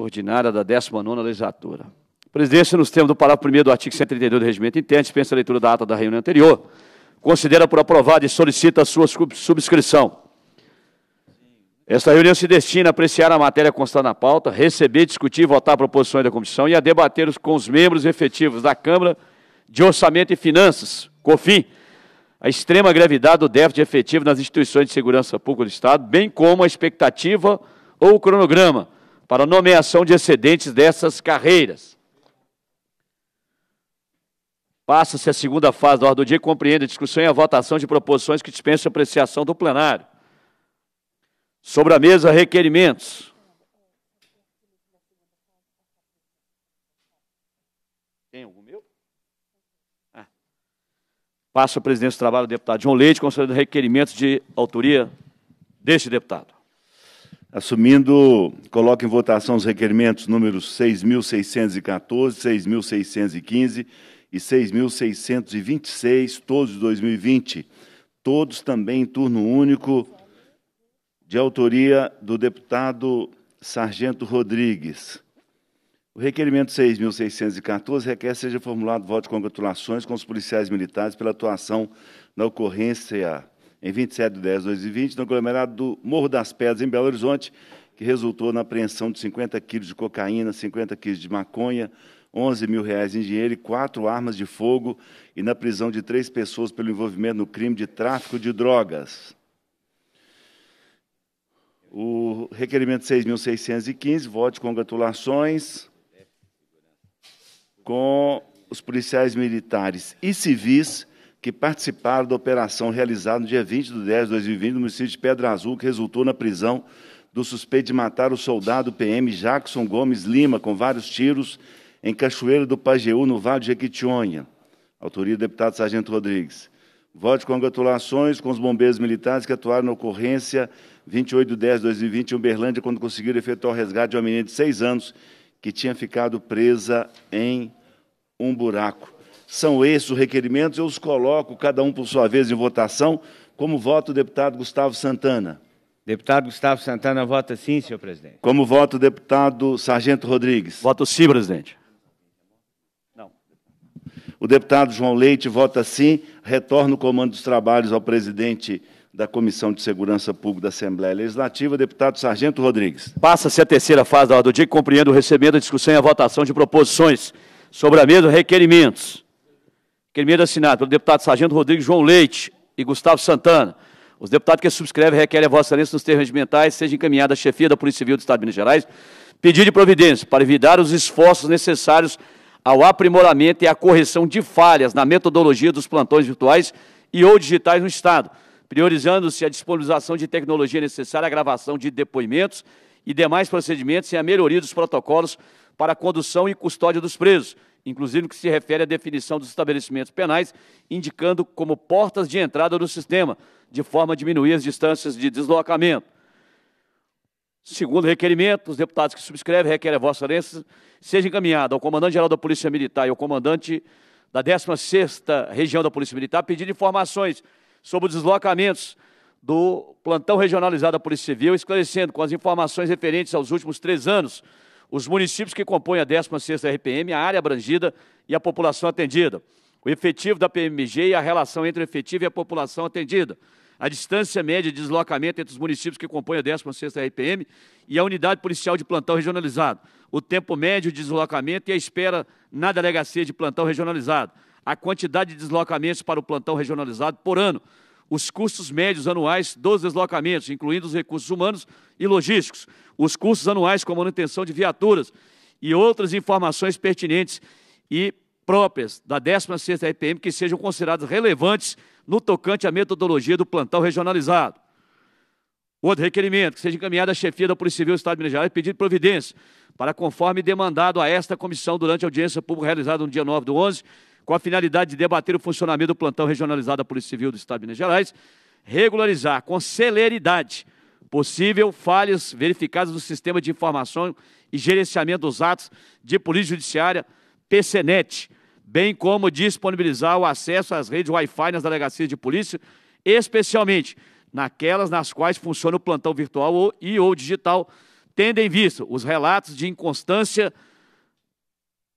ordinária da 19ª legislatura. A presidência, nos termos do parágrafo 1 do artigo 132 do regimento, interno, dispensa a leitura da ata da reunião anterior, considera por aprovada e solicita a sua subscrição. Esta reunião se destina a apreciar a matéria constante na pauta, receber, discutir e votar proposições da comissão e a debater com os membros efetivos da Câmara de Orçamento e Finanças, COFIN, a extrema gravidade do déficit efetivo nas instituições de segurança pública do Estado, bem como a expectativa ou o cronograma para nomeação de excedentes dessas carreiras. Passa-se a segunda fase da ordem do dia e compreende a discussão e a votação de proposições que dispensam apreciação do plenário. Sobre a mesa, requerimentos. Tem algum meu? Ah. Passa o presidente do trabalho deputado João Leite, considerando requerimentos de autoria deste deputado. Assumindo, coloco em votação os requerimentos números 6.614, 6.615 e 6.626, todos de 2020, todos também em turno único, de autoria do deputado Sargento Rodrigues. O requerimento 6.614 requer seja formulado voto de congratulações com os policiais militares pela atuação na ocorrência em 27 de 10 de 2020, no aglomerado do Morro das Pedras, em Belo Horizonte, que resultou na apreensão de 50 quilos de cocaína, 50 quilos de maconha, 11 mil reais em dinheiro e quatro armas de fogo, e na prisão de três pessoas pelo envolvimento no crime de tráfico de drogas. O requerimento 6.615, vote congratulações com os policiais militares e civis que participaram da operação realizada no dia 20 de 10 de 2020 no município de Pedra Azul, que resultou na prisão do suspeito de matar o soldado PM Jackson Gomes Lima com vários tiros em Cachoeira do Pajeú, no Vale de Jequitinhonha. Autoria do deputado Sargento Rodrigues. Vote congratulações com os bombeiros militares que atuaram na ocorrência 28 de 10 de 2020 em Uberlândia, quando conseguiram efetuar o resgate de uma menina de seis anos que tinha ficado presa em um buraco. São esses os requerimentos, eu os coloco, cada um por sua vez, em votação. Como vota o deputado Gustavo Santana? Deputado Gustavo Santana vota sim, senhor presidente. Como vota o deputado Sargento Rodrigues? Voto sim, presidente. Não. O deputado João Leite vota sim, retorna o comando dos trabalhos ao presidente da Comissão de Segurança Pública da Assembleia Legislativa, deputado Sargento Rodrigues. Passa-se a terceira fase da ordem do dia compreendo o recebimento, a discussão e a votação de proposições sobre a mesa requerimentos. Primeiro assinado pelo deputado Sargento Rodrigo João Leite e Gustavo Santana. Os deputados que subscrevem requerem a Vossa Excelência nos termos regimentais seja encaminhada à chefia da Polícia Civil do Estado de Minas Gerais pedido de providência para evitar os esforços necessários ao aprimoramento e à correção de falhas na metodologia dos plantões virtuais e ou digitais no Estado, priorizando-se a disponibilização de tecnologia necessária à gravação de depoimentos e demais procedimentos e a melhoria dos protocolos para a condução e custódia dos presos, inclusive no que se refere à definição dos estabelecimentos penais, indicando como portas de entrada do sistema, de forma a diminuir as distâncias de deslocamento. Segundo requerimento, os deputados que subscrevem requerem a Vossa Excelência seja encaminhado ao comandante-geral da Polícia Militar e ao comandante da 16ª Região da Polícia Militar pedindo informações sobre os deslocamentos do plantão regionalizado da Polícia Civil, esclarecendo com as informações referentes aos últimos três anos os municípios que compõem a 16ª RPM, a área abrangida e a população atendida, o efetivo da PMG e a relação entre o efetivo e a população atendida, a distância média de deslocamento entre os municípios que compõem a 16ª RPM e a unidade policial de plantão regionalizado, o tempo médio de deslocamento e a espera na delegacia de plantão regionalizado, a quantidade de deslocamentos para o plantão regionalizado por ano, os custos médios anuais dos deslocamentos, incluindo os recursos humanos e logísticos, os custos anuais com a manutenção de viaturas e outras informações pertinentes e próprias da 16ª RPM que sejam consideradas relevantes no tocante à metodologia do plantão regionalizado. Outro requerimento, que seja encaminhada à chefia da Polícia Civil do Estado de Minas Gerais é pedido de providência para, conforme demandado a esta comissão durante a audiência pública realizada no dia 9 do 11, com a finalidade de debater o funcionamento do plantão regionalizado da Polícia Civil do Estado de Minas Gerais, regularizar com celeridade possível falhas verificadas no sistema de informação e gerenciamento dos atos de Polícia Judiciária, PCNET, bem como disponibilizar o acesso às redes Wi-Fi nas delegacias de polícia, especialmente naquelas nas quais funciona o plantão virtual e ou digital, tendo em vista os relatos de inconstância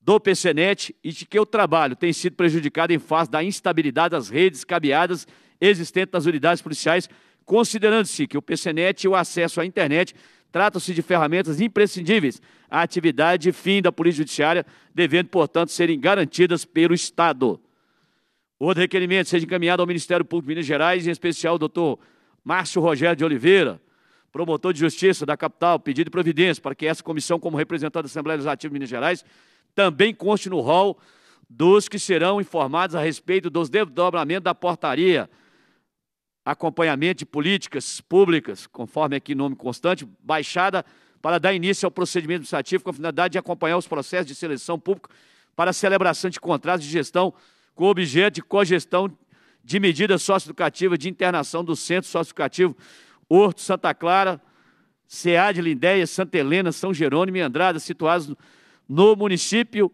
do PCNet e de que o trabalho tem sido prejudicado em face da instabilidade das redes cabeadas existentes nas unidades policiais, considerando-se que o PCNet e o acesso à internet tratam-se de ferramentas imprescindíveis à atividade e fim da Polícia Judiciária, devendo, portanto, serem garantidas pelo Estado. Outro requerimento seja encaminhado ao Ministério Público de Minas Gerais, em especial ao doutor Márcio Rogério de Oliveira, promotor de justiça da capital, pedido providência para que essa comissão, como representante da Assembleia Legislativa de Minas Gerais, também conste no rol dos que serão informados a respeito dos desdobramentos da portaria acompanhamento de políticas públicas, conforme aqui nome constante, baixada para dar início ao procedimento administrativo com a finalidade de acompanhar os processos de seleção pública para celebração de contratos de gestão com objeto de cogestão de medidas socioeducativas de internação do Centro Socioeducativo Horto Santa Clara, SEAD Lindéia, Santa Helena, São Jerônimo e Andrada, situados no município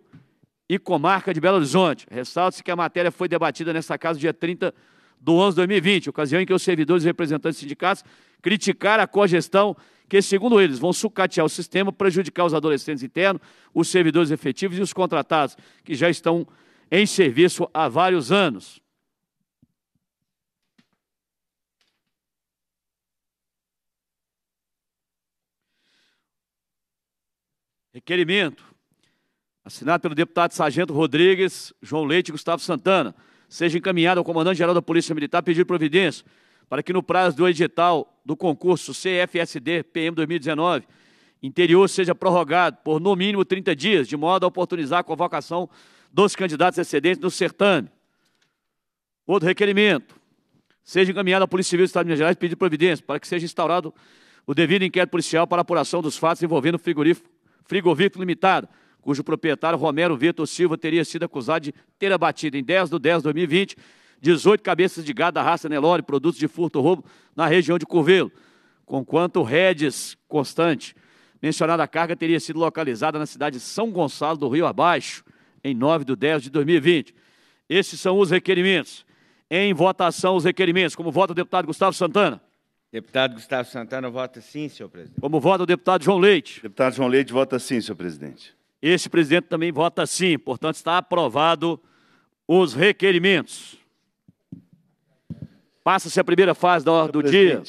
e comarca de Belo Horizonte. Ressalto se que a matéria foi debatida nessa casa dia 30 do 11 de 2020, ocasião em que os servidores e representantes sindicatos criticaram a cogestão que, segundo eles, vão sucatear o sistema, prejudicar os adolescentes internos, os servidores efetivos e os contratados, que já estão em serviço há vários anos. Requerimento assinado pelo deputado Sargento Rodrigues, João Leite e Gustavo Santana, seja encaminhado ao comandante-geral da Polícia Militar pedir providência para que no prazo do edital do concurso CFSD PM 2019 interior seja prorrogado por no mínimo 30 dias, de modo a oportunizar a convocação dos candidatos excedentes do certame. Outro requerimento. Seja encaminhado à Polícia Civil do Estado de Minas Gerais pedir providência para que seja instaurado o devido inquérito policial para apuração dos fatos envolvendo o frigorífico, frigorífico limitado, cujo proprietário Romero Vitor Silva teria sido acusado de ter abatido em 10 de 10 de 2020 18 cabeças de gado da raça Nelore, produtos de furto roubo na região de Curvelo, conquanto redes constante. Mencionada carga teria sido localizada na cidade de São Gonçalo do Rio Abaixo, em 9 de 10 de 2020. Esses são os requerimentos. Em votação, os requerimentos. Como vota o deputado Gustavo Santana? Deputado Gustavo Santana vota sim, senhor presidente. Como vota o deputado João Leite? Deputado João Leite vota sim, senhor presidente. Este presidente também vota sim, portanto, está aprovado os requerimentos. Passa-se a primeira fase da ordem do dia.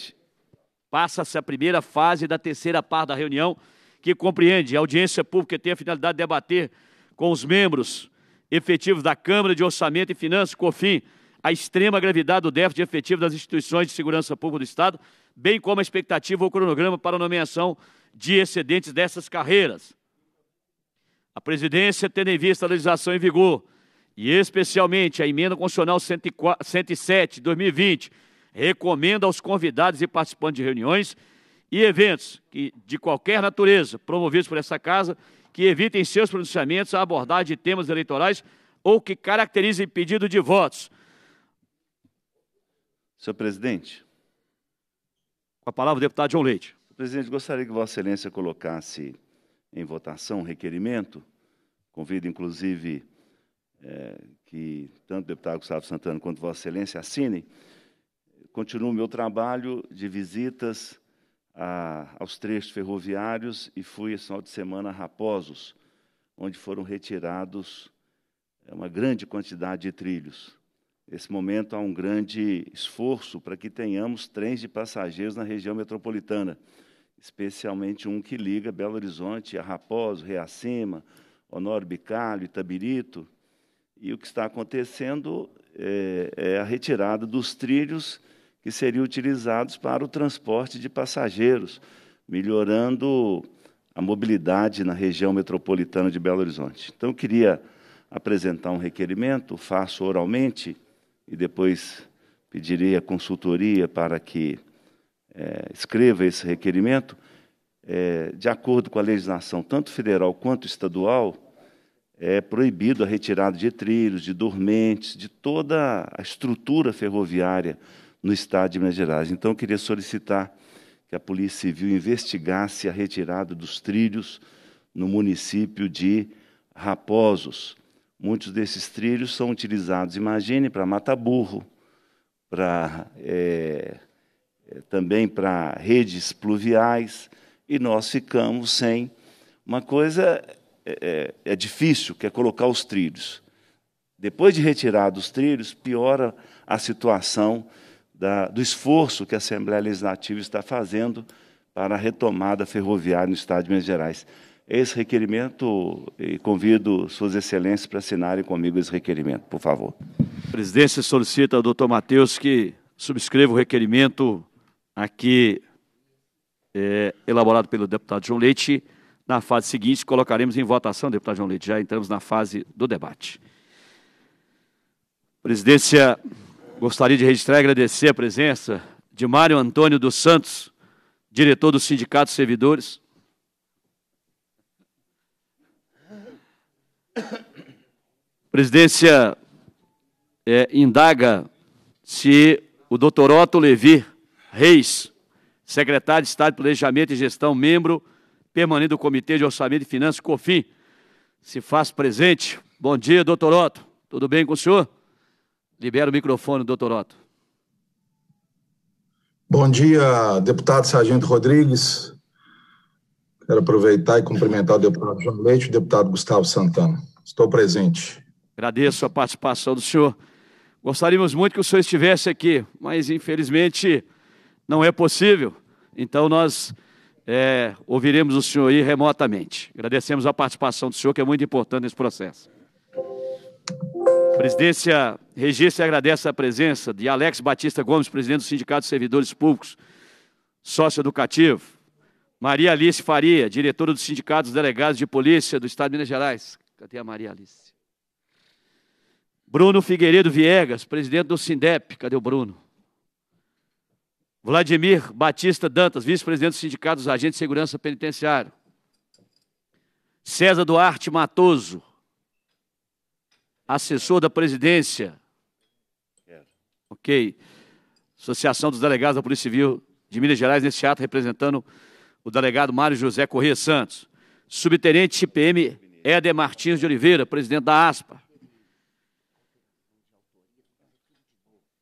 Passa-se a primeira fase da terceira parte da reunião, que compreende a audiência pública que tem a finalidade de debater com os membros efetivos da Câmara de Orçamento e Finanças, COFIN, a extrema gravidade do déficit efetivo das instituições de segurança pública do Estado, bem como a expectativa ou cronograma para a nomeação de excedentes dessas carreiras. A presidência, tendo em vista a legislação em vigor e especialmente a emenda constitucional 104, 107 de 2020, recomenda aos convidados e participantes de reuniões e eventos que, de qualquer natureza promovidos por essa casa que evitem seus pronunciamentos a abordar de temas eleitorais ou que caracterizem pedido de votos. Senhor presidente. Com a palavra o deputado João Leite. Presidente, gostaria que Vossa Excelência colocasse em votação o requerimento Convido, inclusive, é, que tanto o deputado Gustavo Santana quanto Vossa Excelência assinem. Continuo o meu trabalho de visitas a, aos trechos ferroviários e fui esse final de semana a Raposos, onde foram retirados é, uma grande quantidade de trilhos. Nesse momento há um grande esforço para que tenhamos trens de passageiros na região metropolitana, especialmente um que liga Belo Horizonte a Raposo, Reacima, Honório Bicalho, Itabirito, e o que está acontecendo é, é a retirada dos trilhos que seriam utilizados para o transporte de passageiros, melhorando a mobilidade na região metropolitana de Belo Horizonte. Então, eu queria apresentar um requerimento, faço oralmente e depois pedirei a consultoria para que é, escreva esse requerimento. É, de acordo com a legislação, tanto federal quanto estadual, é proibido a retirada de trilhos, de dormentes, de toda a estrutura ferroviária no estado de Minas Gerais. Então, eu queria solicitar que a Polícia Civil investigasse a retirada dos trilhos no município de Raposos. Muitos desses trilhos são utilizados, imagine, para matar burro, para, é, é também para redes pluviais, e nós ficamos sem. Uma coisa é, é, é, difícil, que é colocar os trilhos. Depois de retirados os trilhos, piora a situação da, do esforço que a Assembleia Legislativa está fazendo para a retomada ferroviária no Estado de Minas Gerais. Esse requerimento, e convido Suas Excelências para assinarem comigo esse requerimento, por favor. A presidência solicita ao doutor Matheus que subscreva o requerimento aqui é, elaborado pelo deputado João Leite. Na fase seguinte, colocaremos em votação, deputado João Leite. Já entramos na fase do debate. Presidência, gostaria de registrar e agradecer a presença de Mário Antônio dos Santos, diretor do Sindicato dos Servidores. Presidência, é, indaga se o doutor Otto Levi Reis, secretário de Estado de Planejamento e Gestão, membro permanente do Comitê de Orçamento e Finanças, COFIN, se faz presente. Bom dia, doutor Otto. Tudo bem com o senhor? Libera o microfone, doutor Otto. Bom dia, deputado Sargento Rodrigues. Quero aproveitar e cumprimentar o deputado João Leite e o deputado Gustavo Santana. Estou presente. Agradeço a participação do senhor. Gostaríamos muito que o senhor estivesse aqui, mas infelizmente não é possível. Então nós é, ouviremos o senhor aí remotamente. Agradecemos a participação do senhor, que é muito importante nesse processo. A presidência registra e agradece a presença de Alex Batista Gomes, presidente do Sindicato de Servidores Públicos, sócio educativo. Maria Alice Faria, diretora do Sindicato dos Delegados de Polícia do Estado de Minas Gerais. Cadê a Maria Alice? Bruno Figueiredo Viegas, presidente do SINDEP. Cadê o Bruno? Vladimir Batista Dantas, vice-presidente do Sindicato dos Agentes de Segurança Penitenciária. César Duarte Matoso, assessor da presidência. Ok. Associação dos Delegados da Polícia Civil de Minas Gerais, nesse ato, representando o delegado Mário José Corrêa Santos. Subtenente PM Éder Martins de Oliveira, presidente da ASPA.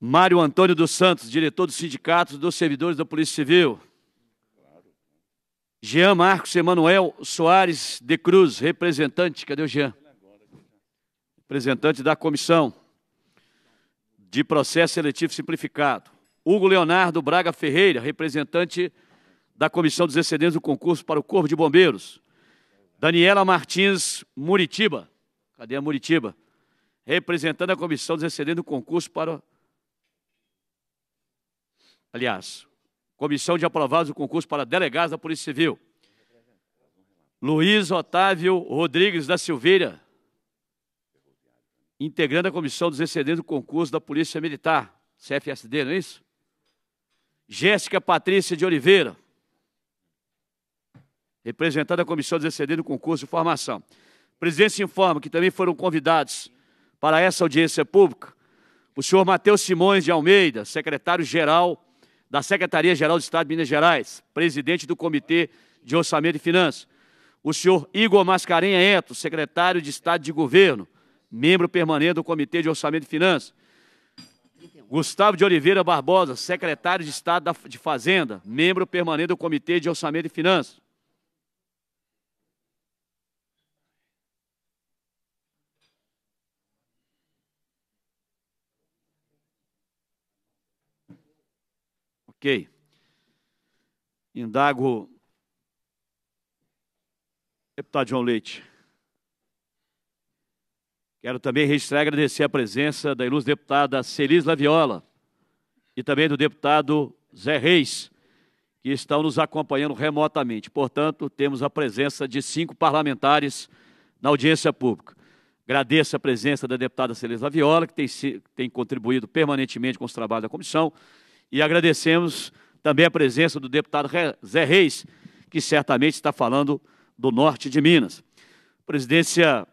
Mário Antônio dos Santos, diretor do Sindicato dos Servidores da Polícia Civil. Jean Marcos Emanuel Soares de Cruz, representante, cadê o Jean? Representante da Comissão de Processo Seletivo Simplificado. Hugo Leonardo Braga Ferreira, representante da Comissão dos Excedentes do Concurso para o Corpo de Bombeiros. Daniela Martins Muritiba, cadê a Muritiba? Representando a Comissão dos Excedentes do Concurso para aliás, comissão de aprovados do concurso para delegados da Polícia Civil. Luiz Otávio Rodrigues da Silveira, integrando a comissão dos excedentes do concurso da Polícia Militar, CFSD, não é isso? Jéssica Patrícia de Oliveira, representando a comissão dos excedentes do concurso de formação. O presidente informa que também foram convidados para essa audiência pública o senhor Matheus Simões de Almeida, secretário-geral da Secretaria-Geral do Estado de Minas Gerais, presidente do Comitê de Orçamento e Finanças, o senhor Igor Mascarenha Eto, secretário de Estado de Governo, membro permanente do Comitê de Orçamento e Finanças, Gustavo de Oliveira Barbosa, secretário de Estado de Fazenda, membro permanente do Comitê de Orçamento e Finanças, Ok. Indago. Deputado João Leite. Quero também registrar e agradecer a presença da ilustre deputada Celis Laviola e também do deputado Zé Reis, que estão nos acompanhando remotamente. Portanto, temos a presença de cinco parlamentares na audiência pública. Agradeço a presença da deputada Celis Laviola, que tem, tem contribuído permanentemente com os trabalhos da comissão, e agradecemos também a presença do deputado Zé Reis, que certamente está falando do norte de Minas. A presidência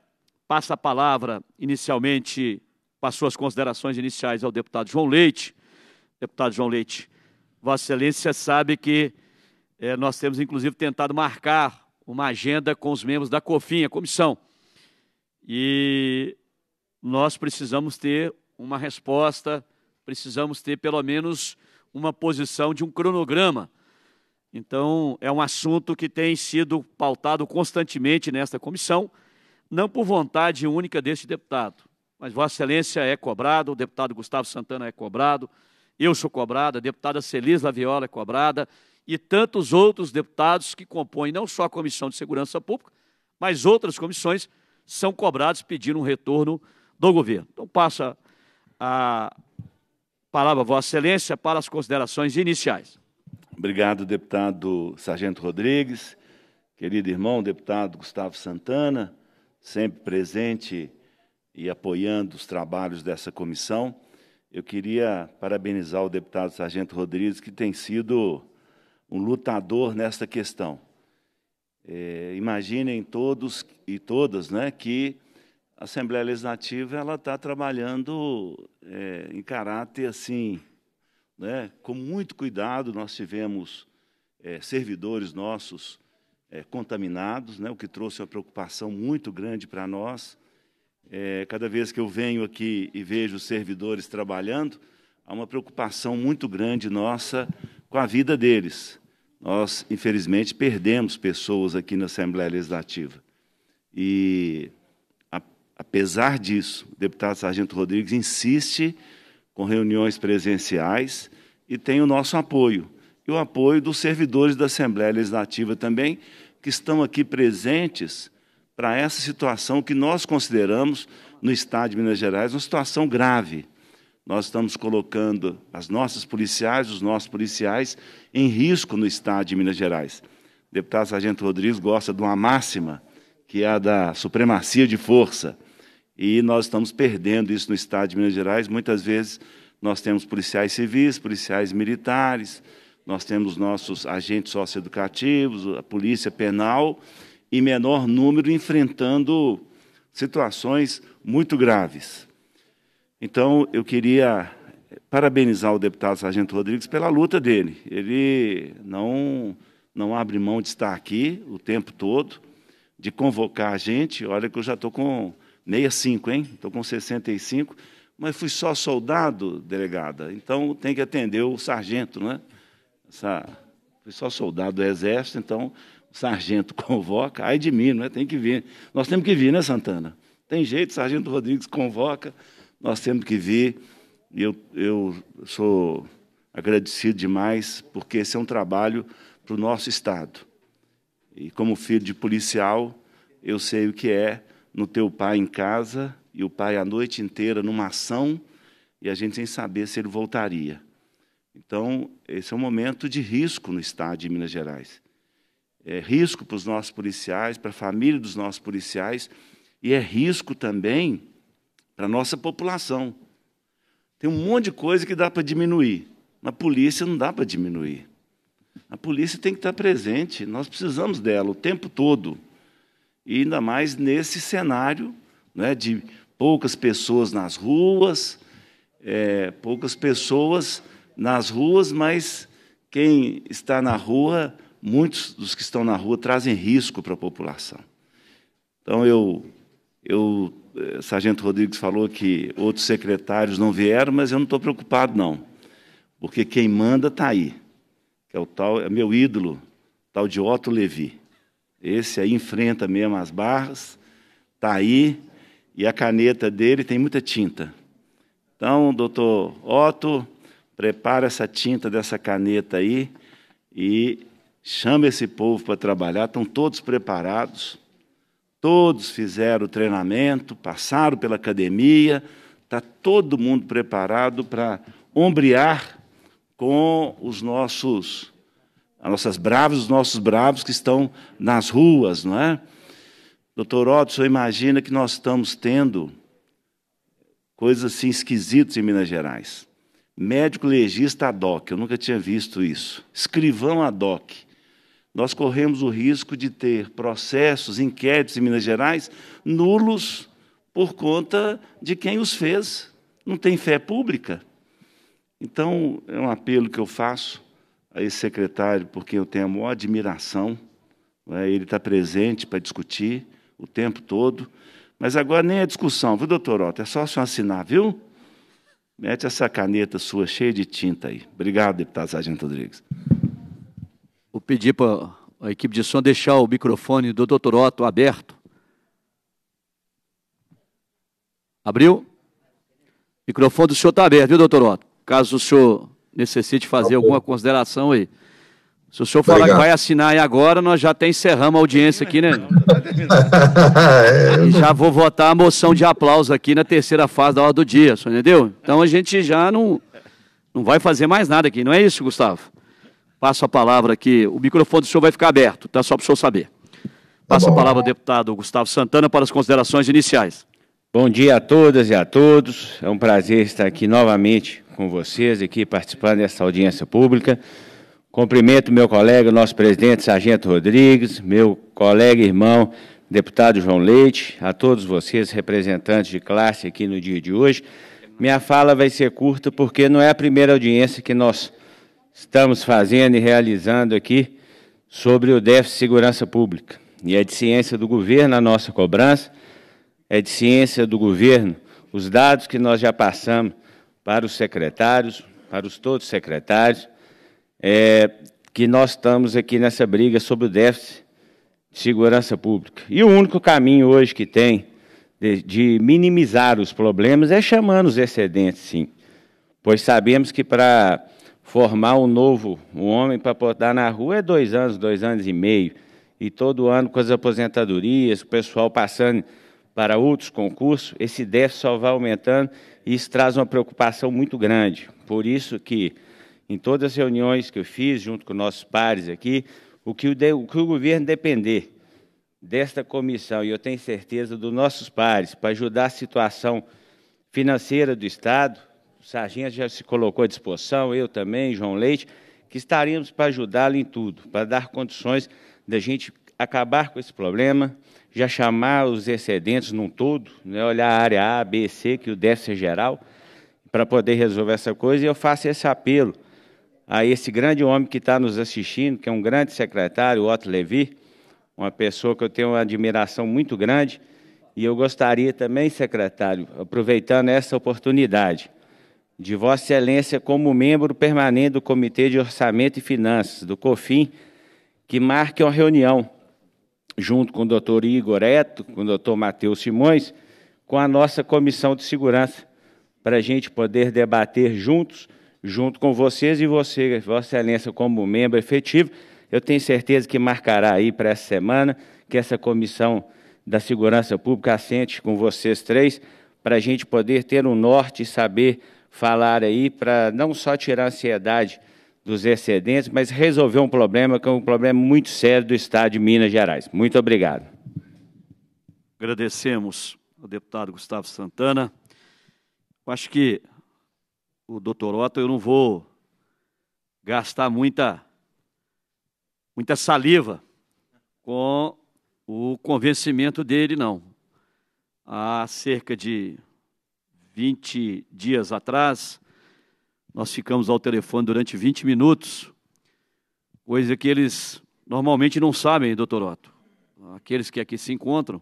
passa a palavra inicialmente, para suas considerações iniciais ao deputado João Leite. Deputado João Leite, Vossa Excelência sabe que é, nós temos, inclusive, tentado marcar uma agenda com os membros da COFIN, a comissão. E nós precisamos ter uma resposta, precisamos ter pelo menos uma posição de um cronograma. Então, é um assunto que tem sido pautado constantemente nesta comissão, não por vontade única deste deputado, mas Vossa Excelência é cobrado, o deputado Gustavo Santana é cobrado, eu sou cobrada, a deputada Celis Laviola é cobrada, e tantos outros deputados que compõem não só a Comissão de Segurança Pública, mas outras comissões são cobrados pedindo um retorno do governo. Então, passa a palavra, Vossa Excelência, para as considerações iniciais. Obrigado, deputado Sargento Rodrigues, querido irmão, deputado Gustavo Santana, sempre presente e apoiando os trabalhos dessa comissão. Eu queria parabenizar o deputado Sargento Rodrigues, que tem sido um lutador nesta questão. É, imaginem todos e todas né, que a Assembleia Legislativa ela está trabalhando é, em caráter assim, né, com muito cuidado. Nós tivemos é, servidores nossos é, contaminados, né, o que trouxe uma preocupação muito grande para nós. É, cada vez que eu venho aqui e vejo os servidores trabalhando, há uma preocupação muito grande nossa com a vida deles. Nós, infelizmente, perdemos pessoas aqui na Assembleia Legislativa. E Apesar disso, o deputado Sargento Rodrigues insiste com reuniões presenciais e tem o nosso apoio. E o apoio dos servidores da Assembleia Legislativa também, que estão aqui presentes para essa situação que nós consideramos no Estado de Minas Gerais uma situação grave. Nós estamos colocando as nossas policiais, os nossos policiais, em risco no Estado de Minas Gerais. O deputado Sargento Rodrigues gosta de uma máxima, que é a da supremacia de força. E nós estamos perdendo isso no Estado de Minas Gerais. Muitas vezes nós temos policiais civis, policiais militares, nós temos nossos agentes socioeducativos, a polícia penal, em menor número enfrentando situações muito graves. Então, eu queria parabenizar o deputado Sargento Rodrigues pela luta dele. Ele não, não abre mão de estar aqui o tempo todo, de convocar a gente. Olha que eu já estou com 65, hein? Estou com 65, mas fui só soldado, delegada, então tem que atender o sargento, né? Essa, fui só soldado do Exército, então o sargento convoca, ai de mim, né? tem que vir. Nós temos que vir, né, Santana? Tem jeito, o sargento Rodrigues convoca, nós temos que vir. E eu, eu sou agradecido demais, porque esse é um trabalho para o nosso Estado. E como filho de policial, eu sei o que é no teu pai em casa e o pai a noite inteira numa ação e a gente sem saber se ele voltaria. Então, esse é um momento de risco no Estado de Minas Gerais. É risco para os nossos policiais, para a família dos nossos policiais, e é risco também para a nossa população. Tem um monte de coisa que dá para diminuir. Na polícia não dá para diminuir. A polícia tem que estar presente, nós precisamos dela o tempo todo e ainda mais nesse cenário né, de poucas pessoas nas ruas, é, poucas pessoas nas ruas, mas quem está na rua, muitos dos que estão na rua trazem risco para a população. Então, eu, eu é, Sargento Rodrigues falou que outros secretários não vieram, mas eu não estou preocupado, não, porque quem manda está aí, que é o tal, é meu ídolo, tal de Otto Levi. Esse aí enfrenta mesmo as barras, está aí, e a caneta dele tem muita tinta. Então, doutor Otto, prepara essa tinta dessa caneta aí e chama esse povo para trabalhar. Estão todos preparados, todos fizeram o treinamento, passaram pela academia, está todo mundo preparado para ombrear com os nossos as nossas bravas, os nossos bravos que estão nas ruas, não é? Doutor Otto, o senhor imagina que nós estamos tendo coisas assim esquisitas em Minas Gerais. Médico legista ad hoc, eu nunca tinha visto isso. Escrivão ad hoc. Nós corremos o risco de ter processos, inquéritos em Minas Gerais nulos por conta de quem os fez. Não tem fé pública. Então, é um apelo que eu faço a esse secretário, por quem eu tenho a maior admiração. Né? Ele está presente para discutir o tempo todo. Mas agora nem a é discussão, viu, doutor Otto? É só o senhor assinar, viu? Mete essa caneta sua cheia de tinta aí. Obrigado, deputado Sargento Rodrigues. Vou pedir para a equipe de som deixar o microfone do doutor Otto aberto. Abriu? O microfone do senhor está aberto, viu, doutor Otto? Caso o senhor necessite tá fazer tá alguma consideração aí. Se o senhor falar Obrigado. que vai assinar aí agora, nós já até encerramos a audiência aqui, né? e já vou votar a moção de aplauso aqui na terceira fase da hora do dia, senhor entendeu? Então a gente já não, não vai fazer mais nada aqui, não é isso, Gustavo? Passo a palavra aqui. O microfone do senhor vai ficar aberto, tá? Só para o senhor saber. Passa tá a palavra ao deputado Gustavo Santana para as considerações iniciais. Bom dia a todas e a todos. É um prazer estar aqui novamente com vocês aqui participando dessa audiência pública. Cumprimento meu colega, nosso presidente Sargento Rodrigues, meu colega e irmão deputado João Leite, a todos vocês representantes de classe aqui no dia de hoje. Minha fala vai ser curta porque não é a primeira audiência que nós estamos fazendo e realizando aqui sobre o déficit de segurança pública. E é de ciência do governo a nossa cobrança, é de ciência do governo os dados que nós já passamos para os secretários, para os todos secretários, é, que nós estamos aqui nessa briga sobre o déficit de segurança pública. E o único caminho hoje que tem de, de minimizar os problemas é chamando os excedentes, sim. Pois sabemos que para formar um novo um homem para botar na rua é dois anos, dois anos e meio. E todo ano, com as aposentadorias, o pessoal passando para outros concursos, esse déficit só vai aumentando isso traz uma preocupação muito grande. Por isso que, em todas as reuniões que eu fiz, junto com nossos pares aqui, o que o, de, o, que o governo depender desta comissão, e eu tenho certeza dos nossos pares, para ajudar a situação financeira do Estado, o sargento já se colocou à disposição, eu também, João Leite, que estaremos para ajudá-lo em tudo, para dar condições da gente acabar com esse problema, já chamar os excedentes num todo, né, olhar a área A, B, C, que o déficit é geral, para poder resolver essa coisa, e eu faço esse apelo a esse grande homem que está nos assistindo, que é um grande secretário, Otto Levi, uma pessoa que eu tenho uma admiração muito grande, e eu gostaria também, secretário, aproveitando essa oportunidade, de Vossa Excelência como membro permanente do Comitê de Orçamento e Finanças, do COFIN, que marque uma reunião junto com o doutor Igor Eto, com o doutor Matheus Simões, com a nossa comissão de segurança, para a gente poder debater juntos, junto com vocês e você, Vossa Excelência, como membro efetivo. Eu tenho certeza que marcará aí para essa semana que essa comissão da segurança pública assente com vocês três, para a gente poder ter um norte e saber falar aí, para não só tirar a ansiedade dos excedentes, mas resolveu um problema que é um problema muito sério do Estado de Minas Gerais. Muito obrigado. Agradecemos ao deputado Gustavo Santana. Eu acho que o doutor Otto, eu não vou gastar muita, muita saliva com o convencimento dele, não. Há cerca de 20 dias atrás, nós ficamos ao telefone durante 20 minutos, coisa que eles normalmente não sabem, doutor Otto. Aqueles que aqui se encontram.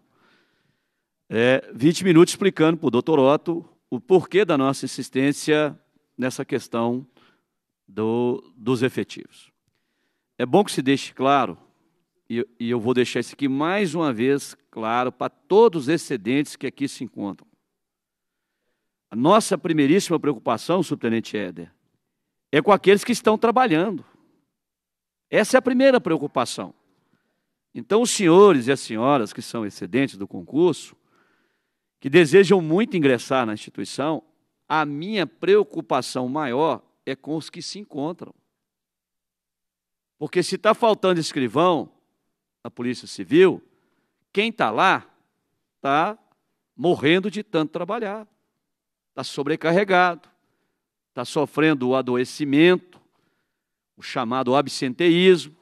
É, 20 minutos explicando para o doutor Otto o porquê da nossa insistência nessa questão do, dos efetivos. É bom que se deixe claro, e, e eu vou deixar isso aqui mais uma vez claro para todos os excedentes que aqui se encontram. A nossa primeiríssima preocupação, subtenente Éder, é com aqueles que estão trabalhando. Essa é a primeira preocupação. Então, os senhores e as senhoras que são excedentes do concurso, que desejam muito ingressar na instituição, a minha preocupação maior é com os que se encontram. Porque se está faltando escrivão na Polícia Civil, quem está lá está morrendo de tanto trabalhar está sobrecarregado, está sofrendo o adoecimento, o chamado absenteísmo,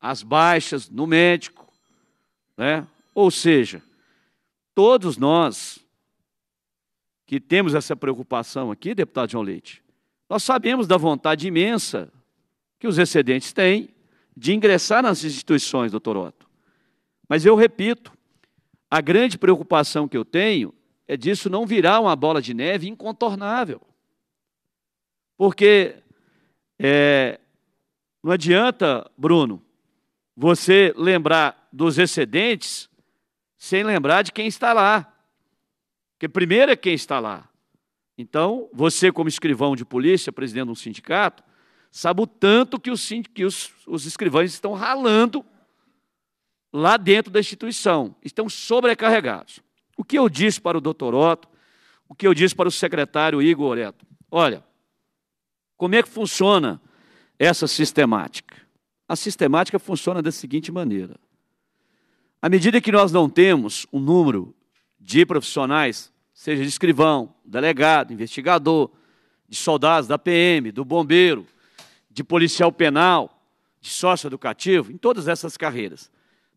as baixas no médico, né? Ou seja, todos nós que temos essa preocupação aqui, deputado João Leite, nós sabemos da vontade imensa que os excedentes têm de ingressar nas instituições, doutor Otto. Mas eu repito, a grande preocupação que eu tenho é disso não virar uma bola de neve incontornável. Porque é, não adianta, Bruno, você lembrar dos excedentes sem lembrar de quem está lá. Porque primeiro é quem está lá. Então, você, como escrivão de polícia, presidente de um sindicato, sabe o tanto que os, que os, os escrivães estão ralando lá dentro da instituição, estão sobrecarregados. O que eu disse para o doutor Otto, o que eu disse para o secretário Igor Oreto? Olha, como é que funciona essa sistemática? A sistemática funciona da seguinte maneira: à medida que nós não temos um número de profissionais, seja de escrivão, delegado, investigador, de soldados da PM, do bombeiro, de policial penal, de sócio educativo, em todas essas carreiras.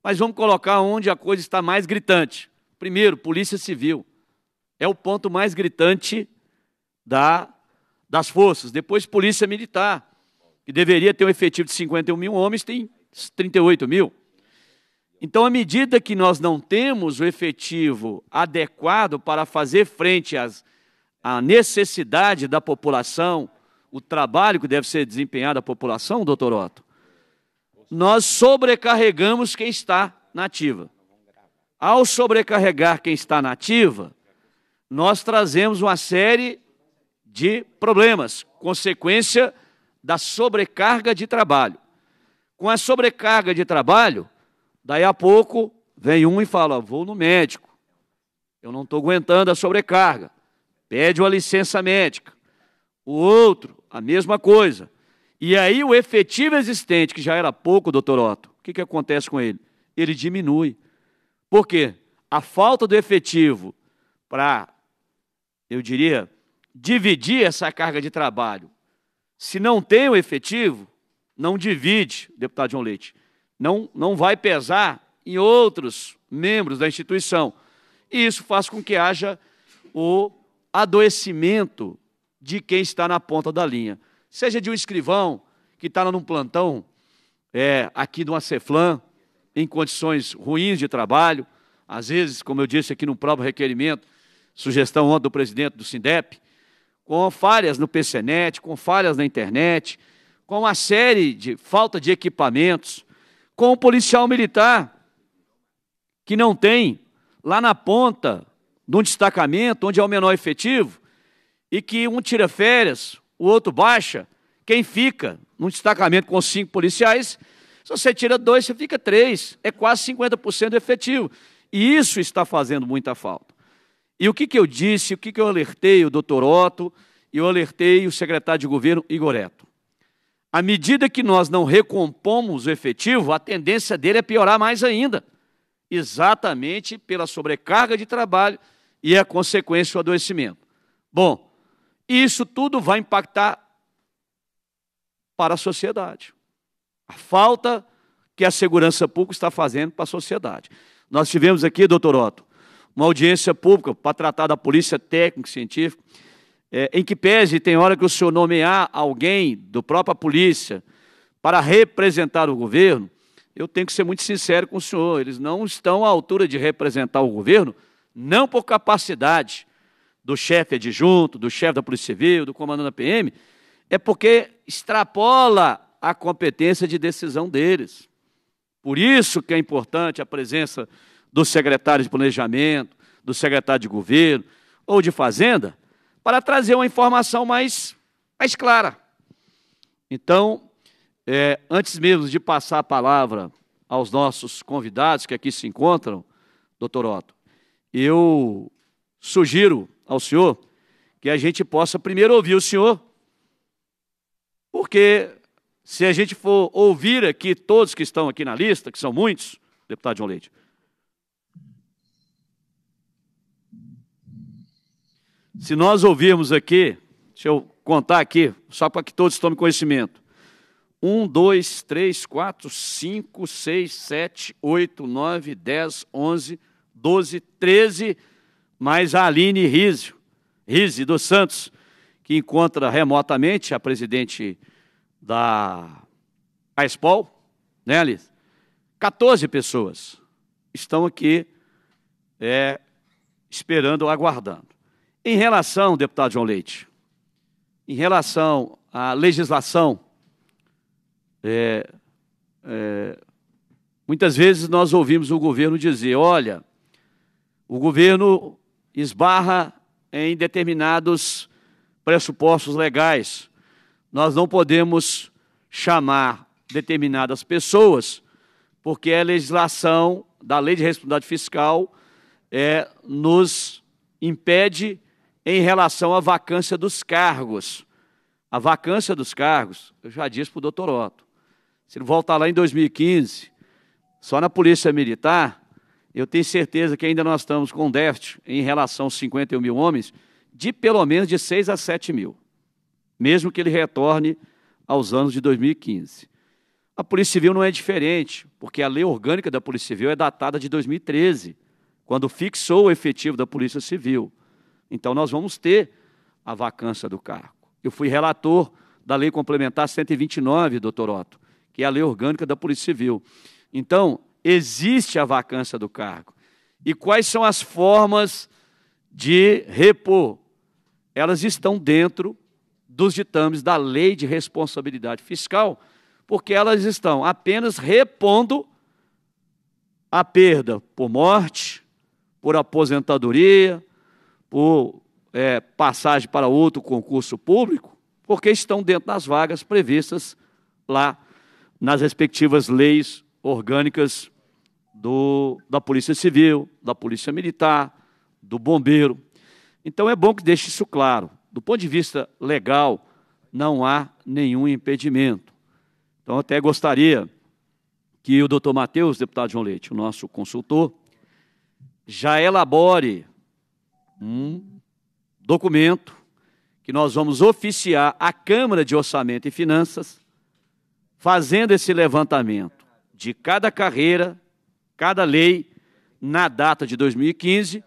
Mas vamos colocar onde a coisa está mais gritante, Primeiro, Polícia Civil. É o ponto mais gritante da, das forças. Depois, Polícia Militar, que deveria ter um efetivo de 51 mil homens, tem 38 mil. Então, à medida que nós não temos o efetivo adequado para fazer frente às, à necessidade da população, o trabalho que deve ser desempenhado à população, doutor Otto, nós sobrecarregamos quem está na ativa. Ao sobrecarregar quem está na ativa, nós trazemos uma série de problemas, consequência da sobrecarga de trabalho. Com a sobrecarga de trabalho, daí a pouco vem um e fala: vou no médico, eu não estou aguentando a sobrecarga, pede uma licença médica. O outro, a mesma coisa. E aí o efetivo existente, que já era pouco, doutor Otto, o que, que acontece com ele? Ele diminui. Por quê? A falta do efetivo para, eu diria, dividir essa carga de trabalho. Se não tem o efetivo, não divide, deputado João Leite. Não, não vai pesar em outros membros da instituição. E isso faz com que haja o adoecimento de quem está na ponta da linha. Seja de um escrivão que está num plantão é, aqui de uma em condições ruins de trabalho, às vezes, como eu disse aqui no próprio requerimento, sugestão ontem do presidente do SINDEP, com falhas no PCNet, com falhas na internet, com uma série de falta de equipamentos, com o um policial militar que não tem lá na ponta de um destacamento onde é o menor efetivo e que um tira férias, o outro baixa, quem fica num destacamento com cinco policiais se você tira dois, você fica três. É quase 50% efetivo. E isso está fazendo muita falta. E o que, que eu disse, o que, que eu alertei o doutor Otto, e eu alertei o secretário de governo Igoreto. À medida que nós não recompomos o efetivo, a tendência dele é piorar mais ainda, exatamente pela sobrecarga de trabalho e a consequência o adoecimento. Bom, isso tudo vai impactar para a sociedade. A falta que a segurança pública está fazendo para a sociedade. Nós tivemos aqui, doutor Otto, uma audiência pública para tratar da polícia técnica, científica, é, em que pese tem hora que o senhor nomear alguém do própria polícia para representar o governo, eu tenho que ser muito sincero com o senhor, eles não estão à altura de representar o governo, não por capacidade do chefe adjunto, do chefe da Polícia Civil, do comandante da PM, é porque extrapola a competência de decisão deles. Por isso que é importante a presença do secretário de planejamento, do secretário de governo ou de fazenda, para trazer uma informação mais, mais clara. Então, é, antes mesmo de passar a palavra aos nossos convidados que aqui se encontram, doutor Otto, eu sugiro ao senhor que a gente possa primeiro ouvir o senhor, porque se a gente for ouvir aqui todos que estão aqui na lista, que são muitos, deputado João Leite, se nós ouvirmos aqui, deixa eu contar aqui, só para que todos tomem conhecimento. 1, 2, 3, 4, 5, 6, 7, 8, 9, 10, 11, 12, 13, mais a Aline Rizzi, Rizzi dos Santos, que encontra remotamente a presidente da Aespol, né, Alice? 14 pessoas estão aqui é, esperando, aguardando. Em relação, deputado João Leite, em relação à legislação, é, é, muitas vezes nós ouvimos o governo dizer: olha, o governo esbarra em determinados pressupostos legais nós não podemos chamar determinadas pessoas, porque a legislação da Lei de Responsabilidade Fiscal é, nos impede em relação à vacância dos cargos. A vacância dos cargos, eu já disse para o doutor Otto, se ele voltar lá em 2015, só na Polícia Militar, eu tenho certeza que ainda nós estamos com déficit em relação aos 51 mil homens, de pelo menos de 6 a 7 mil mesmo que ele retorne aos anos de 2015. A Polícia Civil não é diferente, porque a lei orgânica da Polícia Civil é datada de 2013, quando fixou o efetivo da Polícia Civil. Então, nós vamos ter a vacância do cargo. Eu fui relator da Lei Complementar 129, doutor Otto, que é a lei orgânica da Polícia Civil. Então, existe a vacância do cargo. E quais são as formas de repor? Elas estão dentro dos ditames da Lei de Responsabilidade Fiscal, porque elas estão apenas repondo a perda por morte, por aposentadoria, por é, passagem para outro concurso público, porque estão dentro das vagas previstas lá nas respectivas leis orgânicas do, da Polícia Civil, da Polícia Militar, do Bombeiro. Então é bom que deixe isso claro do ponto de vista legal, não há nenhum impedimento. Então, até gostaria que o doutor Matheus, deputado João Leite, o nosso consultor, já elabore um documento que nós vamos oficiar à Câmara de Orçamento e Finanças, fazendo esse levantamento de cada carreira, cada lei, na data de 2015,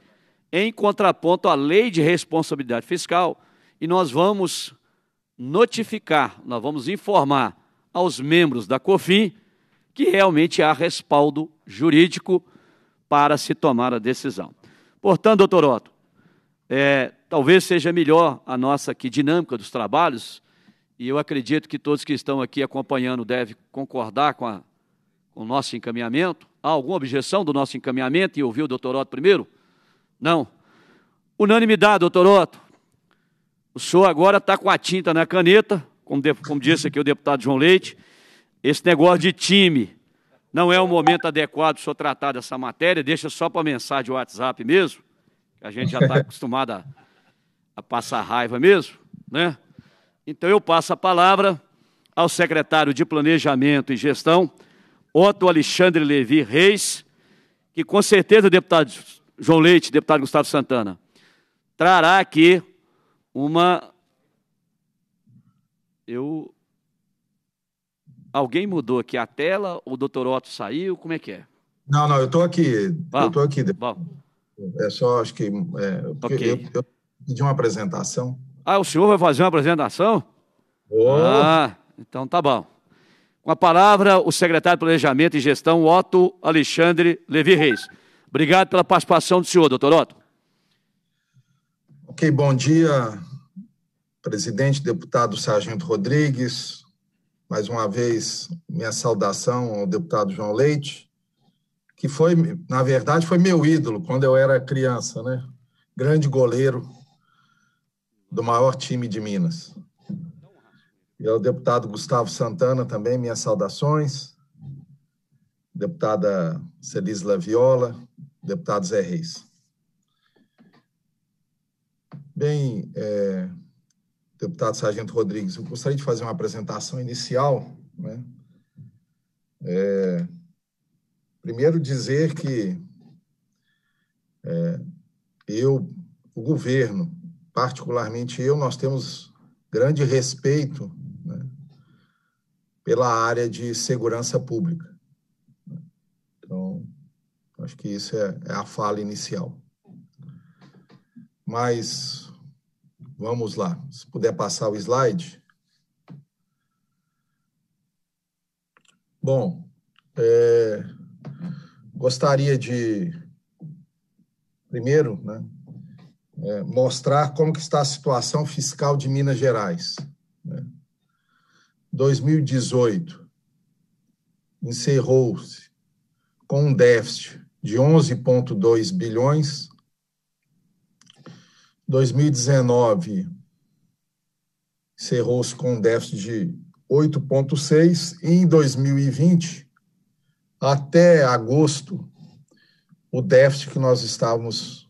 em contraponto à Lei de Responsabilidade Fiscal, e nós vamos notificar, nós vamos informar aos membros da COFIN que realmente há respaldo jurídico para se tomar a decisão. Portanto, doutor Otto, é, talvez seja melhor a nossa aqui, dinâmica dos trabalhos, e eu acredito que todos que estão aqui acompanhando devem concordar com, a, com o nosso encaminhamento. Há alguma objeção do nosso encaminhamento e ouvir o doutor Otto primeiro? Não. Unanimidade, doutor Otto. O senhor agora está com a tinta na caneta, como, como disse aqui o deputado João Leite, esse negócio de time. Não é o momento adequado o senhor tratar dessa matéria, deixa só para mensagem do WhatsApp mesmo, que a gente já está acostumado a, a passar raiva mesmo, né? Então eu passo a palavra ao secretário de Planejamento e Gestão, Otto Alexandre Levi Reis, que com certeza, deputado João Leite, deputado Gustavo Santana, trará aqui uma. Eu. Alguém mudou aqui a tela? O doutor Otto saiu? Como é que é? Não, não, eu estou aqui. Bom, eu estou aqui. Bom. É só, acho que. É, eu, eu pedi uma apresentação. Ah, o senhor vai fazer uma apresentação? Oh. Ah, então tá bom. Com a palavra, o secretário de Planejamento e Gestão, Otto Alexandre Levi Reis. Obrigado pela participação do senhor, doutor Otto. Ok, bom dia, presidente, deputado Sargento Rodrigues. Mais uma vez, minha saudação ao deputado João Leite, que foi, na verdade, foi meu ídolo quando eu era criança, né? Grande goleiro do maior time de Minas. E ao deputado Gustavo Santana também, minhas saudações. Deputada Celis Viola, deputado Zé Reis. Bem, é, deputado Sargento Rodrigues, eu gostaria de fazer uma apresentação inicial. Né? É, primeiro, dizer que é, eu, o governo, particularmente eu, nós temos grande respeito né, pela área de segurança pública. Então, acho que isso é, é a fala inicial. Mas Vamos lá. Se puder passar o slide. Bom, é, gostaria de primeiro, né, é, mostrar como que está a situação fiscal de Minas Gerais. Né? 2018 encerrou-se com um déficit de 11,2 bilhões 2019 cerrou-se com um déficit de 8,6 e em 2020, até agosto, o déficit que nós estávamos,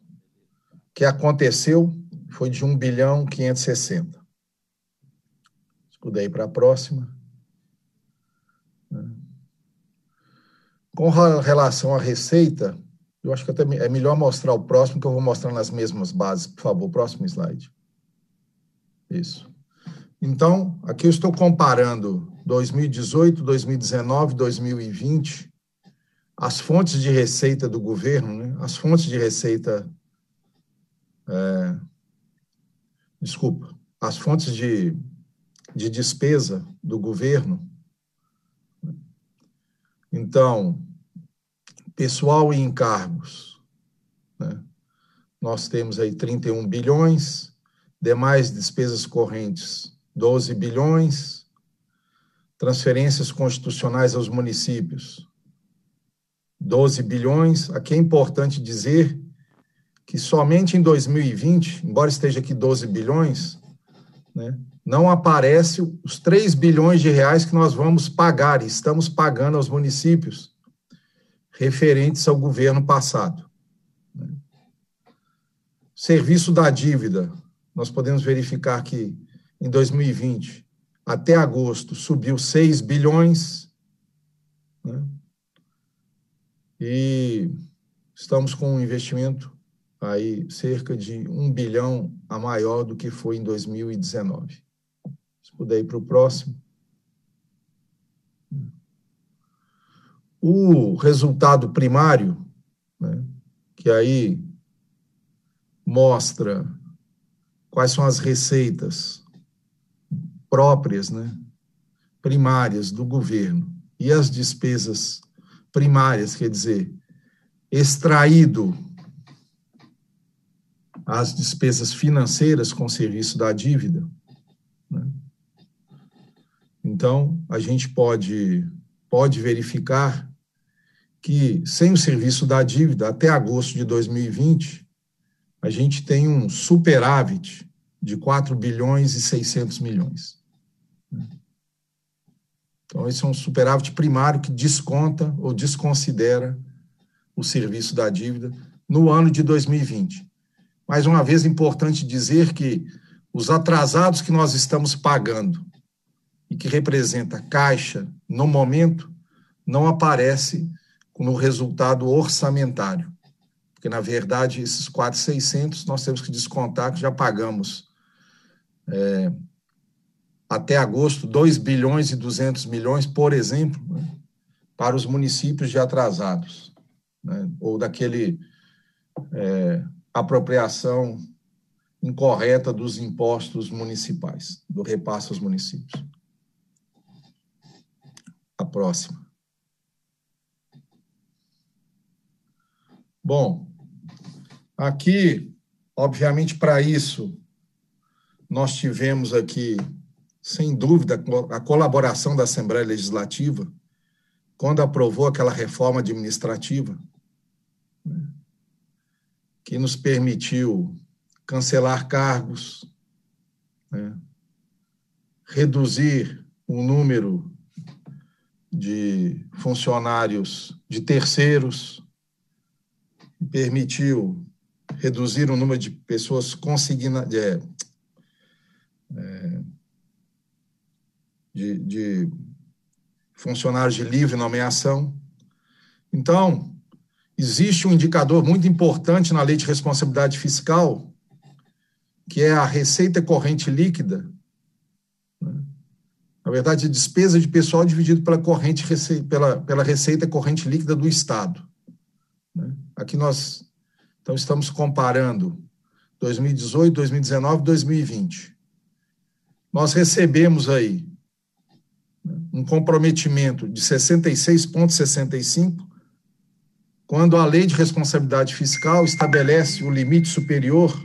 que aconteceu, foi de 1 bilhão 560. Escudei para a próxima. Com relação à receita, eu acho que até é melhor mostrar o próximo, que eu vou mostrar nas mesmas bases. Por favor, próximo slide. Isso. Então, aqui eu estou comparando 2018, 2019, 2020, as fontes de receita do governo, né? as fontes de receita. É, desculpa, as fontes de, de despesa do governo. Então, pessoal e encargos. Né? Nós temos aí 31 bilhões, demais despesas correntes 12 bilhões, transferências constitucionais aos municípios 12 bilhões. Aqui é importante dizer que somente em 2020, embora esteja aqui 12 bilhões, né, não aparece os 3 bilhões de reais que nós vamos pagar e estamos pagando aos municípios referentes ao governo passado. Serviço da dívida, nós podemos verificar que em 2020 até agosto subiu 6 bilhões. Né? E estamos com um investimento aí cerca de 1 bilhão a maior do que foi em 2019. Se puder ir para o próximo. O resultado primário, né, que aí mostra quais são as receitas próprias, né, primárias do governo e as despesas primárias, quer dizer, extraído as despesas financeiras com o serviço da dívida. Né? Então, a gente pode, pode verificar que, sem o serviço da dívida, até agosto de 2020, a gente tem um superávit de 4 bilhões e 600 milhões. Então, esse é um superávit primário que desconta ou desconsidera o serviço da dívida no ano de 2020. Mais uma vez, é importante dizer que os atrasados que nós estamos pagando e que representa caixa no momento não aparece no resultado orçamentário. Porque, na verdade, esses 4,600 nós temos que descontar que já pagamos é, até agosto 2 bilhões e 200 milhões, por exemplo, né, para os municípios de atrasados, né, ou daquele é, apropriação incorreta dos impostos municipais, do repasse aos municípios. A próxima. Bom, aqui, obviamente, para isso, nós tivemos aqui, sem dúvida, a colaboração da Assembleia Legislativa, quando aprovou aquela reforma administrativa, né, que nos permitiu cancelar cargos, né, reduzir o número de funcionários de terceiros, permitiu reduzir o número de pessoas consignadas. é, é, de, de funcionários de livre nomeação. Então, existe um indicador muito importante na lei de responsabilidade fiscal, que é a receita corrente líquida. Né? Na verdade, a é despesa de pessoal dividido pela, corrente, pela, pela receita corrente líquida do Estado. Aqui nós então estamos comparando 2018, 2019, 2020. Nós recebemos aí né, um comprometimento de 66,65, quando a lei de responsabilidade fiscal estabelece o limite superior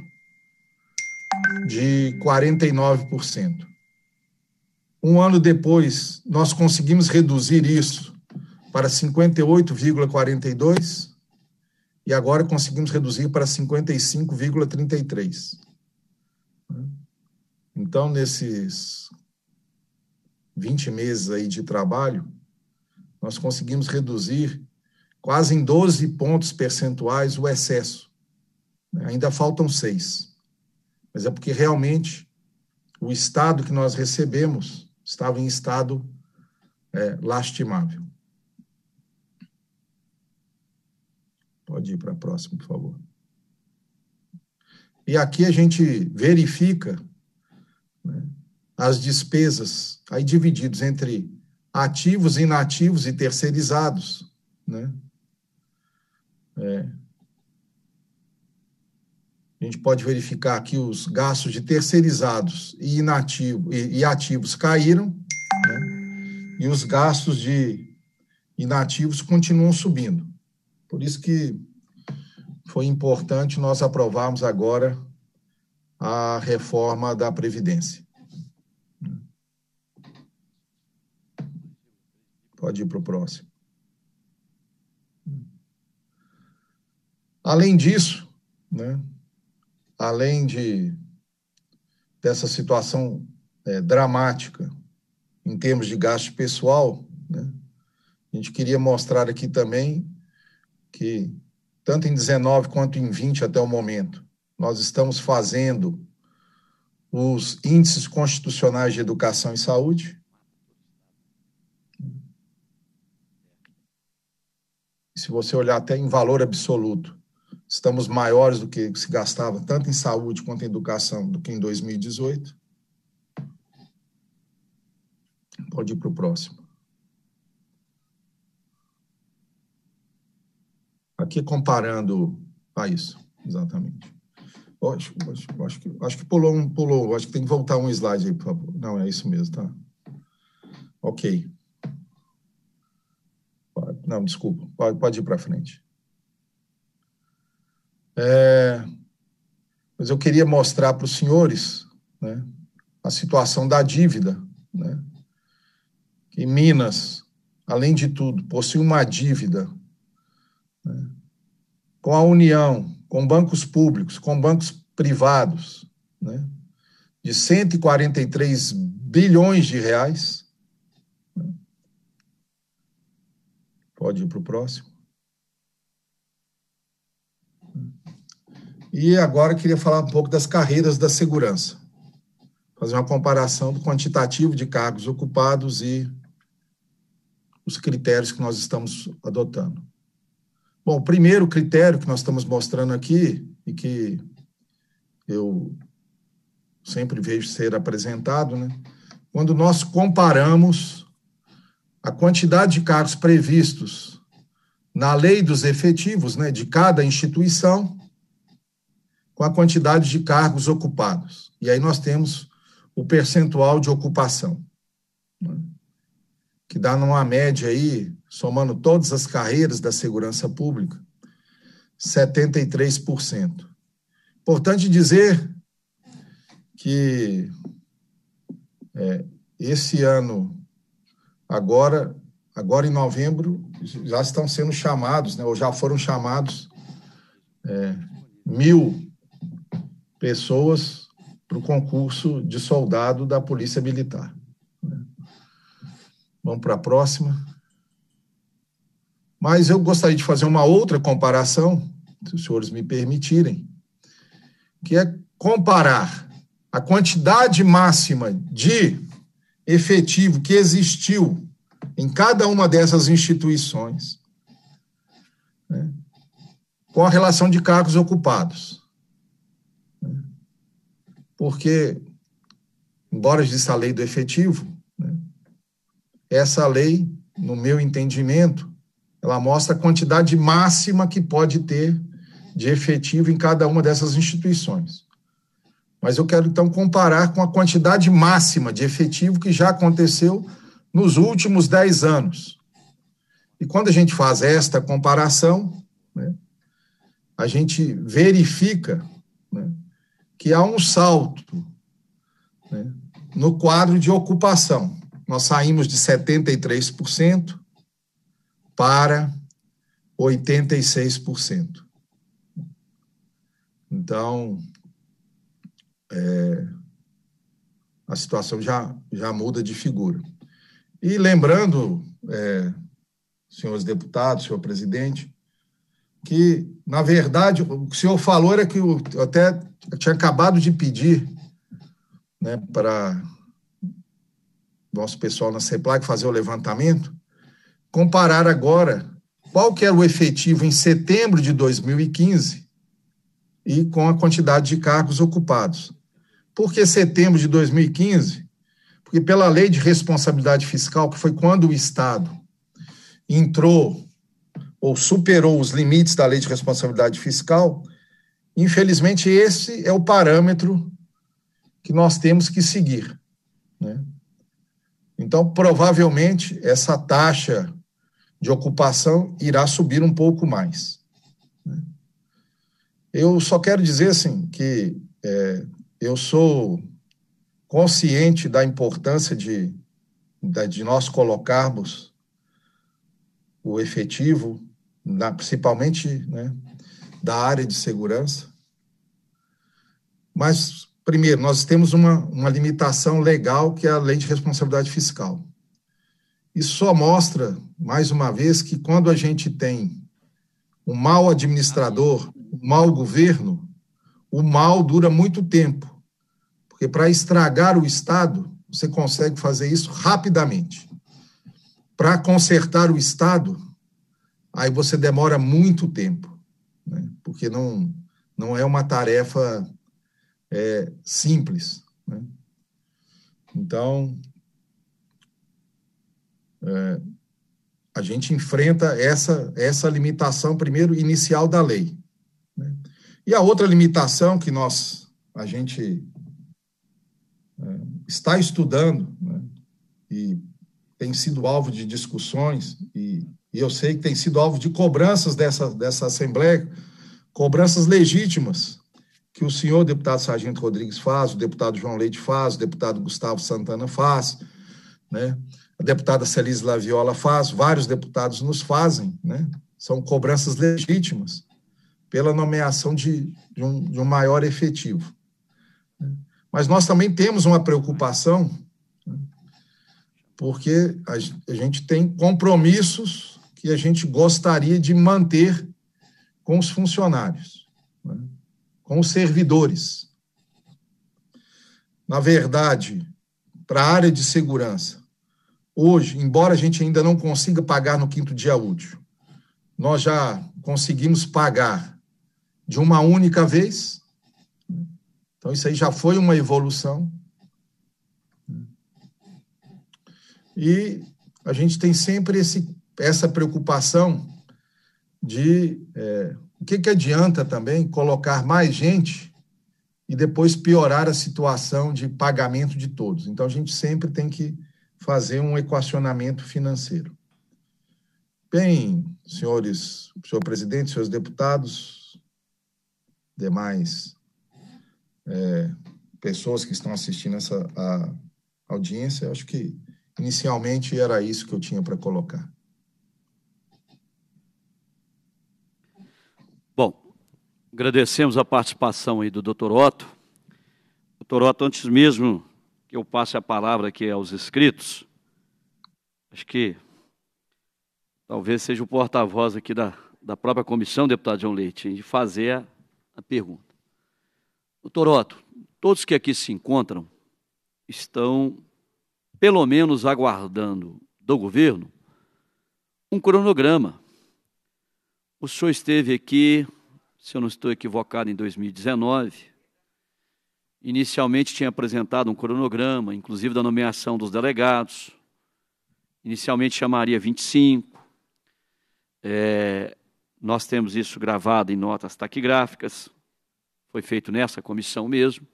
de 49%. Um ano depois, nós conseguimos reduzir isso para 58,42% e agora conseguimos reduzir para 55,33. Então, nesses 20 meses aí de trabalho, nós conseguimos reduzir quase em 12 pontos percentuais o excesso. Ainda faltam seis. Mas é porque realmente o estado que nós recebemos estava em estado é, lastimável. Pode ir para a próxima, por favor. E aqui a gente verifica né, as despesas aí divididos entre ativos, inativos e terceirizados. Né? É. A gente pode verificar aqui os gastos de terceirizados e, inativo, e, e ativos caíram, né? e os gastos de inativos continuam subindo. Por isso que foi importante nós aprovarmos agora a reforma da Previdência. Pode ir para o próximo. Além disso, né, além de dessa situação é, dramática em termos de gasto pessoal, né, a gente queria mostrar aqui também que tanto em 19 quanto em 20 até o momento, nós estamos fazendo os índices constitucionais de educação e saúde. Se você olhar até em valor absoluto, estamos maiores do que se gastava tanto em saúde quanto em educação do que em 2018. Pode ir para o próximo. aqui comparando a ah, isso, exatamente. Acho, acho, acho, que, acho que pulou um, pulou. Acho que tem que voltar um slide aí, por favor. Não, é isso mesmo, tá? Ok. Não, desculpa. Pode, pode ir para frente. É, mas eu queria mostrar para os senhores né, a situação da dívida. Né, que Minas, além de tudo, possui uma dívida né, com a União, com bancos públicos, com bancos privados, né, de 143 bilhões de reais. Né. Pode ir para o próximo. E agora eu queria falar um pouco das carreiras da segurança. Fazer uma comparação do quantitativo de cargos ocupados e os critérios que nós estamos adotando. Bom, o primeiro critério que nós estamos mostrando aqui, e que eu sempre vejo ser apresentado, né? quando nós comparamos a quantidade de cargos previstos na lei dos efetivos né, de cada instituição com a quantidade de cargos ocupados. E aí nós temos o percentual de ocupação. Né? que dá numa média aí, somando todas as carreiras da segurança pública, 73%. Importante dizer que é, esse ano, agora, agora em novembro, já estão sendo chamados, né, ou já foram chamados é, mil pessoas para o concurso de soldado da Polícia Militar. Vamos para a próxima. Mas eu gostaria de fazer uma outra comparação, se os senhores me permitirem, que é comparar a quantidade máxima de efetivo que existiu em cada uma dessas instituições né, com a relação de cargos ocupados. Né. Porque, embora exista a lei do efetivo, essa lei, no meu entendimento, ela mostra a quantidade máxima que pode ter de efetivo em cada uma dessas instituições. Mas eu quero então comparar com a quantidade máxima de efetivo que já aconteceu nos últimos 10 anos. E quando a gente faz esta comparação, né, a gente verifica né, que há um salto né, no quadro de ocupação nós saímos de 73% para 86%. Então, é, a situação já, já muda de figura. E lembrando, é, senhores deputados, senhor presidente, que, na verdade, o que o senhor falou era que eu até tinha acabado de pedir né, para nosso pessoal na CEPLAC fazer o levantamento, comparar agora qual que era o efetivo em setembro de 2015 e com a quantidade de cargos ocupados. Por que setembro de 2015? Porque pela lei de responsabilidade fiscal, que foi quando o Estado entrou ou superou os limites da lei de responsabilidade fiscal, infelizmente esse é o parâmetro que nós temos que seguir. Né? Então, provavelmente, essa taxa de ocupação irá subir um pouco mais. Né? Eu só quero dizer, assim, que é, eu sou consciente da importância de, de nós colocarmos o efetivo, na, principalmente né, da área de segurança, mas Primeiro, nós temos uma, uma limitação legal, que é a lei de responsabilidade fiscal. Isso só mostra, mais uma vez, que quando a gente tem um mau administrador, um mau governo, o mal dura muito tempo. Porque para estragar o Estado, você consegue fazer isso rapidamente. Para consertar o Estado, aí você demora muito tempo, né? porque não, não é uma tarefa é, simples. Né? Então, é, a gente enfrenta essa, essa limitação, primeiro, inicial da lei. Né? E a outra limitação que nós, a gente é, está estudando, né? e tem sido alvo de discussões, e, e eu sei que tem sido alvo de cobranças dessa, dessa Assembleia, cobranças legítimas, que o senhor deputado Sargento Rodrigues faz, o deputado João Leite faz, o deputado Gustavo Santana faz, né? a deputada Celise Laviola faz, vários deputados nos fazem, né? são cobranças legítimas pela nomeação de, de, um, de um maior efetivo. Né? Mas nós também temos uma preocupação, né? porque a gente tem compromissos que a gente gostaria de manter com os funcionários. Né? com os servidores. Na verdade, para a área de segurança, hoje, embora a gente ainda não consiga pagar no quinto dia útil, nós já conseguimos pagar de uma única vez. Então, isso aí já foi uma evolução. E a gente tem sempre esse, essa preocupação de é, o que, que adianta também colocar mais gente e depois piorar a situação de pagamento de todos. Então, a gente sempre tem que fazer um equacionamento financeiro. Bem, senhores, senhor presidente, senhores deputados, demais é, pessoas que estão assistindo essa audiência, acho que inicialmente era isso que eu tinha para colocar. Agradecemos a participação aí do Dr. Otto. Dr. Otto, antes mesmo que eu passe a palavra aqui aos inscritos, acho que talvez seja o porta-voz aqui da, da própria comissão, deputado João Leite, de fazer a, a pergunta. Doutor Otto, todos que aqui se encontram estão, pelo menos, aguardando do governo um cronograma. O senhor esteve aqui se eu não estou equivocado, em 2019. Inicialmente tinha apresentado um cronograma, inclusive da nomeação dos delegados. Inicialmente chamaria 25. É, nós temos isso gravado em notas taquigráficas. Foi feito nessa comissão mesmo.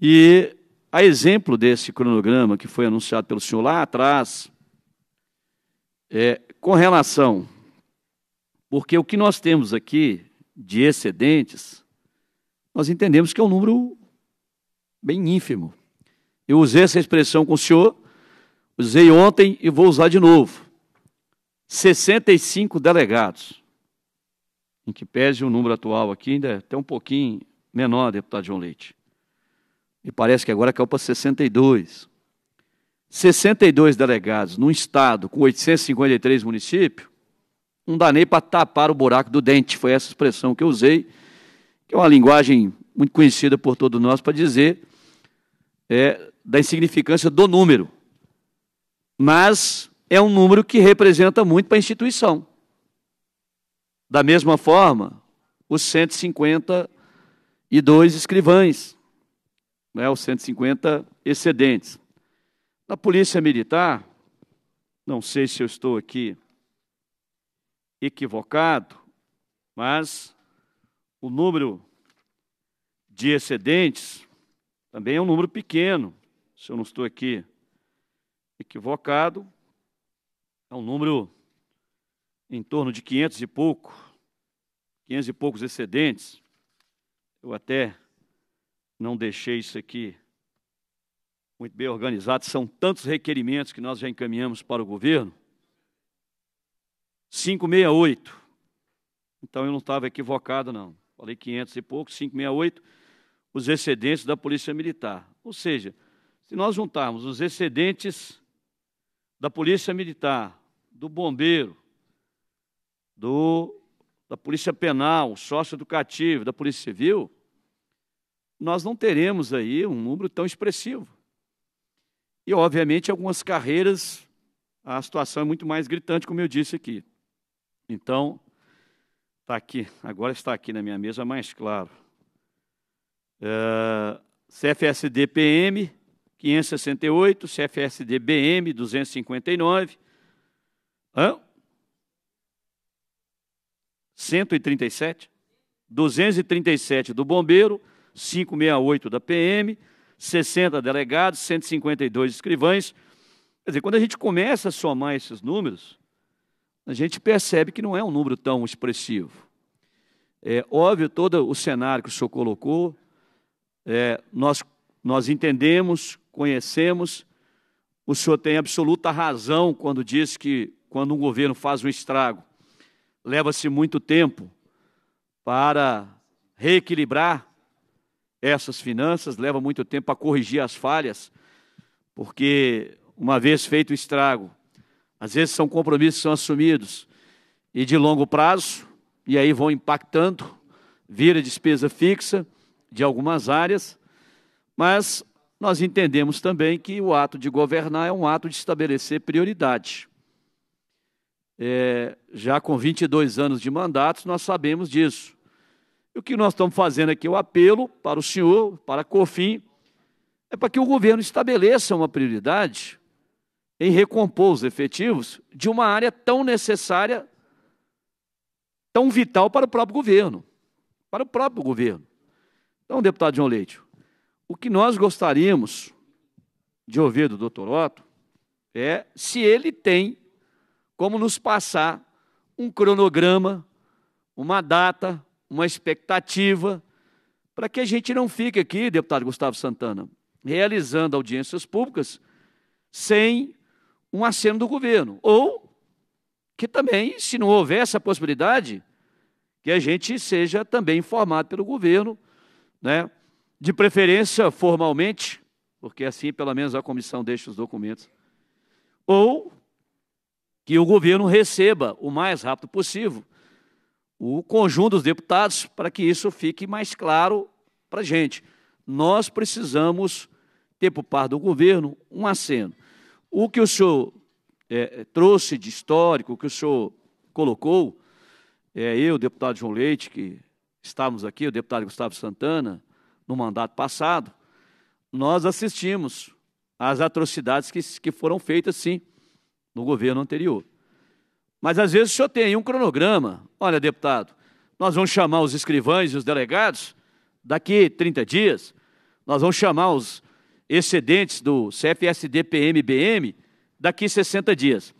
E a exemplo desse cronograma que foi anunciado pelo senhor lá atrás, é, com relação porque o que nós temos aqui de excedentes, nós entendemos que é um número bem ínfimo. Eu usei essa expressão com o senhor, usei ontem e vou usar de novo. 65 delegados, em que pese o número atual aqui, ainda é até um pouquinho menor, deputado João Leite. e parece que agora caiu para 62. 62 delegados num estado com 853 municípios, não dá nem para tapar o buraco do dente. Foi essa expressão que eu usei, que é uma linguagem muito conhecida por todos nós para dizer é, da insignificância do número. Mas é um número que representa muito para a instituição. Da mesma forma, os 152 escrivães, né, os 150 excedentes. Na Polícia Militar, não sei se eu estou aqui equivocado, mas o número de excedentes também é um número pequeno. Se eu não estou aqui equivocado, é um número em torno de 500 e pouco, 500 e poucos excedentes. Eu até não deixei isso aqui muito bem organizado, são tantos requerimentos que nós já encaminhamos para o governo 568. Então eu não estava equivocado, não. Falei 500 e pouco, 568, os excedentes da Polícia Militar. Ou seja, se nós juntarmos os excedentes da Polícia Militar, do Bombeiro, do, da Polícia Penal, sócio educativo, da Polícia Civil, nós não teremos aí um número tão expressivo. E, obviamente, algumas carreiras, a situação é muito mais gritante, como eu disse aqui. Então, está aqui, agora está aqui na minha mesa mais claro. É, CFSD-PM, 568, CFSD-BM, 259. Hã? 137, 237 do bombeiro, 568 da PM, 60 delegados, 152 escrivães. Quer dizer, quando a gente começa a somar esses números, a gente percebe que não é um número tão expressivo. É óbvio todo o cenário que o senhor colocou, é, nós, nós entendemos, conhecemos, o senhor tem absoluta razão quando diz que quando um governo faz um estrago, leva-se muito tempo para reequilibrar essas finanças, leva muito tempo para corrigir as falhas, porque uma vez feito o estrago, às vezes são compromissos que são assumidos e de longo prazo, e aí vão impactando, vira despesa fixa de algumas áreas, mas nós entendemos também que o ato de governar é um ato de estabelecer prioridade. É, já com 22 anos de mandatos, nós sabemos disso. E o que nós estamos fazendo aqui, o apelo para o senhor, para a COFIN, é para que o governo estabeleça uma prioridade em recompor os efetivos de uma área tão necessária, tão vital para o próprio governo. Para o próprio governo. Então, deputado João Leite, o que nós gostaríamos de ouvir do doutor Otto é se ele tem como nos passar um cronograma, uma data, uma expectativa, para que a gente não fique aqui, deputado Gustavo Santana, realizando audiências públicas sem um aceno do governo. Ou que também, se não houver essa possibilidade, que a gente seja também informado pelo governo, né? de preferência formalmente, porque assim pelo menos a comissão deixa os documentos, ou que o governo receba o mais rápido possível o conjunto dos deputados para que isso fique mais claro para a gente. Nós precisamos ter por par do governo um aceno. O que o senhor é, trouxe de histórico, o que o senhor colocou, é, eu, deputado João Leite, que estávamos aqui, o deputado Gustavo Santana, no mandato passado, nós assistimos às atrocidades que, que foram feitas, sim, no governo anterior. Mas às vezes o senhor tem aí um cronograma. Olha, deputado, nós vamos chamar os escrivães e os delegados daqui 30 dias, nós vamos chamar os excedentes do CFSD-PMBM daqui 60 dias.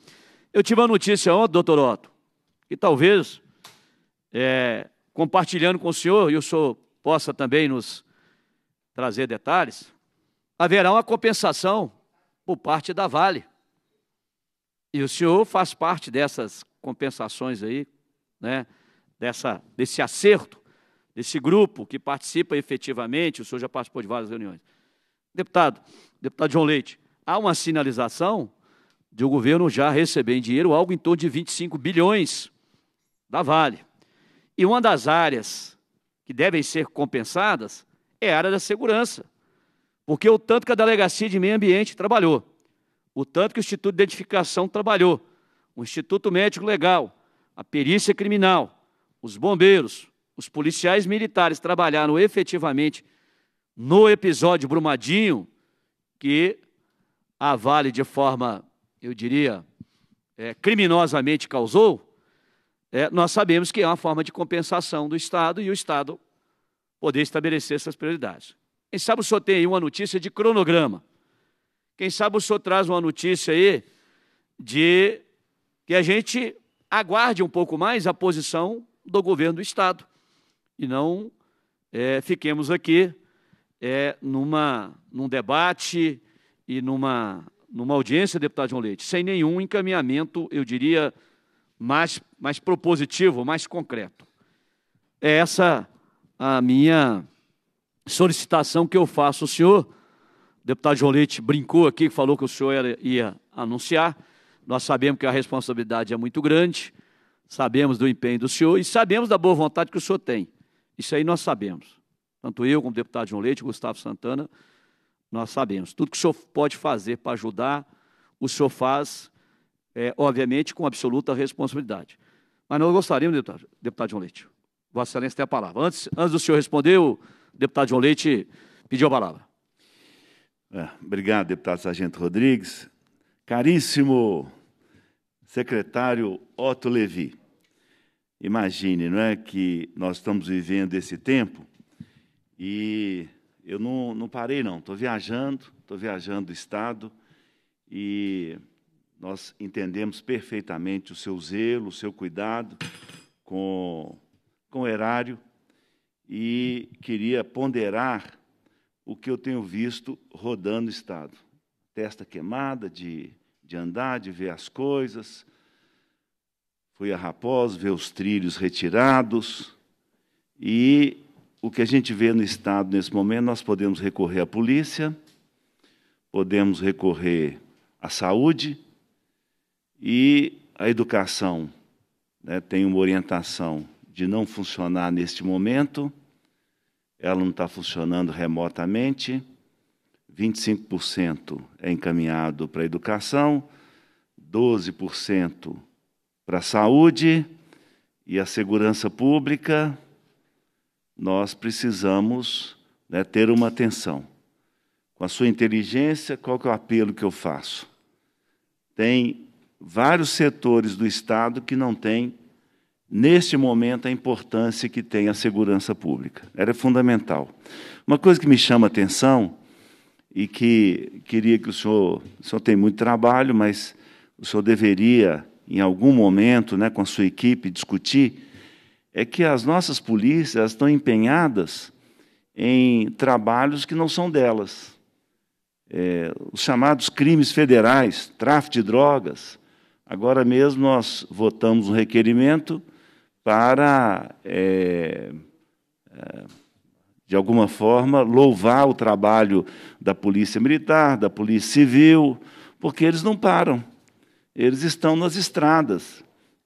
Eu tive uma notícia ontem, doutor Otto, e talvez, é, compartilhando com o senhor, e o senhor possa também nos trazer detalhes, haverá uma compensação por parte da Vale. E o senhor faz parte dessas compensações aí, né, dessa, desse acerto, desse grupo que participa efetivamente, o senhor já participou de várias reuniões. Deputado, deputado João Leite, há uma sinalização de o governo já receber em dinheiro algo em torno de 25 bilhões da Vale. E uma das áreas que devem ser compensadas é a área da segurança, porque o tanto que a Delegacia de Meio Ambiente trabalhou, o tanto que o Instituto de Identificação trabalhou, o Instituto Médico Legal, a perícia criminal, os bombeiros, os policiais militares trabalharam efetivamente no episódio Brumadinho, que a Vale, de forma, eu diria, é, criminosamente causou, é, nós sabemos que é uma forma de compensação do Estado e o Estado poder estabelecer essas prioridades. Quem sabe o senhor tem aí uma notícia de cronograma. Quem sabe o senhor traz uma notícia aí de que a gente aguarde um pouco mais a posição do governo do Estado e não é, fiquemos aqui é, numa, num debate e numa, numa audiência, deputado João Leite, sem nenhum encaminhamento, eu diria, mais, mais propositivo, mais concreto. É essa a minha solicitação que eu faço ao senhor. O deputado João Leite brincou aqui, falou que o senhor ia anunciar. Nós sabemos que a responsabilidade é muito grande, sabemos do empenho do senhor e sabemos da boa vontade que o senhor tem. Isso aí nós sabemos. Tanto eu, como deputado João Leite, Gustavo Santana, nós sabemos. Tudo que o senhor pode fazer para ajudar, o senhor faz, é, obviamente, com absoluta responsabilidade. Mas nós gostaríamos, deputado, deputado João Leite. Vossa Excelência tem a palavra. Antes, antes do senhor responder, o deputado João Leite pediu a palavra. É, obrigado, deputado Sargento Rodrigues. Caríssimo secretário Otto Levi, imagine, não é, que nós estamos vivendo esse tempo e eu não, não parei, não. Estou viajando, estou viajando do Estado e nós entendemos perfeitamente o seu zelo, o seu cuidado com, com o erário e queria ponderar o que eu tenho visto rodando o Estado. Testa queimada de, de andar, de ver as coisas. Fui a Raposo ver os trilhos retirados e o que a gente vê no Estado nesse momento, nós podemos recorrer à polícia, podemos recorrer à saúde e à educação. Né, tem uma orientação de não funcionar neste momento, ela não está funcionando remotamente, 25% é encaminhado para a educação, 12% para a saúde e a segurança pública, nós precisamos né, ter uma atenção. Com a sua inteligência, qual que é o apelo que eu faço? Tem vários setores do Estado que não têm, neste momento, a importância que tem a segurança pública. Era é fundamental. Uma coisa que me chama a atenção e que queria que o senhor, o senhor tem muito trabalho, mas o senhor deveria, em algum momento, né, com a sua equipe, discutir é que as nossas polícias estão empenhadas em trabalhos que não são delas. É, os chamados crimes federais, tráfico de drogas. Agora mesmo nós votamos um requerimento para, é, é de alguma forma, louvar o trabalho da Polícia Militar, da Polícia Civil, porque eles não param. Eles estão nas estradas.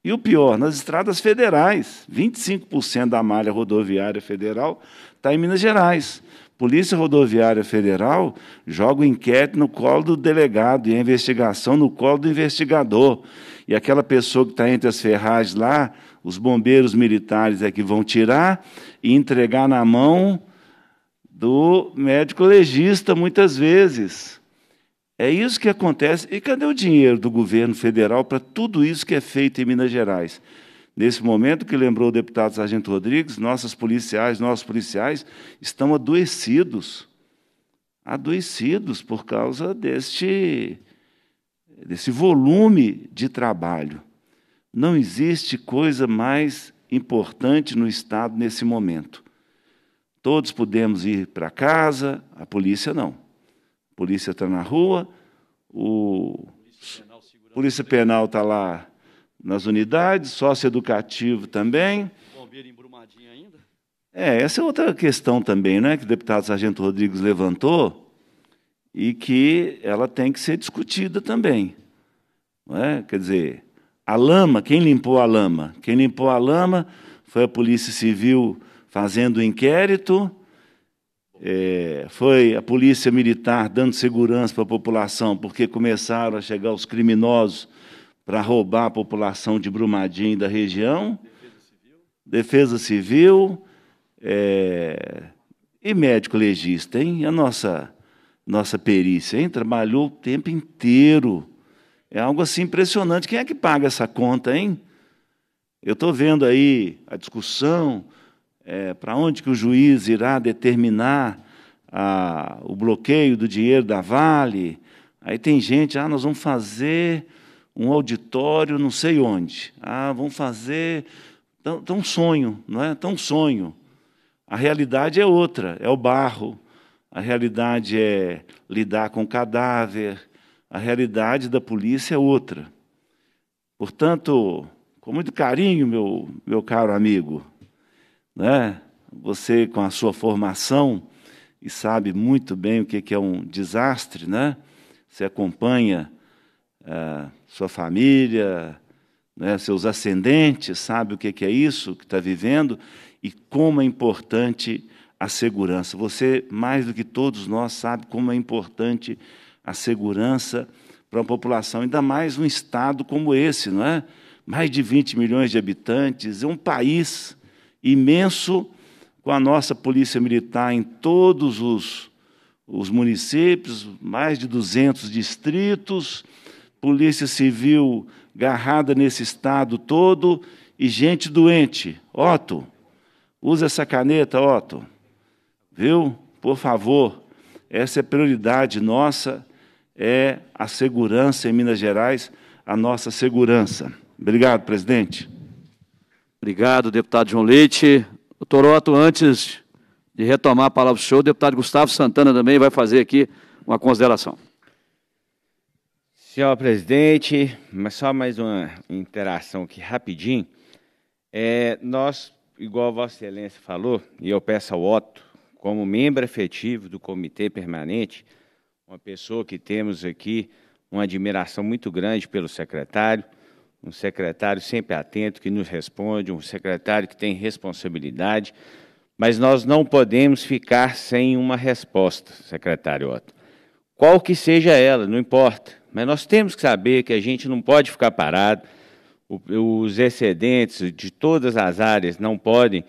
E o pior, nas estradas federais, 25% da malha rodoviária federal está em Minas Gerais. Polícia Rodoviária Federal joga o inquérito no colo do delegado e a investigação no colo do investigador. E aquela pessoa que está entre as ferragens lá, os bombeiros militares é que vão tirar e entregar na mão do médico legista, muitas vezes. É isso que acontece. E cadê o dinheiro do governo federal para tudo isso que é feito em Minas Gerais? Nesse momento que lembrou o deputado Sargento Rodrigues, nossas policiais, nossos policiais estão adoecidos. Adoecidos por causa deste desse volume de trabalho. Não existe coisa mais importante no Estado nesse momento. Todos podemos ir para casa, a polícia não polícia está na rua, o polícia penal está lá nas unidades, sócio educativo também. Bombeiro embrumadinho ainda? É, essa é outra questão também, né, que o deputado Sargento Rodrigues levantou e que ela tem que ser discutida também. É? Quer dizer, a lama, quem limpou a lama? Quem limpou a lama foi a Polícia Civil fazendo o inquérito é, foi a polícia militar dando segurança para a população, porque começaram a chegar os criminosos para roubar a população de Brumadinho e da região. Defesa Civil. Defesa Civil é, e médico legista, hein? A nossa, nossa perícia, hein? Trabalhou o tempo inteiro. É algo assim impressionante. Quem é que paga essa conta, hein? Eu estou vendo aí a discussão é, para onde que o juiz irá determinar a, o bloqueio do dinheiro da Vale. Aí tem gente, ah, nós vamos fazer um auditório não sei onde. Ah, vamos fazer. Tão, tão sonho, não é? Tão sonho. A realidade é outra, é o barro. A realidade é lidar com cadáver. A realidade da polícia é outra. Portanto, com muito carinho, meu, meu caro amigo, né? Você com a sua formação e sabe muito bem o que é um desastre, né? Você acompanha eh, sua família, né? seus ascendentes, sabe o que é isso que está vivendo e como é importante a segurança. Você, mais do que todos nós, sabe como é importante a segurança para a população, ainda mais um estado como esse, não é? Mais de 20 milhões de habitantes, é um país imenso com a nossa Polícia Militar em todos os, os municípios, mais de 200 distritos, Polícia Civil garrada nesse estado todo e gente doente. Otto, usa essa caneta, Otto. Viu? Por favor, essa é prioridade nossa, é a segurança em Minas Gerais, a nossa segurança. Obrigado, presidente. Obrigado, deputado João Leite. O Toroto, antes de retomar a palavra do senhor, o deputado Gustavo Santana também vai fazer aqui uma consideração. Senhor presidente, mas só mais uma interação aqui rapidinho. É, nós, igual Vossa Excelência falou, e eu peço ao Otto, como membro efetivo do Comitê Permanente, uma pessoa que temos aqui uma admiração muito grande pelo secretário, um secretário sempre atento que nos responde, um secretário que tem responsabilidade, mas nós não podemos ficar sem uma resposta, secretário Otto. Qual que seja ela, não importa, mas nós temos que saber que a gente não pode ficar parado, os excedentes de todas as áreas não podem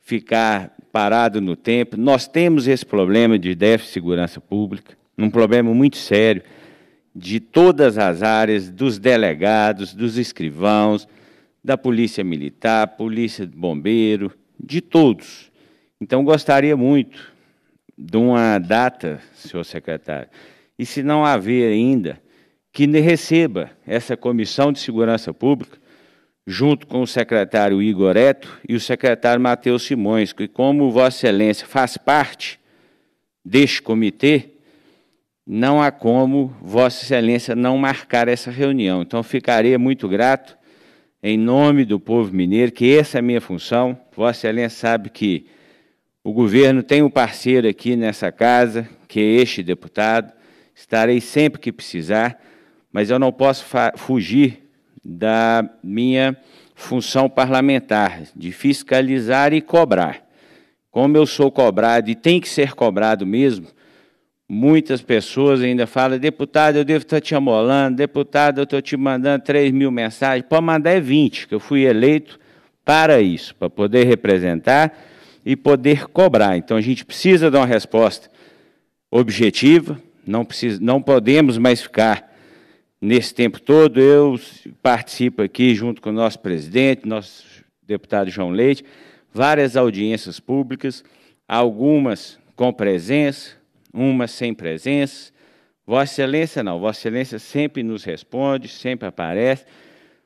ficar parado no tempo. Nós temos esse problema de déficit de segurança pública, um problema muito sério de todas as áreas, dos delegados, dos escrivãos, da Polícia Militar, Polícia de Bombeiro, de todos. Então, gostaria muito de uma data, senhor secretário, e se não haver ainda, que receba essa Comissão de Segurança Pública, junto com o secretário Igor Eto e o secretário Matheus Simões, que, como Vossa Excelência faz parte deste comitê, não há como Vossa Excelência não marcar essa reunião. Então, ficarei muito grato, em nome do povo mineiro, que essa é a minha função. Vossa Excelência sabe que o governo tem um parceiro aqui nessa casa, que é este deputado. Estarei sempre que precisar, mas eu não posso fugir da minha função parlamentar, de fiscalizar e cobrar. Como eu sou cobrado e tem que ser cobrado mesmo, Muitas pessoas ainda falam, deputado, eu devo estar te amolando, deputado, eu estou te mandando 3 mil mensagens. Pode mandar é 20, que eu fui eleito para isso, para poder representar e poder cobrar. Então a gente precisa dar uma resposta objetiva, não, precisa, não podemos mais ficar nesse tempo todo. Eu participo aqui junto com o nosso presidente, nosso deputado João Leite, várias audiências públicas, algumas com presença, uma sem presença. Vossa Excelência não, Vossa Excelência sempre nos responde, sempre aparece,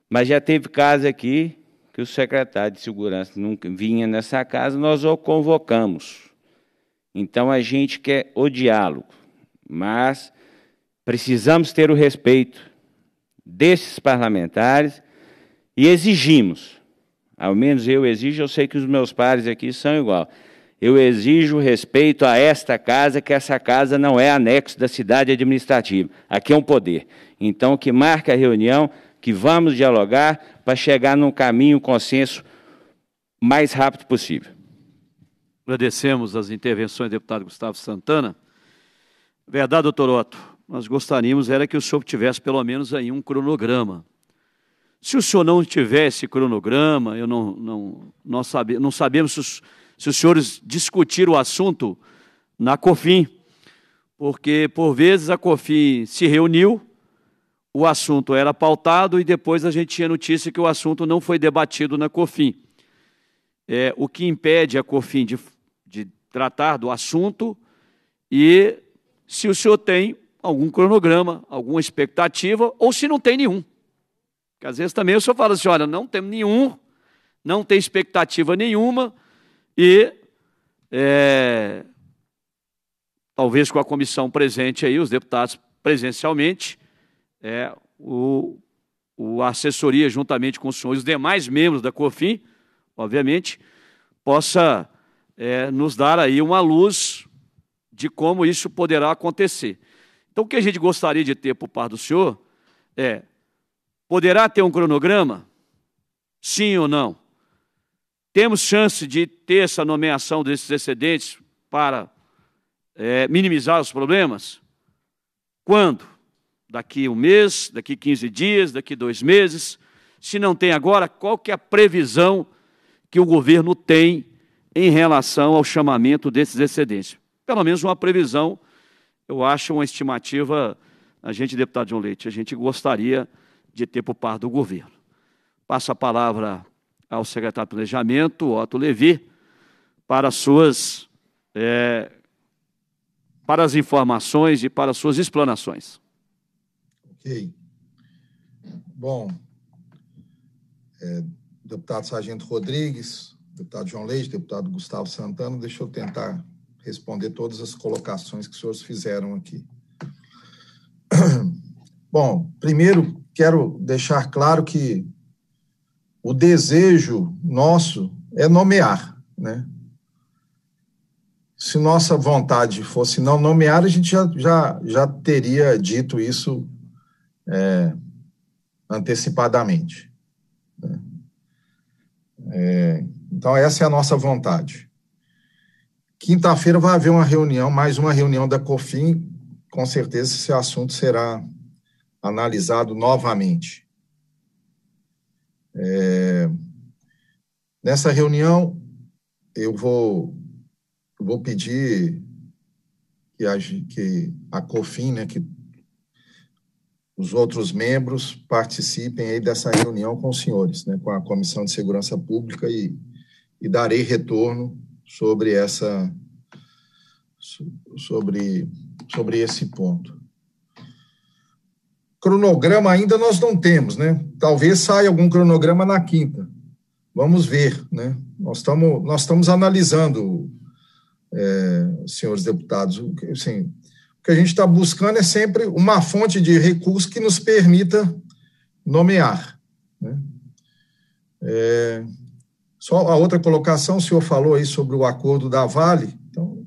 mas já teve caso aqui que o secretário de segurança nunca vinha nessa casa, nós o convocamos. Então a gente quer o diálogo, mas precisamos ter o respeito desses parlamentares e exigimos, ao menos eu exijo, eu sei que os meus pares aqui são igual eu exijo respeito a esta casa, que essa casa não é anexo da cidade administrativa. Aqui é um poder. Então, que marque a reunião, que vamos dialogar para chegar num caminho, um consenso mais rápido possível. Agradecemos as intervenções do deputado Gustavo Santana. Verdade, doutor Otto, nós gostaríamos era que o senhor tivesse pelo menos aí um cronograma. Se o senhor não tivesse cronograma, eu não, não, nós sabe, não sabemos se os se os senhores discutir o assunto na COFIN, porque por vezes a COFIN se reuniu, o assunto era pautado e depois a gente tinha notícia que o assunto não foi debatido na COFIN. É, o que impede a COFIN de, de tratar do assunto e se o senhor tem algum cronograma, alguma expectativa, ou se não tem nenhum. Porque às vezes também o senhor fala assim: olha, não temos nenhum, não tem expectativa nenhuma, e é, talvez com a comissão presente aí, os deputados presencialmente, é, o, o assessoria juntamente com os e os demais membros da COFIN, obviamente, possa é, nos dar aí uma luz de como isso poderá acontecer. Então, o que a gente gostaria de ter por parte do senhor é: poderá ter um cronograma? Sim ou não? Temos chance de ter essa nomeação desses excedentes para é, minimizar os problemas? Quando? Daqui um mês, daqui 15 dias, daqui dois meses? Se não tem agora, qual que é a previsão que o governo tem em relação ao chamamento desses excedentes? Pelo menos uma previsão, eu acho uma estimativa, a gente, deputado João Leite, a gente gostaria de ter por parte do governo. Passo a palavra ao secretário de Planejamento, Otto Levi, para suas é, para as informações e para suas explanações. Ok. Bom, é, deputado Sargento Rodrigues, deputado João Leite, deputado Gustavo Santana, deixa eu tentar responder todas as colocações que os senhores fizeram aqui. Bom, primeiro quero deixar claro que o desejo nosso é nomear, né? Se nossa vontade fosse não nomear, a gente já, já, já teria dito isso é, antecipadamente. Né? É, então, essa é a nossa vontade. Quinta-feira vai haver uma reunião, mais uma reunião da COFIN. Com certeza esse assunto será analisado novamente. É, nessa reunião, eu vou, vou pedir que a, que a COFIN, né, que os outros membros participem aí dessa reunião com os senhores, né, com a Comissão de Segurança Pública e, e darei retorno sobre essa sobre sobre esse ponto. Cronograma ainda nós não temos, né? Talvez saia algum cronograma na quinta. Vamos ver, né? Nós estamos nós estamos analisando, é, senhores deputados, assim, o que a gente está buscando é sempre uma fonte de recurso que nos permita nomear. Né? É, só a outra colocação, o senhor falou aí sobre o acordo da Vale, então,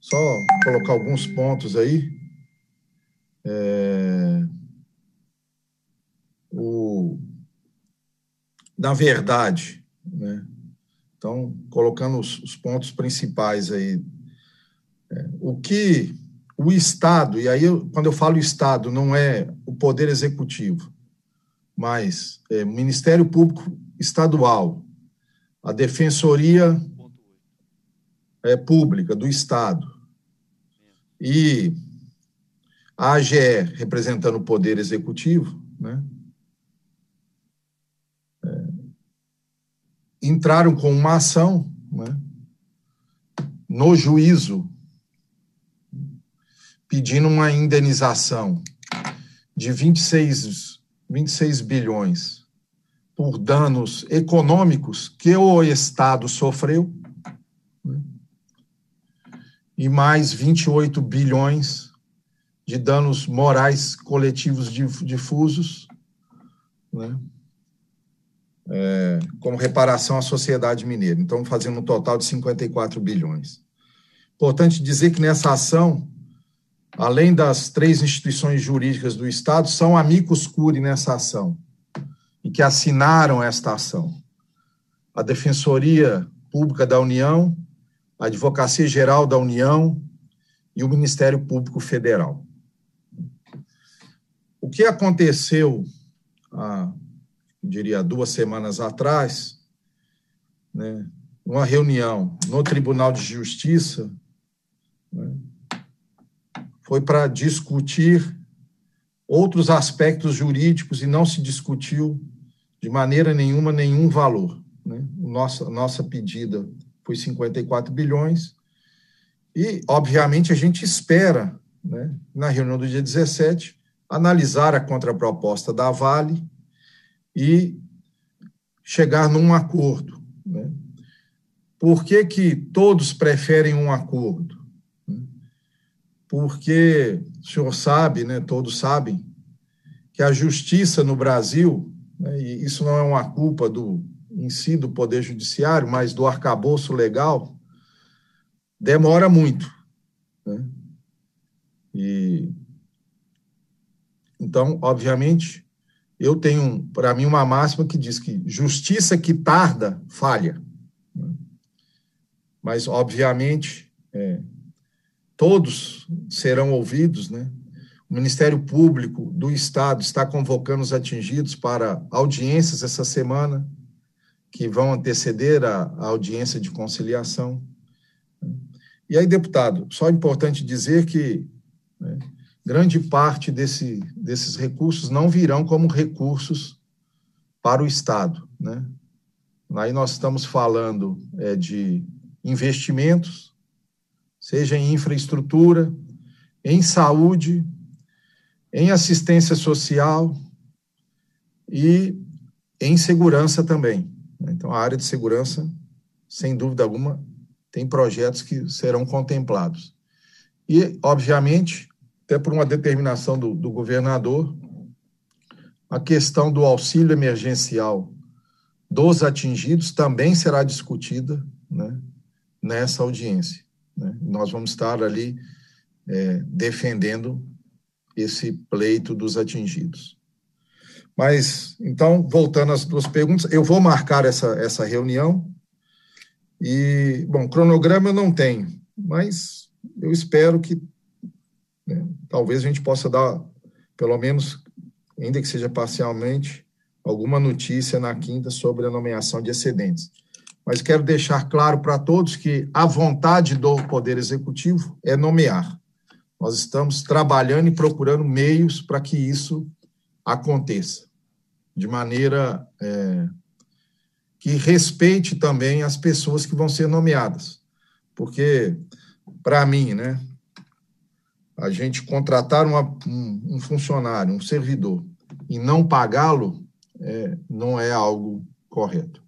só colocar alguns pontos aí. É, na verdade. Né? Então, colocando os, os pontos principais aí. É, o que o Estado, e aí eu, quando eu falo Estado, não é o Poder Executivo, mas é, Ministério Público Estadual, a Defensoria é, Pública do Estado e a AGE, representando o Poder Executivo, né? entraram com uma ação né, no juízo pedindo uma indenização de 26, 26 bilhões por danos econômicos que o Estado sofreu né, e mais 28 bilhões de danos morais coletivos difusos, né, é, como reparação à sociedade mineira. Então, fazendo um total de 54 bilhões. Importante dizer que nessa ação, além das três instituições jurídicas do Estado, são amigos curi nessa ação e que assinaram esta ação. A Defensoria Pública da União, a Advocacia Geral da União e o Ministério Público Federal. O que aconteceu ah, diria duas semanas atrás, né, uma reunião no Tribunal de Justiça, né, foi para discutir outros aspectos jurídicos e não se discutiu de maneira nenhuma nenhum valor. Né? Nossa, nossa pedida foi 54 bilhões e, obviamente, a gente espera, né, na reunião do dia 17, analisar a contraproposta da Vale, e chegar num acordo. Né? Por que, que todos preferem um acordo? Porque o senhor sabe, né, todos sabem, que a justiça no Brasil, né, e isso não é uma culpa do, em si do Poder Judiciário, mas do arcabouço legal, demora muito. Né? E, então, obviamente, eu tenho, para mim, uma máxima que diz que justiça que tarda falha. Mas, obviamente, é, todos serão ouvidos, né? O Ministério Público do Estado está convocando os atingidos para audiências essa semana, que vão anteceder a, a audiência de conciliação. Né? E aí, deputado, só é importante dizer que né, grande parte desse, desses recursos não virão como recursos para o Estado. Né? Aí nós estamos falando é, de investimentos, seja em infraestrutura, em saúde, em assistência social e em segurança também. Né? Então, a área de segurança, sem dúvida alguma, tem projetos que serão contemplados. E, obviamente, até por uma determinação do, do governador, a questão do auxílio emergencial dos atingidos também será discutida né, nessa audiência. Né? Nós vamos estar ali é, defendendo esse pleito dos atingidos. Mas, então, voltando às duas perguntas, eu vou marcar essa, essa reunião. E, bom, cronograma eu não tenho, mas eu espero que né? Talvez a gente possa dar, pelo menos, ainda que seja parcialmente, alguma notícia na quinta sobre a nomeação de excedentes. Mas quero deixar claro para todos que a vontade do Poder Executivo é nomear. Nós estamos trabalhando e procurando meios para que isso aconteça, de maneira é, que respeite também as pessoas que vão ser nomeadas. Porque, para mim, né, a gente contratar uma, um, um, funcionário, um servidor, e não pagá-lo, é, não é algo correto.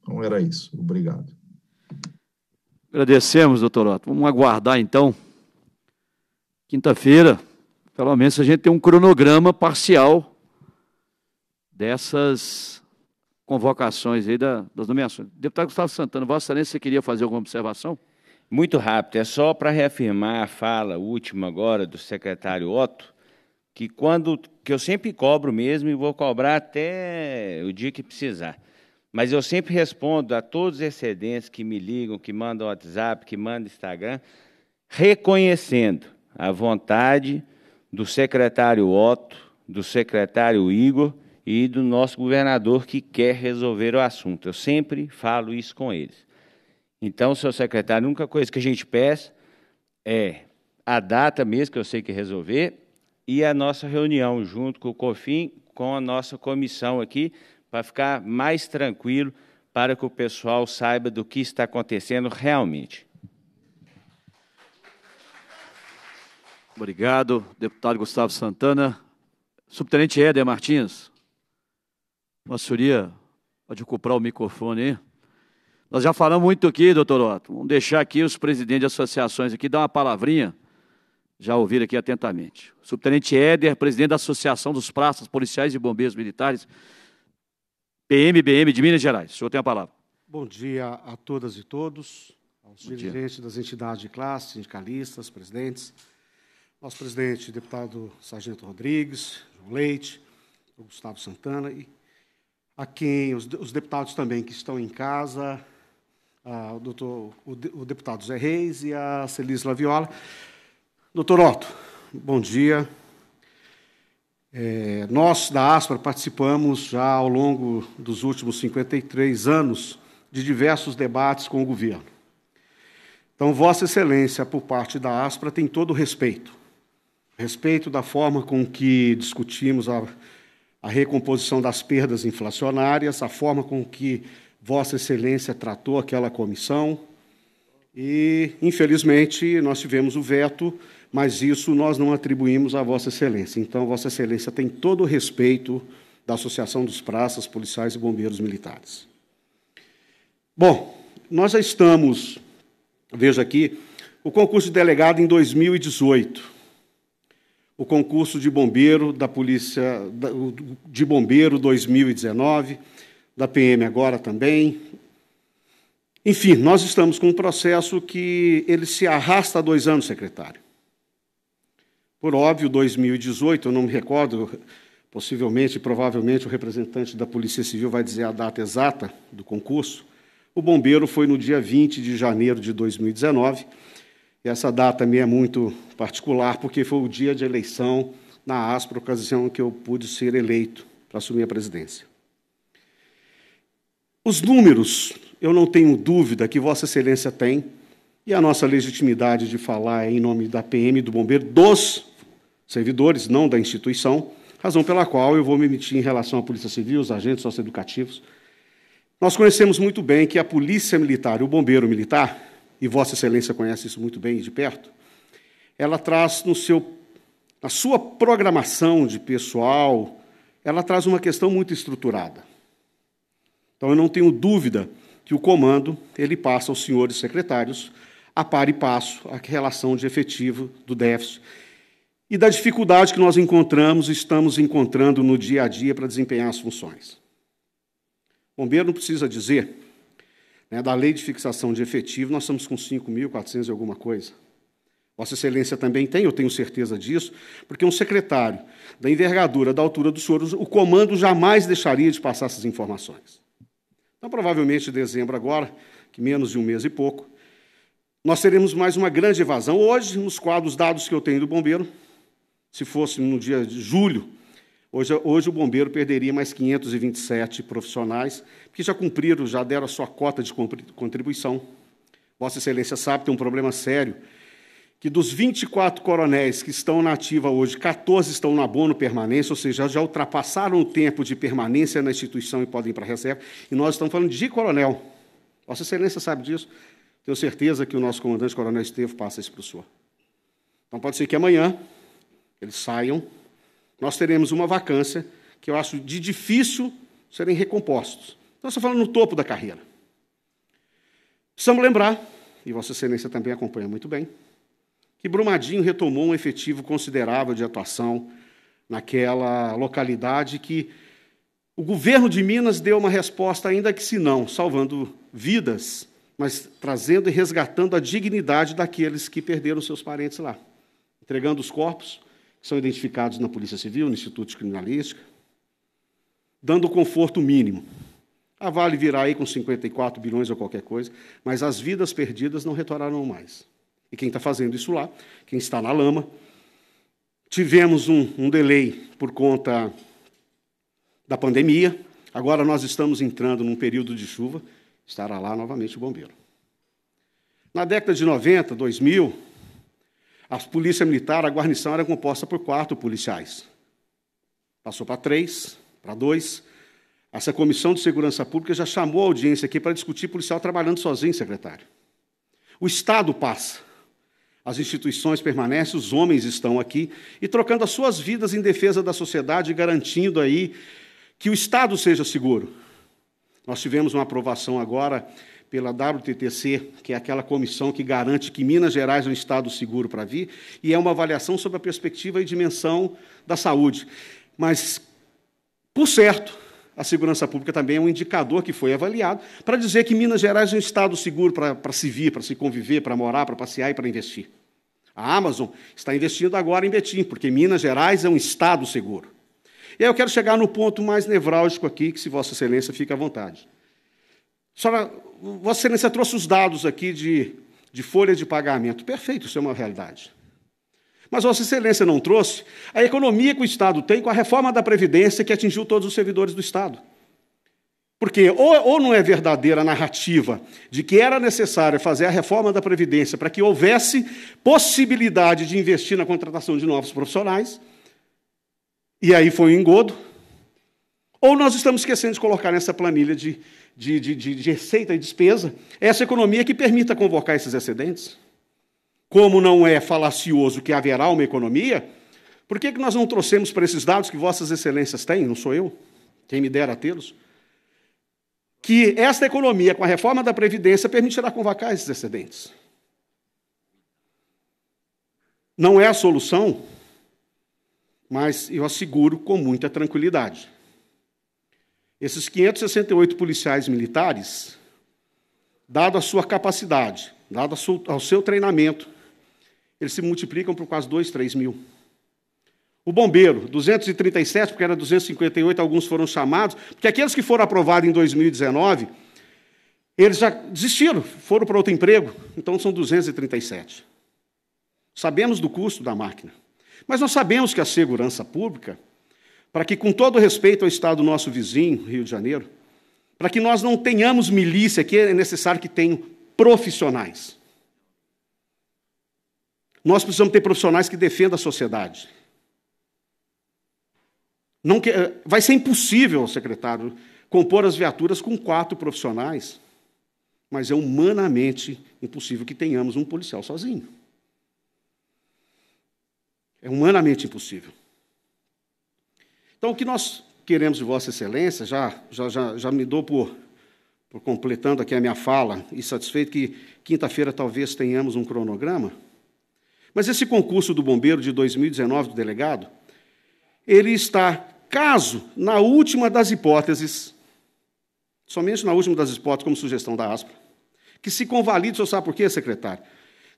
Então, era isso. Obrigado. Agradecemos, doutor Otto. Vamos aguardar, então, quinta-feira, pelo menos a gente tem um cronograma parcial dessas convocações aí da, das nomeações. Deputado Gustavo Santana, Vossa Excelência, você queria fazer alguma observação? Muito rápido, é só para reafirmar a fala última agora do secretário Otto, que quando que eu sempre cobro mesmo e vou cobrar até o dia que precisar. Mas eu sempre respondo a todos os excedentes que me ligam, que mandam WhatsApp, que mandam Instagram, reconhecendo a vontade do secretário Otto, do secretário Igor e do nosso governador que quer resolver o assunto. Eu sempre falo isso com eles. Então, senhor secretário, a única coisa que a gente peça é a data mesmo, que eu sei que resolver, e a nossa reunião junto com o COFIN, com a nossa comissão aqui, para ficar mais tranquilo, para que o pessoal saiba do que está acontecendo realmente. Obrigado, deputado Gustavo Santana. Subtenente Éder Martins, a senhoria pode ocupar o microfone aí. Nós já falamos muito aqui, doutor Otto. Vamos deixar aqui os presidentes de associações aqui dar uma palavrinha. Já ouviram aqui atentamente. O subtenente Éder, presidente da Associação dos Praças Policiais e Bombeiros Militares, PMBM de Minas Gerais. O senhor tem a palavra. Bom dia a todas e todos, aos Bom dirigentes dia. das entidades de classe, sindicalistas, presidentes, nosso presidente, deputado Sargento Rodrigues, João Leite, Gustavo Santana e a quem os, os deputados também que estão em casa, a, o, doutor, o, de, o, deputado Zé Reis e a Celis Laviola. Doutor Otto, bom dia. É, nós, da Aspra, participamos já ao longo dos últimos 53 anos de diversos debates com o governo. Então, Vossa Excelência, por parte da Aspra, tem todo o respeito. Respeito da forma com que discutimos a, a recomposição das perdas inflacionárias, a forma com que Vossa Excelência tratou aquela comissão e, infelizmente, nós tivemos o veto, mas isso nós não atribuímos a Vossa Excelência. Então, Vossa Excelência tem todo o respeito da Associação dos Praças, Policiais e Bombeiros Militares. Bom, nós já estamos, veja aqui, o concurso de delegado em 2018 o concurso de bombeiro da polícia de bombeiro 2019, da PM agora também. Enfim, nós estamos com um processo que ele se arrasta há dois anos, secretário. Por óbvio, 2018, eu não me recordo, possivelmente, provavelmente, o representante da Polícia Civil vai dizer a data exata do concurso. O bombeiro foi no dia 20 de janeiro de 2019. E essa data me é muito particular, porque foi o dia de eleição, na áspera ocasião que eu pude ser eleito para assumir a presidência. Os números, eu não tenho dúvida que Vossa Excelência tem, e a nossa legitimidade de falar é em nome da PM, do bombeiro, dos servidores, não da instituição, razão pela qual eu vou me emitir em relação à Polícia Civil, os agentes socioeducativos. Nós conhecemos muito bem que a Polícia Militar e o Bombeiro Militar, e Vossa Excelência conhece isso muito bem de perto, ela traz no seu, na sua programação de pessoal, ela traz uma questão muito estruturada. Então eu não tenho dúvida que o comando ele passa aos senhores secretários a par e passo a relação de efetivo do déficit e da dificuldade que nós encontramos e estamos encontrando no dia a dia para desempenhar as funções. O bombeiro não precisa dizer, né, da lei de fixação de efetivo, nós estamos com 5.400 e alguma coisa. Vossa Excelência também tem, eu tenho certeza disso, porque um secretário da envergadura, da altura do senhor, o comando jamais deixaria de passar essas informações. Então, provavelmente, em dezembro agora, que menos de um mês e pouco, nós teremos mais uma grande evasão. Hoje, nos quadros dados que eu tenho do bombeiro, se fosse no dia de julho, hoje, hoje o bombeiro perderia mais 527 profissionais, que já cumpriram, já deram a sua cota de contribuição. Vossa Excelência sabe que tem um problema sério que dos 24 coronéis que estão na ativa hoje, 14 estão no abono permanência, ou seja, já ultrapassaram o tempo de permanência na instituição e podem ir para a reserva, e nós estamos falando de coronel. Vossa Excelência sabe disso. Tenho certeza que o nosso comandante coronel Estevo passa isso para o senhor. Então pode ser que amanhã eles saiam, nós teremos uma vacância que eu acho de difícil serem recompostos. Então, estou falando no topo da carreira. Precisamos lembrar, e Vossa Excelência também acompanha muito bem, que Brumadinho retomou um efetivo considerável de atuação naquela localidade que o governo de Minas deu uma resposta, ainda que se não, salvando vidas, mas trazendo e resgatando a dignidade daqueles que perderam seus parentes lá, entregando os corpos que são identificados na Polícia Civil, no Instituto de Criminalística, dando o conforto mínimo. A ah, Vale virá aí com 54 bilhões ou qualquer coisa, mas as vidas perdidas não retornarão mais. E quem está fazendo isso lá, quem está na lama. Tivemos um, um delay por conta da pandemia. Agora nós estamos entrando num período de chuva. Estará lá novamente o bombeiro. Na década de 90, 2000, a polícia militar, a guarnição era composta por quatro policiais. Passou para três, para dois. Essa comissão de segurança pública já chamou a audiência aqui para discutir policial trabalhando sozinho, secretário. O Estado passa. As instituições permanecem, os homens estão aqui e trocando as suas vidas em defesa da sociedade, garantindo aí que o Estado seja seguro. Nós tivemos uma aprovação agora pela WTTC, que é aquela comissão que garante que Minas Gerais é um estado seguro para vir, e é uma avaliação sobre a perspectiva e dimensão da saúde. Mas, por certo, a segurança pública também é um indicador que foi avaliado para dizer que Minas Gerais é um estado seguro para, se vir, para se conviver, para morar, para passear e para investir. A Amazon está investindo agora em Betim, porque Minas Gerais é um estado seguro. E aí eu quero chegar no ponto mais nevrálgico aqui, que se Vossa Excelência fica à vontade. Senhora, Vossa Excelência trouxe os dados aqui de, de folha de pagamento. Perfeito, isso é uma realidade. Mas Vossa Excelência não trouxe a economia que o Estado tem com a reforma da Previdência que atingiu todos os servidores do Estado. Porque ou, ou não é verdadeira a narrativa de que era necessário fazer a reforma da Previdência para que houvesse possibilidade de investir na contratação de novos profissionais, e aí foi um engodo, ou nós estamos esquecendo de colocar nessa planilha de, de, de, de receita e despesa essa economia que permita convocar esses excedentes como não é falacioso que haverá uma economia, por que, que nós não trouxemos para esses dados que Vossas Excelências têm? Não sou eu, quem me dera tê-los. Que esta economia, com a reforma da Previdência, permitirá convocar esses excedentes. Não é a solução, mas eu asseguro com muita tranquilidade. Esses 568 policiais militares, dado a sua capacidade, dado ao seu treinamento, eles se multiplicam por quase 2, 3 mil. O bombeiro, 237, porque era 258, alguns foram chamados, porque aqueles que foram aprovados em 2019, eles já desistiram, foram para outro emprego, então são 237. Sabemos do custo da máquina, mas nós sabemos que a segurança pública, para que, com todo respeito ao estado nosso vizinho, Rio de Janeiro, para que nós não tenhamos milícia aqui, é necessário que tenham profissionais. Nós precisamos ter profissionais que defendam a sociedade. Não que, eh, vai ser impossível, secretário, compor as viaturas com quatro profissionais, mas é humanamente impossível que tenhamos um policial sozinho. É humanamente impossível. Então, o que nós queremos de Vossa Excelência, já, já, já, já me dou por, por completando aqui a minha fala, e satisfeito que quinta-feira talvez tenhamos um cronograma. Mas esse concurso do bombeiro de 2019 do delegado, ele está caso na última das hipóteses, somente na última das hipóteses, como sugestão da ASPA, que se convalide, senhor sabe por quê, secretário?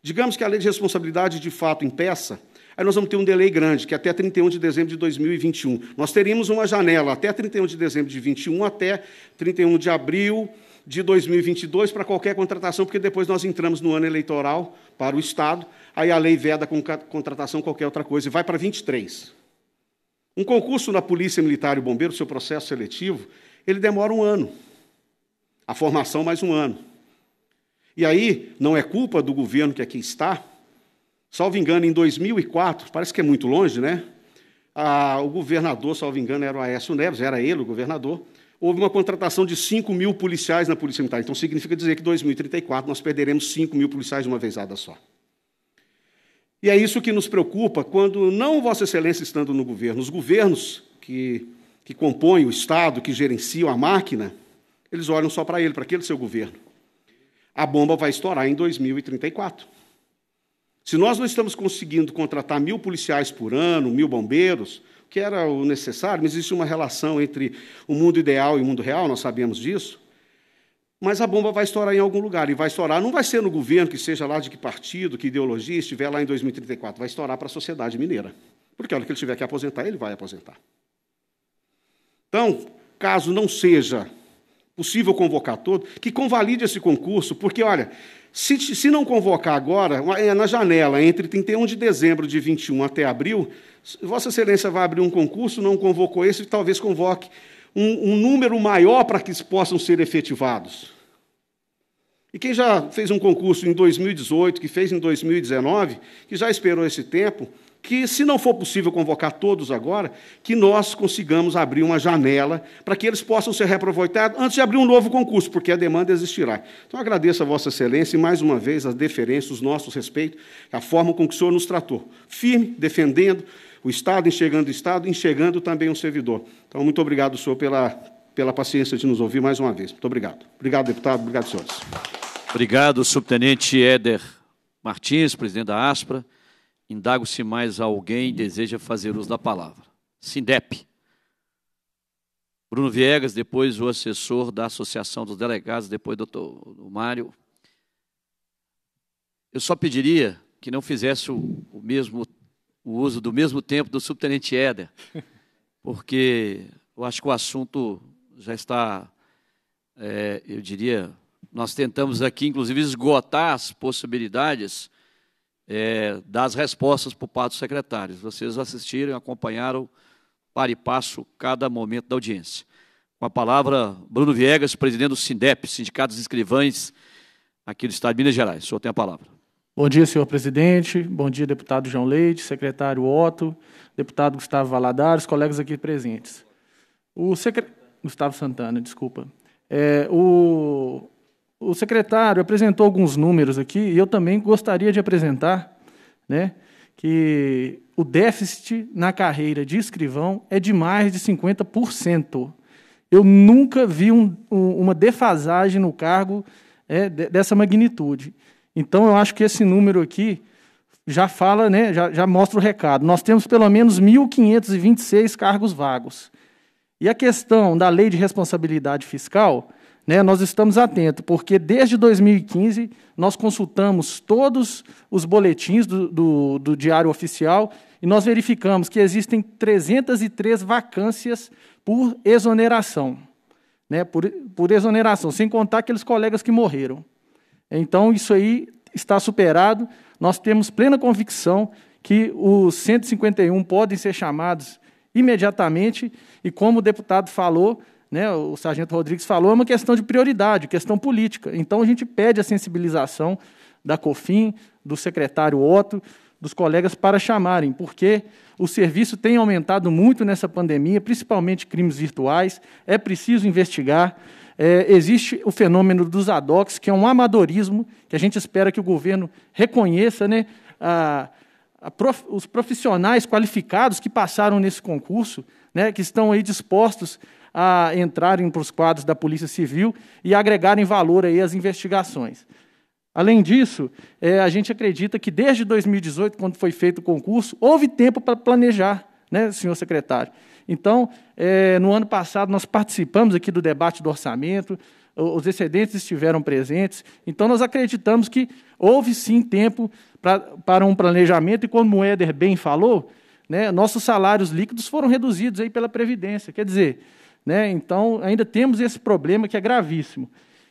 Digamos que a lei de responsabilidade de fato impeça, aí nós vamos ter um delay grande, que é até 31 de dezembro de 2021. Nós teríamos uma janela até 31 de dezembro de 2021 até 31 de abril de 2022 para qualquer contratação, porque depois nós entramos no ano eleitoral para o Estado, aí a lei veda com contratação qualquer outra coisa, e vai para 23. Um concurso na Polícia Militar e Bombeiro, seu processo seletivo, ele demora um ano. A formação mais um ano. E aí, não é culpa do governo que aqui está, salvo engano, em 2004, parece que é muito longe, né? Ah, o governador, salvo engano, era o Aécio Neves, era ele o governador, houve uma contratação de 5 mil policiais na Polícia Militar. Então, significa dizer que em 2034 nós perderemos 5 mil policiais de uma vezada só. E é isso que nos preocupa quando, não Vossa Excelência estando no governo, os governos que, que compõem o Estado, que gerenciam a máquina, eles olham só para ele, para aquele seu governo. A bomba vai estourar em 2034. Se nós não estamos conseguindo contratar mil policiais por ano, mil bombeiros, que era o necessário, mas existe uma relação entre o mundo ideal e o mundo real, nós sabemos disso mas a bomba vai estourar em algum lugar. E vai estourar, não vai ser no governo, que seja lá de que partido, que ideologia estiver lá em 2034, vai estourar para a sociedade mineira. Porque a hora que ele tiver que aposentar, ele vai aposentar. Então, caso não seja possível convocar todo, que convalide esse concurso, porque, olha, se, se não convocar agora, é na janela, entre 31 de dezembro de 21 até abril, Vossa Excelência vai abrir um concurso, não convocou esse, talvez convoque um, um número maior para que possam ser efetivados. E quem já fez um concurso em 2018, que fez em 2019, que já esperou esse tempo, que se não for possível convocar todos agora, que nós consigamos abrir uma janela para que eles possam ser reaproveitados antes de abrir um novo concurso, porque a demanda existirá. Então agradeço a Vossa Excelência e mais uma vez a deferência, os nossos respeitos, a forma com que o senhor nos tratou. Firme, defendendo, o Estado enxergando o Estado, enxergando também o servidor. Então, muito obrigado, senhor, pela, pela paciência de nos ouvir mais uma vez. Muito obrigado. Obrigado, deputado. Obrigado, senhores. Obrigado, subtenente Éder Martins, presidente da ASPRA. Indago se mais alguém deseja fazer uso da palavra. Sindep. Bruno Viegas, depois o assessor da Associação dos Delegados, depois o doutor Mário. Eu só pediria que não fizesse o, o mesmo o uso do mesmo tempo do subtenente Éder, porque eu acho que o assunto já está, é, eu diria, nós tentamos aqui, inclusive, esgotar as possibilidades é, das respostas por parte dos secretários. Vocês assistiram, acompanharam, para e passo, cada momento da audiência. Com a palavra, Bruno Viegas, presidente do SINDEP, Sindicato dos Escrivães aqui do Estado de Minas Gerais. O senhor tem a palavra. Bom dia, senhor presidente. Bom dia, deputado João Leite, secretário Otto, deputado Gustavo Valadares, colegas aqui presentes. O secre... Gustavo Santana, desculpa. É, o... o secretário apresentou alguns números aqui e eu também gostaria de apresentar, né, que o déficit na carreira de escrivão é de mais de 50%. Eu nunca vi um, um, uma defasagem no cargo é, dessa magnitude. Então, eu acho que esse número aqui já fala, né, já, já mostra o recado. Nós temos pelo menos 1.526 cargos vagos. E a questão da lei de responsabilidade fiscal, né, nós estamos atentos, porque desde 2015 nós consultamos todos os boletins do, do, do Diário Oficial e nós verificamos que existem 303 vacâncias por exoneração. Né, por, por exoneração, sem contar aqueles colegas que morreram. Então, isso aí está superado. Nós temos plena convicção que os 151 podem ser chamados imediatamente, e como o deputado falou, né, o sargento Rodrigues falou, é uma questão de prioridade, questão política. Então, a gente pede a sensibilização da COFIN, do secretário Otto, dos colegas para chamarem, porque o serviço tem aumentado muito nessa pandemia, principalmente crimes virtuais, é preciso investigar é, existe o fenômeno dos ad hocs, que é um amadorismo, que a gente espera que o governo reconheça, né, a, a prof, os profissionais qualificados que passaram nesse concurso, né, que estão aí dispostos a entrarem para os quadros da Polícia Civil e agregarem valor aí às investigações. Além disso, é, a gente acredita que desde 2018, quando foi feito o concurso, houve tempo para planejar, né, senhor secretário. Então, é, no ano passado, nós participamos aqui do debate do orçamento, os excedentes estiveram presentes. Então, nós acreditamos que houve sim tempo pra, para um planejamento, e como o Éder bem falou, né, nossos salários líquidos foram reduzidos aí pela Previdência. Quer dizer, né, então ainda temos esse problema que é gravíssimo.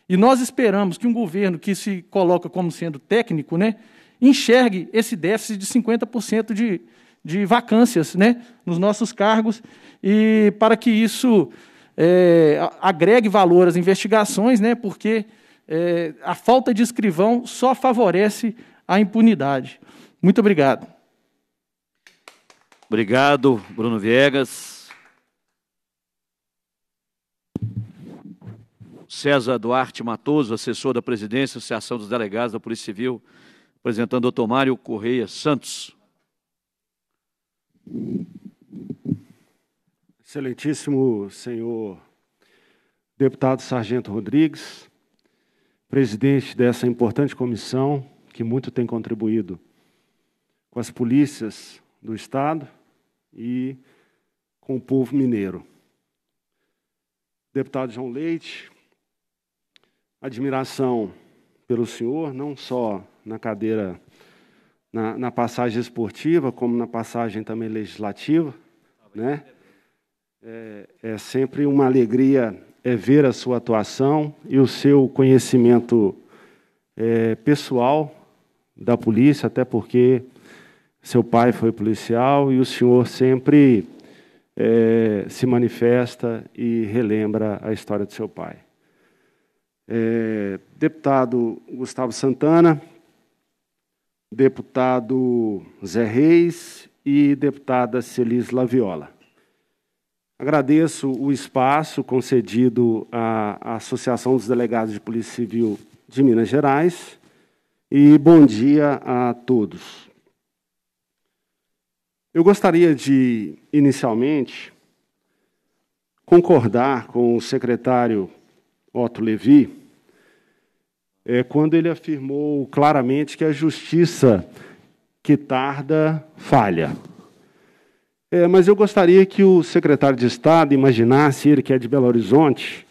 E nós esperamos que um governo que se coloca como sendo técnico né, enxergue esse déficit de 50% de, de vacâncias né, nos nossos cargos, e para que isso é, agregue valor às investigações, né, porque é, a falta de escrivão só favorece a impunidade. Muito obrigado. Obrigado, Bruno Viegas. César Duarte Matoso, assessor da presidência, Associação dos Delegados da Polícia Civil, apresentando o Tomário Correia Santos. Excelentíssimo senhor deputado Sargento Rodrigues, presidente dessa importante comissão, que muito tem contribuído com as polícias do Estado e com o povo mineiro. Deputado João Leite, admiração pelo senhor, não só na cadeira na, na passagem esportiva, como na passagem também legislativa, né? É, é, sempre uma alegria é ver a sua atuação e o seu conhecimento é, pessoal da polícia, até porque seu pai foi policial e o senhor sempre é, se manifesta e relembra a história de seu pai. É, deputado Gustavo Santana, deputado Zé Reis e deputada Celis Laviola. Agradeço o espaço concedido à Associação dos Delegados de Polícia Civil de Minas Gerais e bom dia a todos. Eu gostaria de, inicialmente, concordar com o secretário Otto Levi é, quando ele afirmou claramente que a justiça que tarda falha. É, mas eu gostaria que o secretário de Estado imaginasse, ele que é de Belo Horizonte,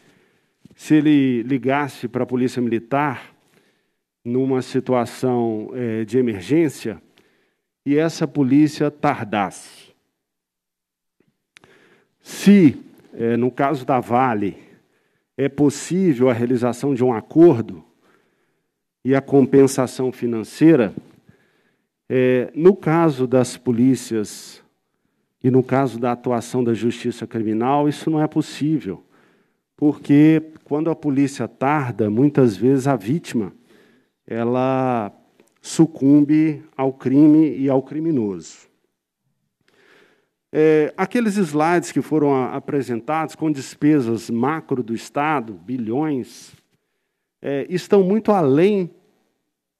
se ele ligasse para a Polícia Militar numa situação é, de emergência e essa polícia tardasse. Se, é, no caso da Vale, é possível a realização de um acordo e a compensação financeira, é, no caso das polícias e no caso da atuação da justiça criminal, isso não é possível, porque quando a polícia tarda, muitas vezes a vítima ela sucumbe ao crime e ao criminoso. É, aqueles slides que foram apresentados com despesas macro do Estado, bilhões, é, estão muito além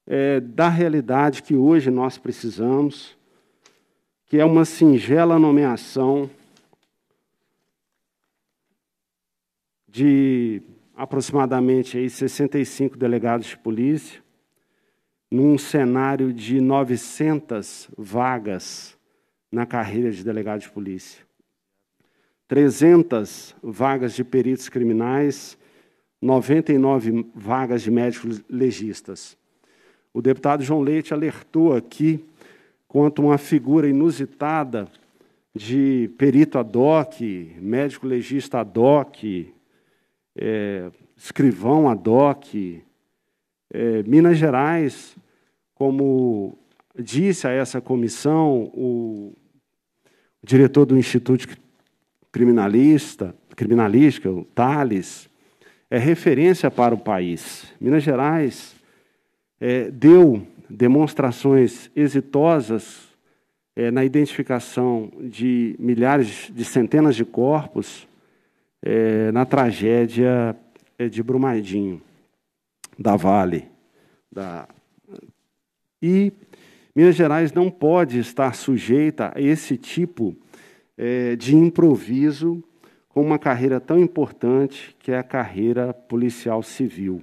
é, da realidade que hoje nós precisamos, que é uma singela nomeação de aproximadamente aí, 65 delegados de polícia, num cenário de 900 vagas na carreira de delegado de polícia. 300 vagas de peritos criminais 99 vagas de médicos legistas. O deputado João Leite alertou aqui quanto uma figura inusitada de perito ad hoc, médico legista ad hoc, é, escrivão ad hoc. É, Minas Gerais, como disse a essa comissão o diretor do Instituto Criminalista, Criminalística, o Tales, é referência para o país. Minas Gerais é, deu demonstrações exitosas é, na identificação de milhares, de centenas de corpos é, na tragédia é, de Brumadinho, da Vale. Da... E Minas Gerais não pode estar sujeita a esse tipo é, de improviso com uma carreira tão importante que é a carreira policial civil.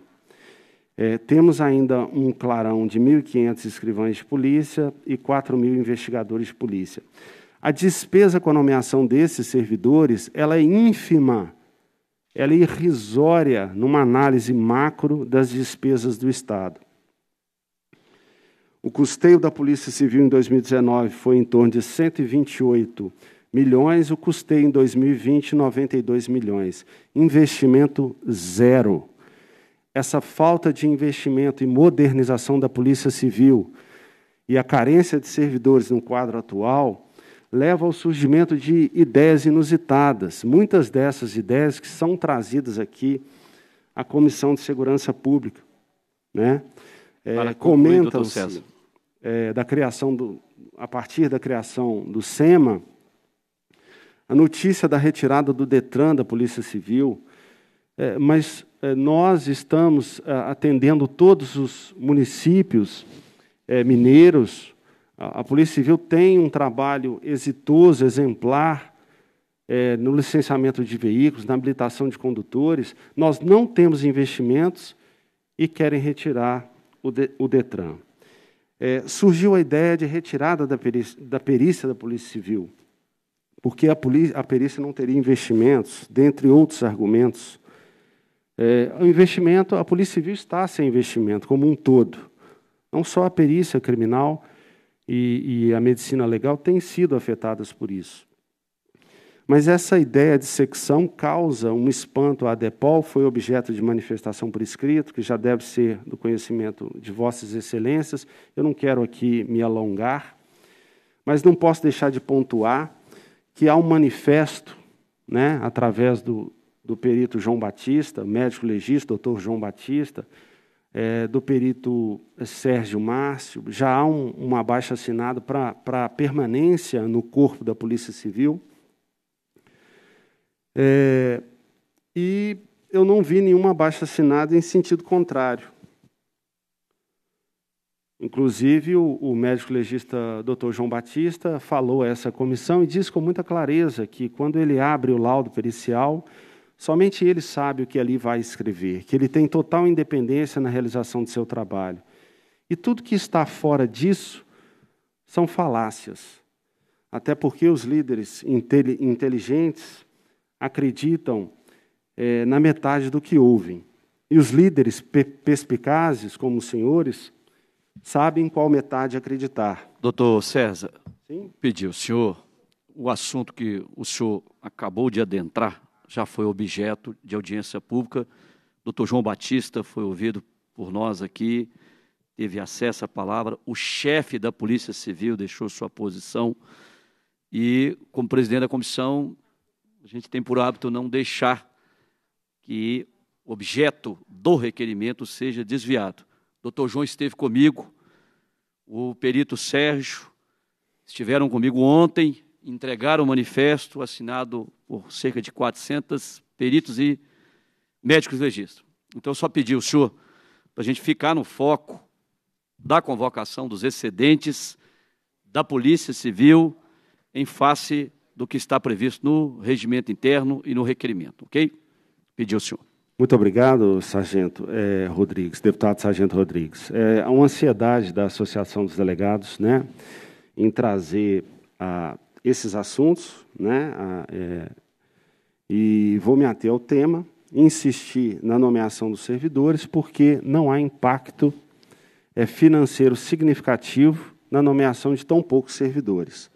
É, temos ainda um clarão de 1.500 escrivães de polícia e 4.000 investigadores de polícia. A despesa com a nomeação desses servidores ela é ínfima, ela é irrisória numa análise macro das despesas do Estado. O custeio da Polícia Civil em 2019 foi em torno de 128 milhões milhões, o custeio em 2020, 92 milhões. Investimento zero. Essa falta de investimento e modernização da Polícia Civil e a carência de servidores no quadro atual leva ao surgimento de ideias inusitadas. Muitas dessas ideias que são trazidas aqui à Comissão de Segurança Pública. Né? É, Comentam-se é, da criação do, a partir da criação do SEMA, a notícia da retirada do Detran da Polícia Civil, é, mas é, nós estamos é, atendendo todos os municípios é, mineiros. A, a, Polícia Civil tem um trabalho exitoso, exemplar, é, no licenciamento de veículos, na habilitação de condutores. Nós não temos investimentos e querem retirar o, de, o Detran. É, surgiu a ideia de retirada da perícia, da perícia da Polícia Civil porque a, a perícia não teria investimentos, dentre outros argumentos. É, o investimento, a Polícia Civil está sem investimento como um todo. Não só a perícia criminal e, e a medicina legal têm sido afetadas por isso. Mas essa ideia de secção causa um espanto à DEPOL, foi objeto de manifestação por escrito, que já deve ser do conhecimento de Vossas Excelências. Eu não quero aqui me alongar, mas não posso deixar de pontuar que há um manifesto, né, através do, do perito João Batista, médico legista, doutor João Batista, é, do perito Sérgio Márcio, já há um, uma baixa assinada para permanência no corpo da Polícia Civil. É, e eu não vi nenhuma baixa assinada em sentido contrário. Inclusive, o, o médico legista Dr. João Batista falou a essa comissão e disse com muita clareza que, quando ele abre o laudo pericial, somente ele sabe o que ali vai escrever, que ele tem total independência na realização do seu trabalho. E tudo que está fora disso são falácias. Até porque os líderes inteligentes acreditam é, na metade do que ouvem. E os líderes perspicazes, como os senhores, sabe em qual metade acreditar. Doutor César, Sim? pedi ao senhor, o assunto que o senhor acabou de adentrar já foi objeto de audiência pública. Doutor João Batista foi ouvido por nós aqui, teve acesso à palavra. O chefe da Polícia Civil deixou sua posição. E, como presidente da comissão, a gente tem por hábito não deixar que objeto do requerimento seja desviado doutor João esteve comigo, o perito Sérgio, estiveram comigo ontem, entregaram o manifesto assinado por cerca de 400 peritos e médicos registro. Então, eu só pedi ao senhor para a gente ficar no foco da convocação dos excedentes da Polícia Civil em face do que está previsto no regimento interno e no requerimento, ok? Pediu o senhor. Muito obrigado, Sargento é, Rodrigues, deputado Sargento Rodrigues. É uma ansiedade da Associação dos Delegados né, em trazer a, ah, esses assuntos, né, a, ah, é, eh, e vou me ater ao tema, insistir na nomeação dos servidores, porque não há impacto é, financeiro significativo na nomeação de tão poucos servidores.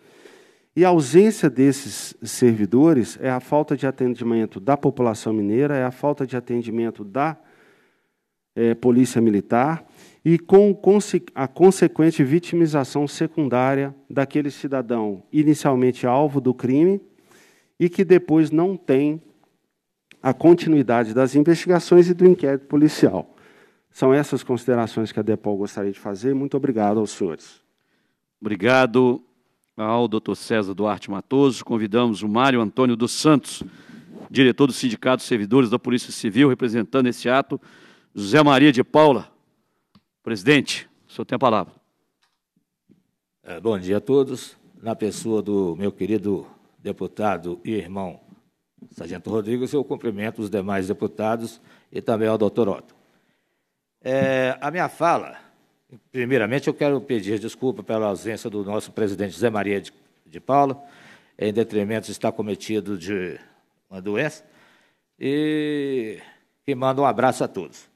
E a ausência desses servidores é a falta de atendimento da população mineira, é a falta de atendimento da é, polícia militar e com a consequente vitimização secundária daquele cidadão inicialmente alvo do crime e que depois não tem a continuidade das investigações e do inquérito policial. São essas considerações que a DEPOL gostaria de fazer. Muito obrigado aos senhores. Obrigado, ao Dr. César Duarte Matoso. Convidamos o Mário Antônio dos Santos, diretor do Sindicato de Servidores da Polícia Civil, representando esse ato. José Maria de Paula, presidente, o senhor tem a palavra. É, bom dia a todos. Na pessoa do meu querido deputado e irmão Sargento Rodrigues, eu cumprimento os demais deputados e também ao doutor Otto. É, a minha fala Primeiramente, eu quero pedir desculpa pela ausência do nosso presidente Zé Maria de, de Paula, em detrimento de estar cometido de uma doença, e que manda um abraço a todos.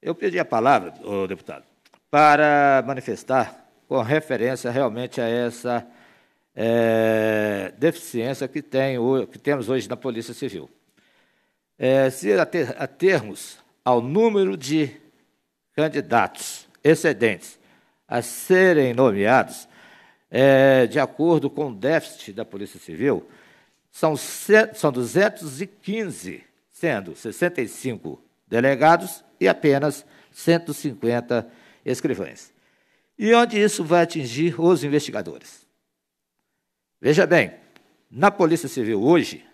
Eu pedi a palavra, ô, deputado, para manifestar com referência realmente a essa é, deficiência que, tem, que temos hoje na Polícia Civil. É, se termos ao número de candidatos excedentes a serem nomeados é, de acordo com o déficit da Polícia Civil são, são 215, sendo 65 delegados e apenas 150 escrivães. E onde isso vai atingir os investigadores? Veja bem, na Polícia Civil hoje,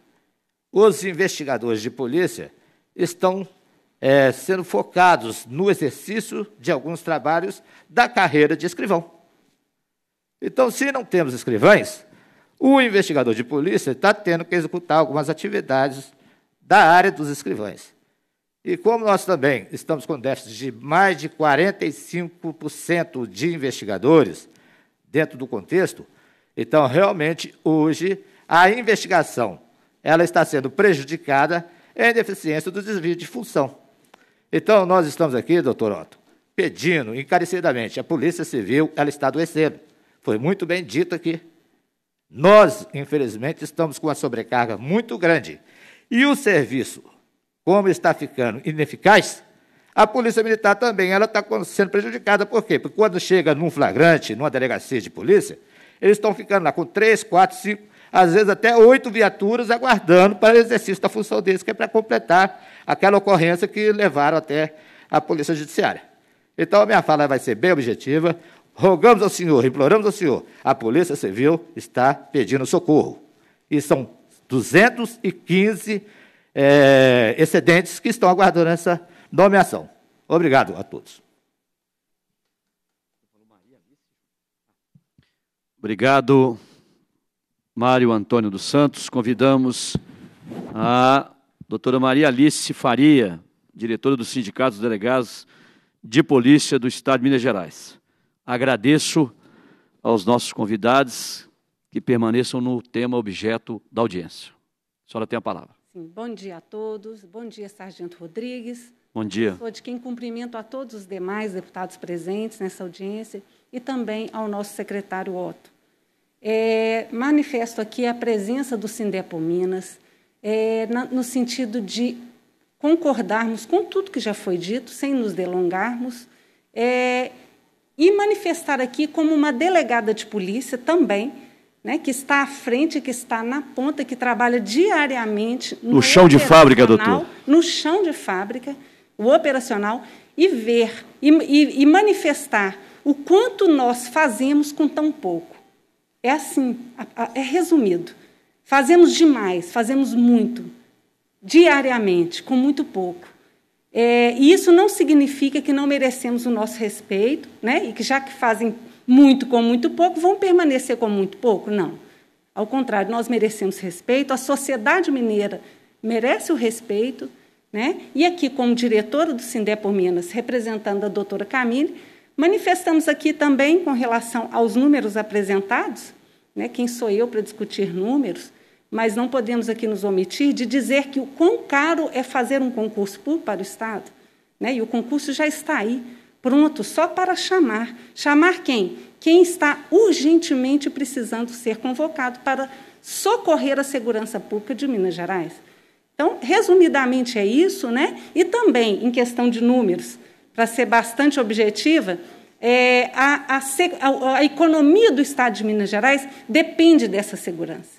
os investigadores de polícia estão é, sendo focados no exercício de alguns trabalhos da carreira de escrivão. Então, se não temos escrivães, o investigador de polícia está tendo que executar algumas atividades da área dos escrivães. E como nós também estamos com déficit de mais de 45% de investigadores dentro do contexto, então realmente hoje a investigação ela está sendo prejudicada em deficiência do desvio de função. Então, nós estamos aqui, doutor Otto, pedindo encarecidamente, a Polícia Civil, ela está adoecendo. Foi muito bem dito aqui. Nós, infelizmente, estamos com uma sobrecarga muito grande. E o serviço, como está ficando ineficaz, a Polícia Militar também ela está sendo prejudicada. Por quê? Porque quando chega num flagrante, numa delegacia de polícia, eles estão ficando lá com três, quatro, cinco às vezes até oito viaturas aguardando para o exercício da função deles, que é para completar aquela ocorrência que levaram até a Polícia Judiciária. Então, a minha fala vai ser bem objetiva. Rogamos ao senhor, imploramos ao senhor, a Polícia Civil está pedindo socorro. E são 215 é, eh, excedentes que estão aguardando essa nomeação. Obrigado a todos. Obrigado, Mário Antônio dos Santos, convidamos a doutora Maria Alice Faria, diretora do Sindicato dos Delegados de Polícia do Estado de Minas Gerais. Agradeço aos nossos convidados que permaneçam no tema objeto da audiência. A senhora tem a palavra. Sim, bom dia a todos. Bom dia, Sargento Rodrigues. Bom dia. Sou de quem cumprimento a todos os demais deputados presentes nessa audiência e também ao nosso secretário Otto. É, manifesto aqui a presença do Sindepo Minas, é, na, no sentido de concordarmos com tudo que já foi dito, sem nos delongarmos, é, e manifestar aqui como uma delegada de polícia também, né, que está à frente, que está na ponta, que trabalha diariamente no, no chão de fábrica, doutor. No chão de fábrica, o operacional, e ver e, e, e manifestar o quanto nós fazemos com tão pouco é assim, é resumido. Fazemos demais, fazemos muito, diariamente, com muito pouco. É, e isso não significa que não merecemos o nosso respeito, né? e que já que fazem muito com muito pouco, vão permanecer com muito pouco? Não. Ao contrário, nós merecemos respeito, a sociedade mineira merece o respeito. Né? E aqui, como diretora do por Minas, representando a doutora Camille, manifestamos aqui também, com relação aos números apresentados, né? quem sou eu para discutir números, mas não podemos aqui nos omitir de dizer que o quão caro é fazer um concurso público para o Estado. Né? E o concurso já está aí, pronto, só para chamar. Chamar quem? Quem está urgentemente precisando ser convocado para socorrer a segurança pública de Minas Gerais. Então, resumidamente é isso, né? E também, em questão de números, para ser bastante objetiva, é, a, a, a economia do Estado de Minas Gerais depende dessa segurança.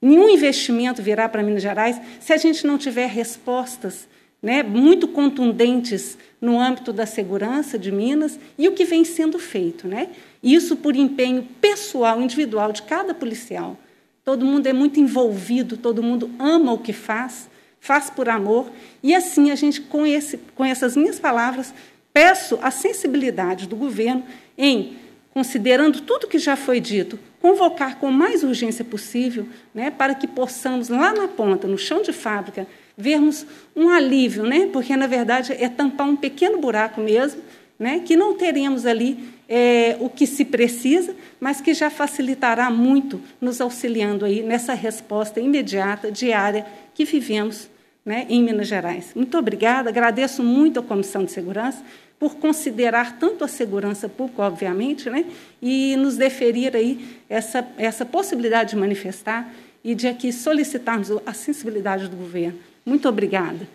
Nenhum investimento virá para Minas Gerais se a gente não tiver respostas né, muito contundentes no âmbito da segurança de Minas e o que vem sendo feito. Né? Isso por empenho pessoal, individual de cada policial. Todo mundo é muito envolvido, todo mundo ama o que faz, faz por amor. E assim, a gente, com, esse, com essas minhas palavras, Peço a sensibilidade do governo em, considerando tudo que já foi dito, convocar com mais urgência possível, né, para que possamos lá na ponta, no chão de fábrica, vermos um alívio, né, porque na verdade é tampar um pequeno buraco mesmo, né, que não teremos ali é, o que se precisa, mas que já facilitará muito nos auxiliando aí nessa resposta imediata, diária que vivemos né, em Minas Gerais. Muito obrigada, agradeço muito à Comissão de Segurança por considerar tanto a segurança pública, obviamente, né, e nos deferir aí essa, essa possibilidade de manifestar e de aqui solicitarmos a sensibilidade do governo. Muito obrigada.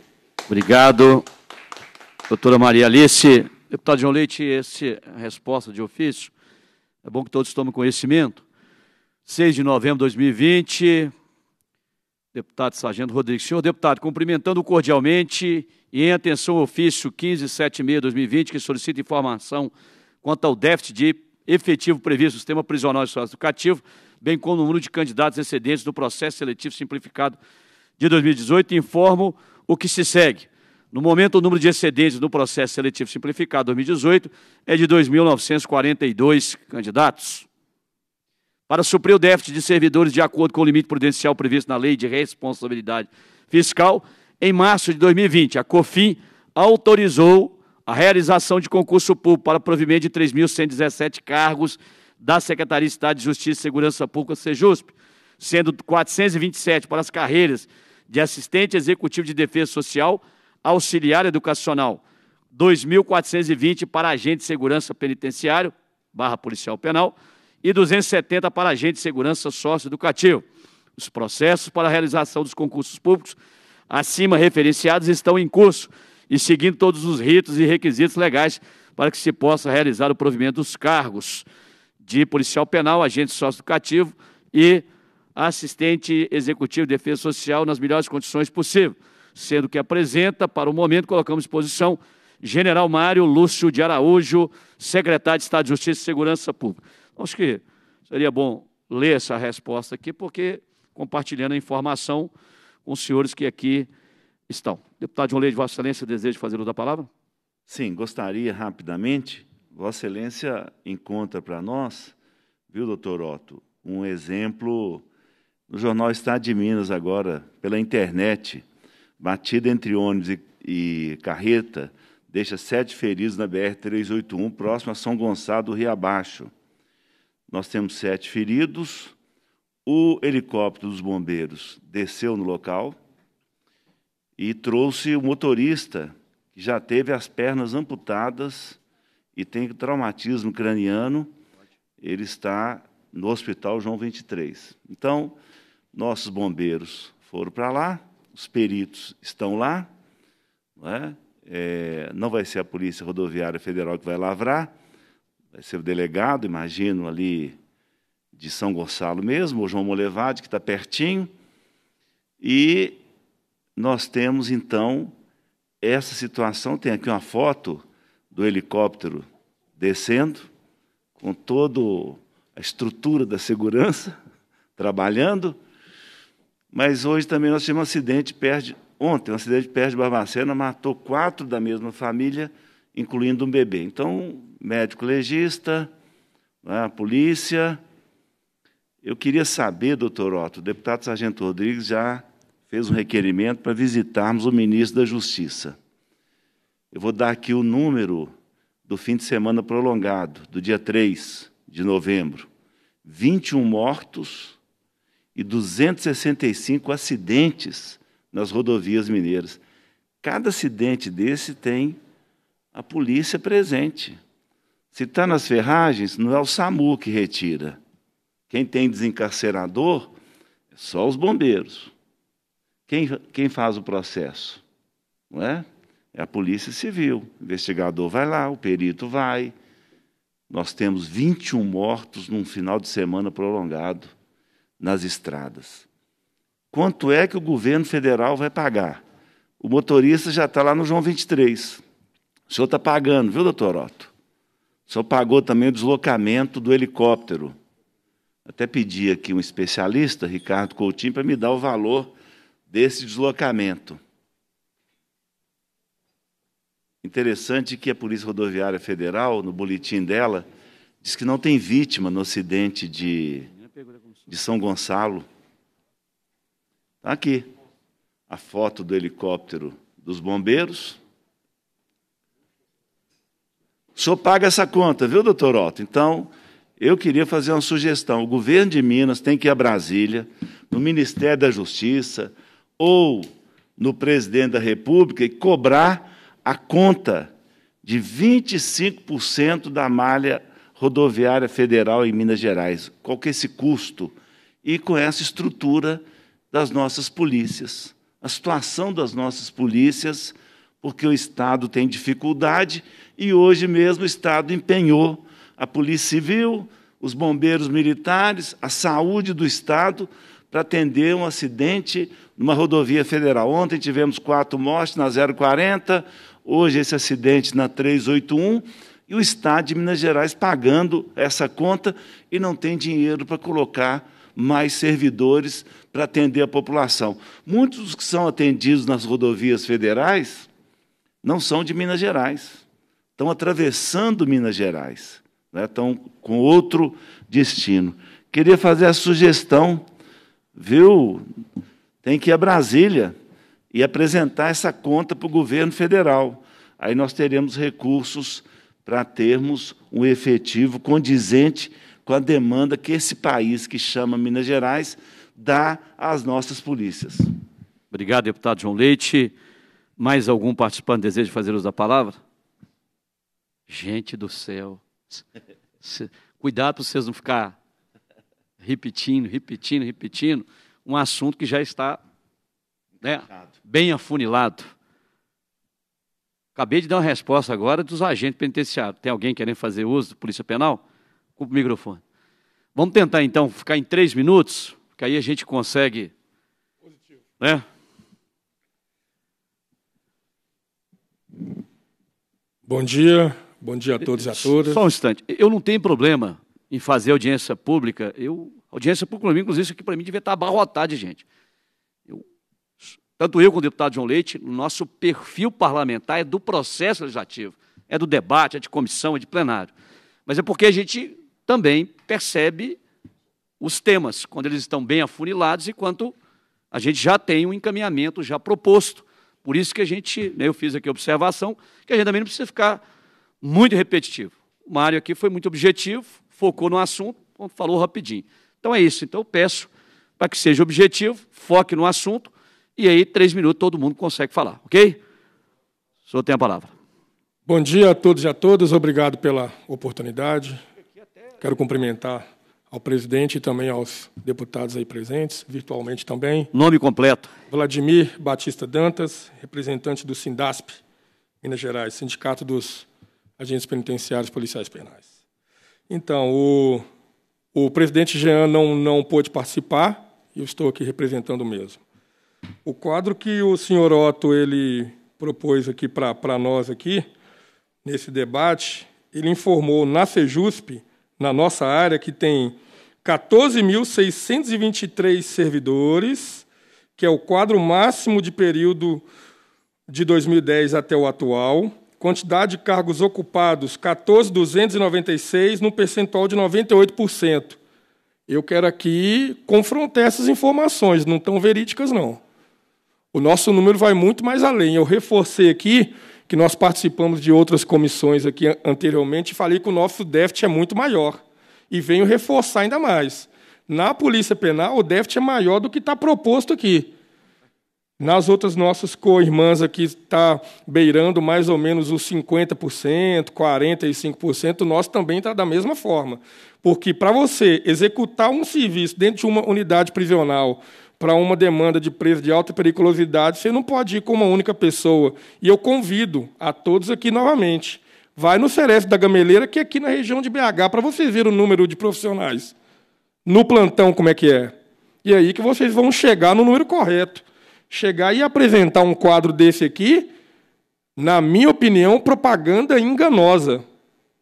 Obrigado, doutora Maria Alice. Deputado João Leite, essa resposta de ofício, é bom que todos tomem conhecimento. 6 de novembro de 2020, deputado Sargento Rodrigues. Senhor deputado, cumprimentando cordialmente e em atenção ao ofício 1576-2020, que solicita informação quanto ao déficit de efetivo previsto no sistema prisional e educativo, bem como o número de candidatos excedentes do processo seletivo simplificado de 2018, informo o que se segue. No momento, o número de excedentes do processo seletivo simplificado 2018 é de 2.942 candidatos para suprir o déficit de servidores de acordo com o limite prudencial previsto na Lei de Responsabilidade Fiscal, em março de 2020, a COFIN autorizou a realização de concurso público para provimento de 3.117 cargos da Secretaria de Estado de Justiça e Segurança Pública, SEJUSP, sendo 427 para as carreiras de assistente executivo de defesa social, auxiliar educacional, 2.420 para agente de segurança penitenciário, barra policial penal, e 270 para agente de segurança socioeducativo. Os processos para a realização dos concursos públicos acima referenciados estão em curso e seguindo todos os ritos e requisitos legais para que se possa realizar o provimento dos cargos de policial penal, agente socioeducativo e assistente executivo de defesa social nas melhores condições possíveis, sendo que apresenta, para o momento, colocamos à disposição General Mário Lúcio de Araújo, secretário de Estado de Justiça e Segurança Pública. Acho que seria bom ler essa resposta aqui, porque compartilhando a informação com os senhores que aqui estão. Deputado João Leite, Vossa Excelência, deseja fazer uso da palavra? Sim, gostaria rapidamente. Vossa Excelência encontra para nós, viu, doutor Otto, um exemplo no jornal Estado de Minas agora, pela internet, batida entre ônibus e, e carreta, deixa sete feridos na BR-381, próximo a São Gonçalo do Rio Abaixo. Nós temos sete feridos. O helicóptero dos bombeiros desceu no local e trouxe o motorista, que já teve as pernas amputadas e tem traumatismo craniano. Ele está no Hospital João 23. Então, nossos bombeiros foram para lá, os peritos estão lá, não, é? É, não vai ser a Polícia Rodoviária Federal que vai lavrar, vai ser o delegado, imagino, ali de São Gonçalo mesmo, o João Molevade, que está pertinho. E nós temos, então, essa situação. Tem aqui uma foto do helicóptero descendo, com toda a estrutura da segurança trabalhando. Mas hoje também nós tivemos um acidente perto ontem, um acidente perto de Barbacena, matou quatro da mesma família, incluindo um bebê. Então, médico legista, é, a polícia. Eu queria saber, doutor Otto, o deputado Sargento Rodrigues já fez um requerimento para visitarmos o ministro da Justiça. Eu vou dar aqui o número do fim de semana prolongado, do dia 3 de novembro. 21 mortos e 265 acidentes nas rodovias mineiras. Cada acidente desse tem a polícia presente. Se está nas ferragens, não é o SAMU que retira. Quem tem desencarcerador, é só os bombeiros. Quem, quem faz o processo? Não é? É a Polícia Civil. O investigador vai lá, o perito vai. Nós temos 21 mortos num final de semana prolongado nas estradas. Quanto é que o governo federal vai pagar? O motorista já está lá no João 23. O senhor está pagando, viu, doutor Otto? Só pagou também o deslocamento do helicóptero. Até pedi aqui um especialista, Ricardo Coutinho, para me dar o valor desse deslocamento. Interessante que a Polícia Rodoviária Federal, no boletim dela, diz que não tem vítima no acidente de, de São Gonçalo. Está aqui a foto do helicóptero dos bombeiros, o senhor paga essa conta, viu, doutor Otto? Então, eu queria fazer uma sugestão. O governo de Minas tem que ir a Brasília, no Ministério da Justiça ou no presidente da República e cobrar a conta de 25% da malha rodoviária federal em Minas Gerais. Qual que é esse custo? E com essa estrutura das nossas polícias. A situação das nossas polícias, porque o Estado tem dificuldade e hoje mesmo o Estado empenhou a Polícia Civil, os bombeiros militares, a saúde do Estado para atender um acidente numa rodovia federal. Ontem tivemos quatro mortes na 040, hoje esse acidente na 381, e o Estado de Minas Gerais pagando essa conta e não tem dinheiro para colocar mais servidores para atender a população. Muitos dos que são atendidos nas rodovias federais não são de Minas Gerais estão atravessando Minas Gerais, né? estão com outro destino. Queria fazer a sugestão, viu? Tem que ir a Brasília e apresentar essa conta para o governo federal. Aí nós teremos recursos para termos um efetivo condizente com a demanda que esse país, que chama Minas Gerais, dá às nossas polícias. Obrigado, deputado João Leite. Mais algum participante deseja fazer uso da palavra? Gente do céu. Cuidado para vocês não ficar repetindo, repetindo, repetindo um assunto que já está né, bem afunilado. Acabei de dar uma resposta agora dos agentes penitenciários. Tem alguém querendo fazer uso do Polícia Penal? Com o microfone. Vamos tentar, então, ficar em três minutos, que aí a gente consegue. Positivo. Né? Bom dia. Bom dia a todos e a todas. Só um instante. Eu não tenho problema em fazer audiência pública. Eu, audiência pública, inclusive, isso aqui para mim devia estar tá abarrotado de gente. Eu, tanto eu como o deputado João Leite, nosso perfil parlamentar é do processo legislativo, é do debate, é de comissão, é de plenário. Mas é porque a gente também percebe os temas, quando eles estão bem afunilados e quanto a gente já tem um encaminhamento já proposto. Por isso que a gente, né, eu fiz aqui a observação, que a gente também não precisa ficar muito repetitivo. O Mário aqui foi muito objetivo, focou no assunto, falou rapidinho. Então é isso. Então eu peço para que seja objetivo, foque no assunto, e aí, três minutos, todo mundo consegue falar, ok? O senhor tem a palavra. Bom dia a todos e a todas, obrigado pela oportunidade. Quero cumprimentar ao presidente e também aos deputados aí presentes, virtualmente também. Nome completo. Vladimir Batista Dantas, representante do Sindasp, Minas Gerais, Sindicato dos agentes penitenciários policiais penais. Então, o, o presidente Jean não, não pôde participar, e eu estou aqui representando o mesmo. O quadro que o senhor Otto ele propôs aqui para nós aqui, nesse debate, ele informou na Sejusp, na nossa área, que tem 14.623 servidores, que é o quadro máximo de período de 2010 até o atual, quantidade de cargos ocupados 14.296, num percentual de 98%. Eu quero aqui confrontar essas informações, não tão verídicas, não. O nosso número vai muito mais além. Eu reforcei aqui que nós participamos de outras comissões aqui anteriormente e falei que o nosso déficit é muito maior. E venho reforçar ainda mais. Na Polícia Penal, o déficit é maior do que está proposto aqui. Nas outras nossas co-irmãs aqui está beirando mais ou menos os 50%, 45%, nós também está da mesma forma. Porque para você executar um serviço dentro de uma unidade prisional para uma demanda de preso de alta periculosidade, você não pode ir com uma única pessoa. E eu convido a todos aqui novamente. Vai no Cerezo da Gameleira, que é aqui na região de BH, para vocês verem o número de profissionais. No plantão, como é que é? E é aí que vocês vão chegar no número correto chegar e apresentar um quadro desse aqui, na minha opinião, propaganda enganosa.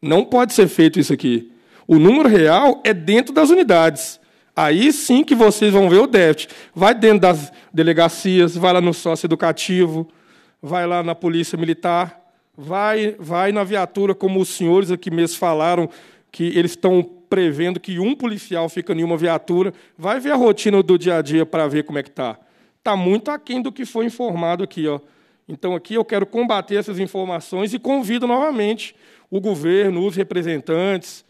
Não pode ser feito isso aqui. O número real é dentro das unidades. Aí sim que vocês vão ver o déficit. Vai dentro das delegacias, vai lá no sócio educativo, vai lá na polícia militar, vai, vai na viatura, como os senhores aqui mesmo falaram, que eles estão prevendo que um policial fica em uma viatura. Vai ver a rotina do dia a dia para ver como é que está está muito aquém do que foi informado aqui. Ó. Então, aqui eu quero combater essas informações e convido novamente o governo, os representantes,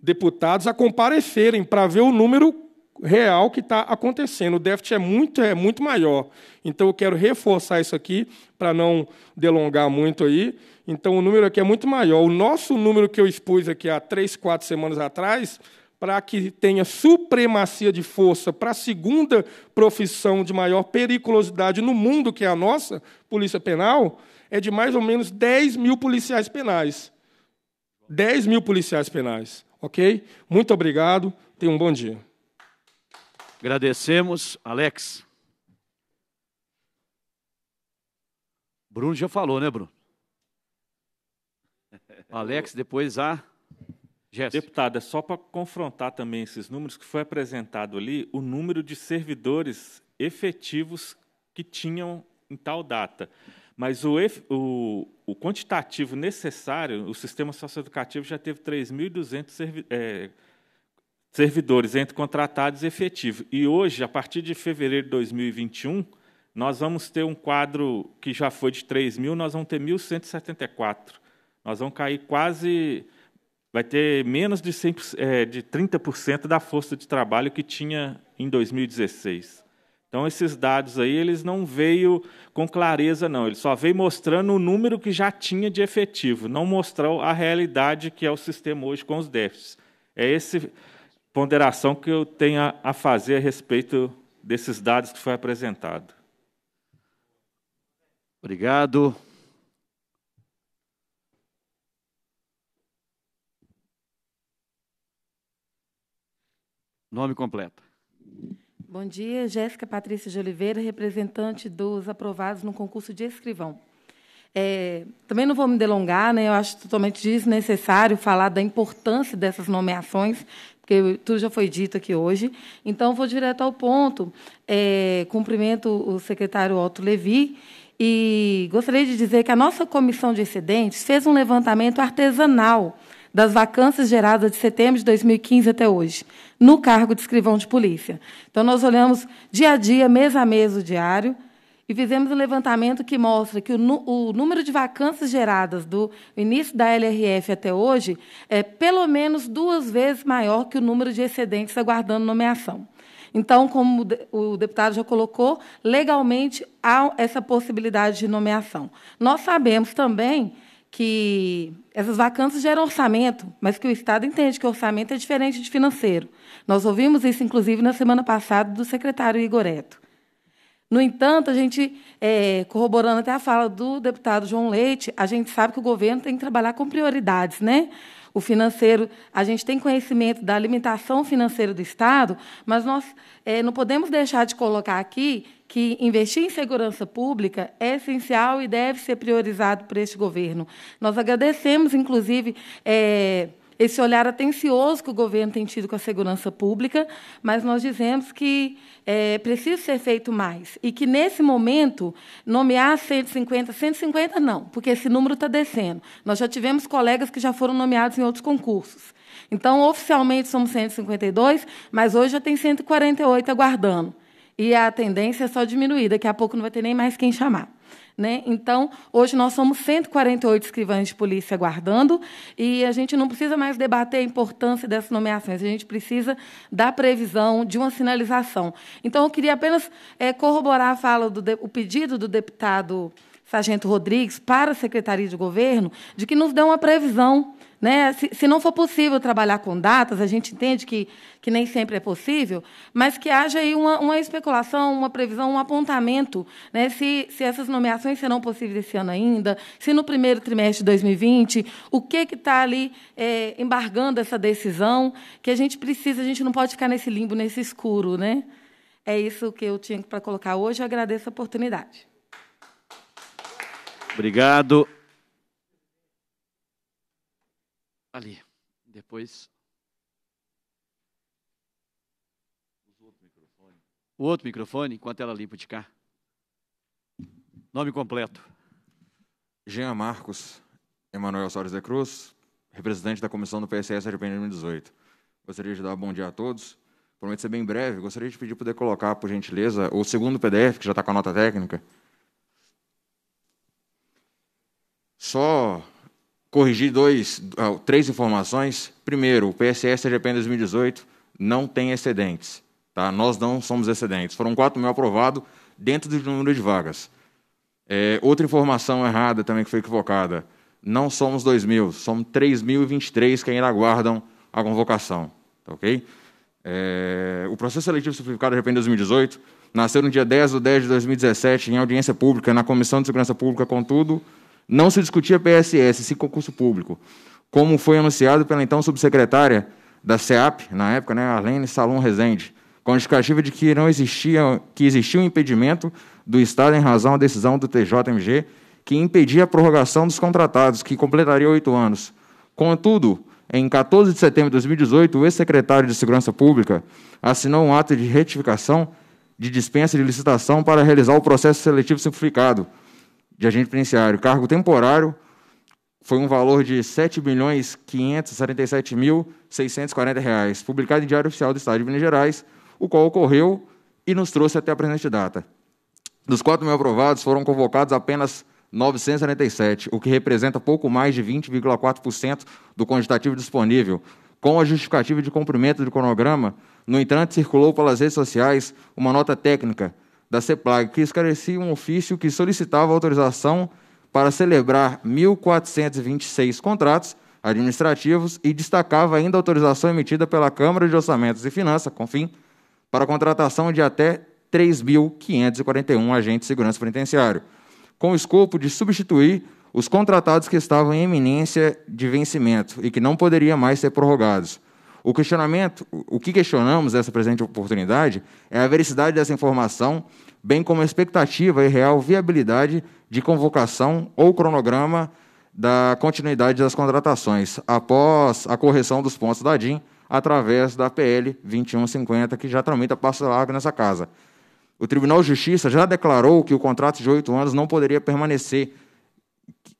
deputados a comparecerem para ver o número real que está acontecendo. O déficit é muito, é muito maior. Então, eu quero reforçar isso aqui para não delongar muito aí. Então, o número aqui é muito maior. O nosso número que eu expus aqui há três, quatro semanas atrás para que tenha supremacia de força para a segunda profissão de maior periculosidade no mundo, que é a nossa, Polícia Penal, é de mais ou menos 10 mil policiais penais. 10 mil policiais penais, ok? Muito obrigado, tenha um bom dia. Agradecemos, Alex. Bruno já falou, né, Bruno? Alex, depois a. Jesse. é só para confrontar também esses números que foi apresentado ali, o número de servidores efetivos que tinham em tal data. Mas o, o, o quantitativo necessário, o sistema socioeducativo já teve 3.200 servi é, servidores entre contratados e efetivos. E hoje, a partir de fevereiro de 2021, nós vamos ter um quadro que já foi de 3.000, nós vamos ter 1.174. Nós vamos cair quase vai ter menos de, 100, é, de 30% da força de trabalho que tinha em 2016. Então, esses dados aí, eles não veio com clareza, não. Ele só veio mostrando o número que já tinha de efetivo, não mostrou a realidade que é o sistema hoje com os déficits. É essa ponderação que eu tenho a fazer a respeito desses dados que foi apresentado. Obrigado. Nome completo. Bom dia, Jéssica Patrícia de Oliveira, representante dos aprovados no concurso de escrivão. É, também não vou me delongar, né? eu acho totalmente desnecessário falar da importância dessas nomeações, porque tudo já foi dito aqui hoje. Então, vou direto ao ponto. É, cumprimento o secretário Otto Levi e gostaria de dizer que a nossa comissão de excedentes fez um levantamento artesanal das vacâncias geradas de setembro de 2015 até hoje, no cargo de escrivão de polícia. Então, nós olhamos dia a dia, mês a mês, o diário, e fizemos um levantamento que mostra que o, o, número de vacâncias geradas do início da LRF até hoje é pelo menos duas vezes maior que o número de excedentes aguardando nomeação. Então, como o deputado já colocou, legalmente há essa possibilidade de nomeação. Nós sabemos também que essas vacanças geram orçamento, mas que o Estado entende que orçamento é diferente de financeiro. Nós ouvimos isso, inclusive, na semana passada do secretário Igoreto. No entanto, a gente, é, corroborando até a fala do deputado João Leite, a gente sabe que o governo tem que trabalhar com prioridades, né? O financeiro, a gente tem conhecimento da limitação financeira do Estado, mas nós é, não podemos deixar de colocar aqui que investir em segurança pública é essencial e deve ser priorizado por este governo. Nós agradecemos, inclusive, é, esse olhar atencioso que o governo tem tido com a segurança pública, mas nós dizemos que é, precisa ser feito mais. E que, nesse momento, nomear 150, 150 não, porque esse número está descendo. Nós já tivemos colegas que já foram nomeados em outros concursos. Então, oficialmente somos 152, mas hoje já tem 148 aguardando e a tendência é só diminuir. Daqui a pouco não vai ter nem mais quem chamar. Né? Então, hoje nós somos 148 escrivães de polícia guardando e a gente não precisa mais debater a importância dessas nomeações, a gente precisa da previsão, de uma sinalização. Então, eu queria apenas é, corroborar a fala do o pedido do deputado Sargento Rodrigues para a Secretaria de Governo de que nos dê uma previsão né? Se, se não for possível trabalhar com datas, a gente entende que, que nem sempre é possível, mas que haja aí uma, uma especulação, uma previsão, um apontamento né? se, se essas nomeações serão possíveis esse ano ainda, se no primeiro trimestre de 2020, o que está ali é, embargando essa decisão, que a gente precisa, a gente não pode ficar nesse limbo, nesse escuro. Né? É isso que eu tinha para colocar hoje. Eu agradeço a oportunidade. Obrigado. ali. Depois. O outro microfone, enquanto ela limpa de cá. Nome completo. Jean Marcos Emanuel Soares da Cruz, representante da comissão do PSS RPN 2018. Gostaria de dar um bom dia a todos. Prometo ser bem breve. Gostaria de pedir para poder colocar, por gentileza, o segundo PDF, que já está com a nota técnica. Só corrigir dois, ah, três informações. Primeiro, o PSS TGP em 2018 não tem excedentes. Tá? Nós não somos excedentes. Foram 4 mil aprovados dentro do número de vagas. É, outra informação errada também que foi equivocada. Não somos 2 mil, somos 3.023 que ainda aguardam a convocação. Tá ok? É, o processo seletivo simplificado de 2018 nasceu no dia 10 de 10 de 2017 em audiência pública na Comissão de Segurança Pública, contudo, não se discutia PSS, sim concurso público, como foi anunciado pela então subsecretária da CEAP, na época, né, Arlene Salom Rezende, com a justificativa de que não existia, que existia um impedimento do Estado em razão da decisão do TJMG que impedia a prorrogação dos contratados, que completaria oito anos. Contudo, em 14 de setembro de 2018, o ex-secretário de Segurança Pública assinou um ato de retificação de dispensa de licitação para realizar o processo seletivo simplificado, de agente penitenciário, cargo temporário, foi um valor de R$ 7.547.640, publicado em Diário Oficial do Estado de Minas Gerais, o qual ocorreu e nos trouxe até a presente data. Dos 4 mil aprovados, foram convocados apenas 947, o que representa pouco mais de 20,4% do quantitativo disponível. Com a justificativa de cumprimento do cronograma, no entanto, circulou pelas redes sociais uma nota técnica da CEPLAG, que esclarecia um ofício que solicitava autorização para celebrar 1.426 contratos administrativos e destacava ainda a autorização emitida pela Câmara de Orçamentos e Finanças, CONFIM, para a contratação de até 3.541 agentes de segurança penitenciária, com o escopo de substituir os contratados que estavam em eminência de vencimento e que não poderiam mais ser prorrogados. O questionamento, o que questionamos nessa presente oportunidade é a veracidade dessa informação bem como a expectativa e real viabilidade de convocação ou cronograma da continuidade das contratações, após a correção dos pontos da DIN através da PL 2150, que já tramita passo largo nessa casa. O Tribunal de Justiça já declarou que o contrato de oito anos não poderia permanecer.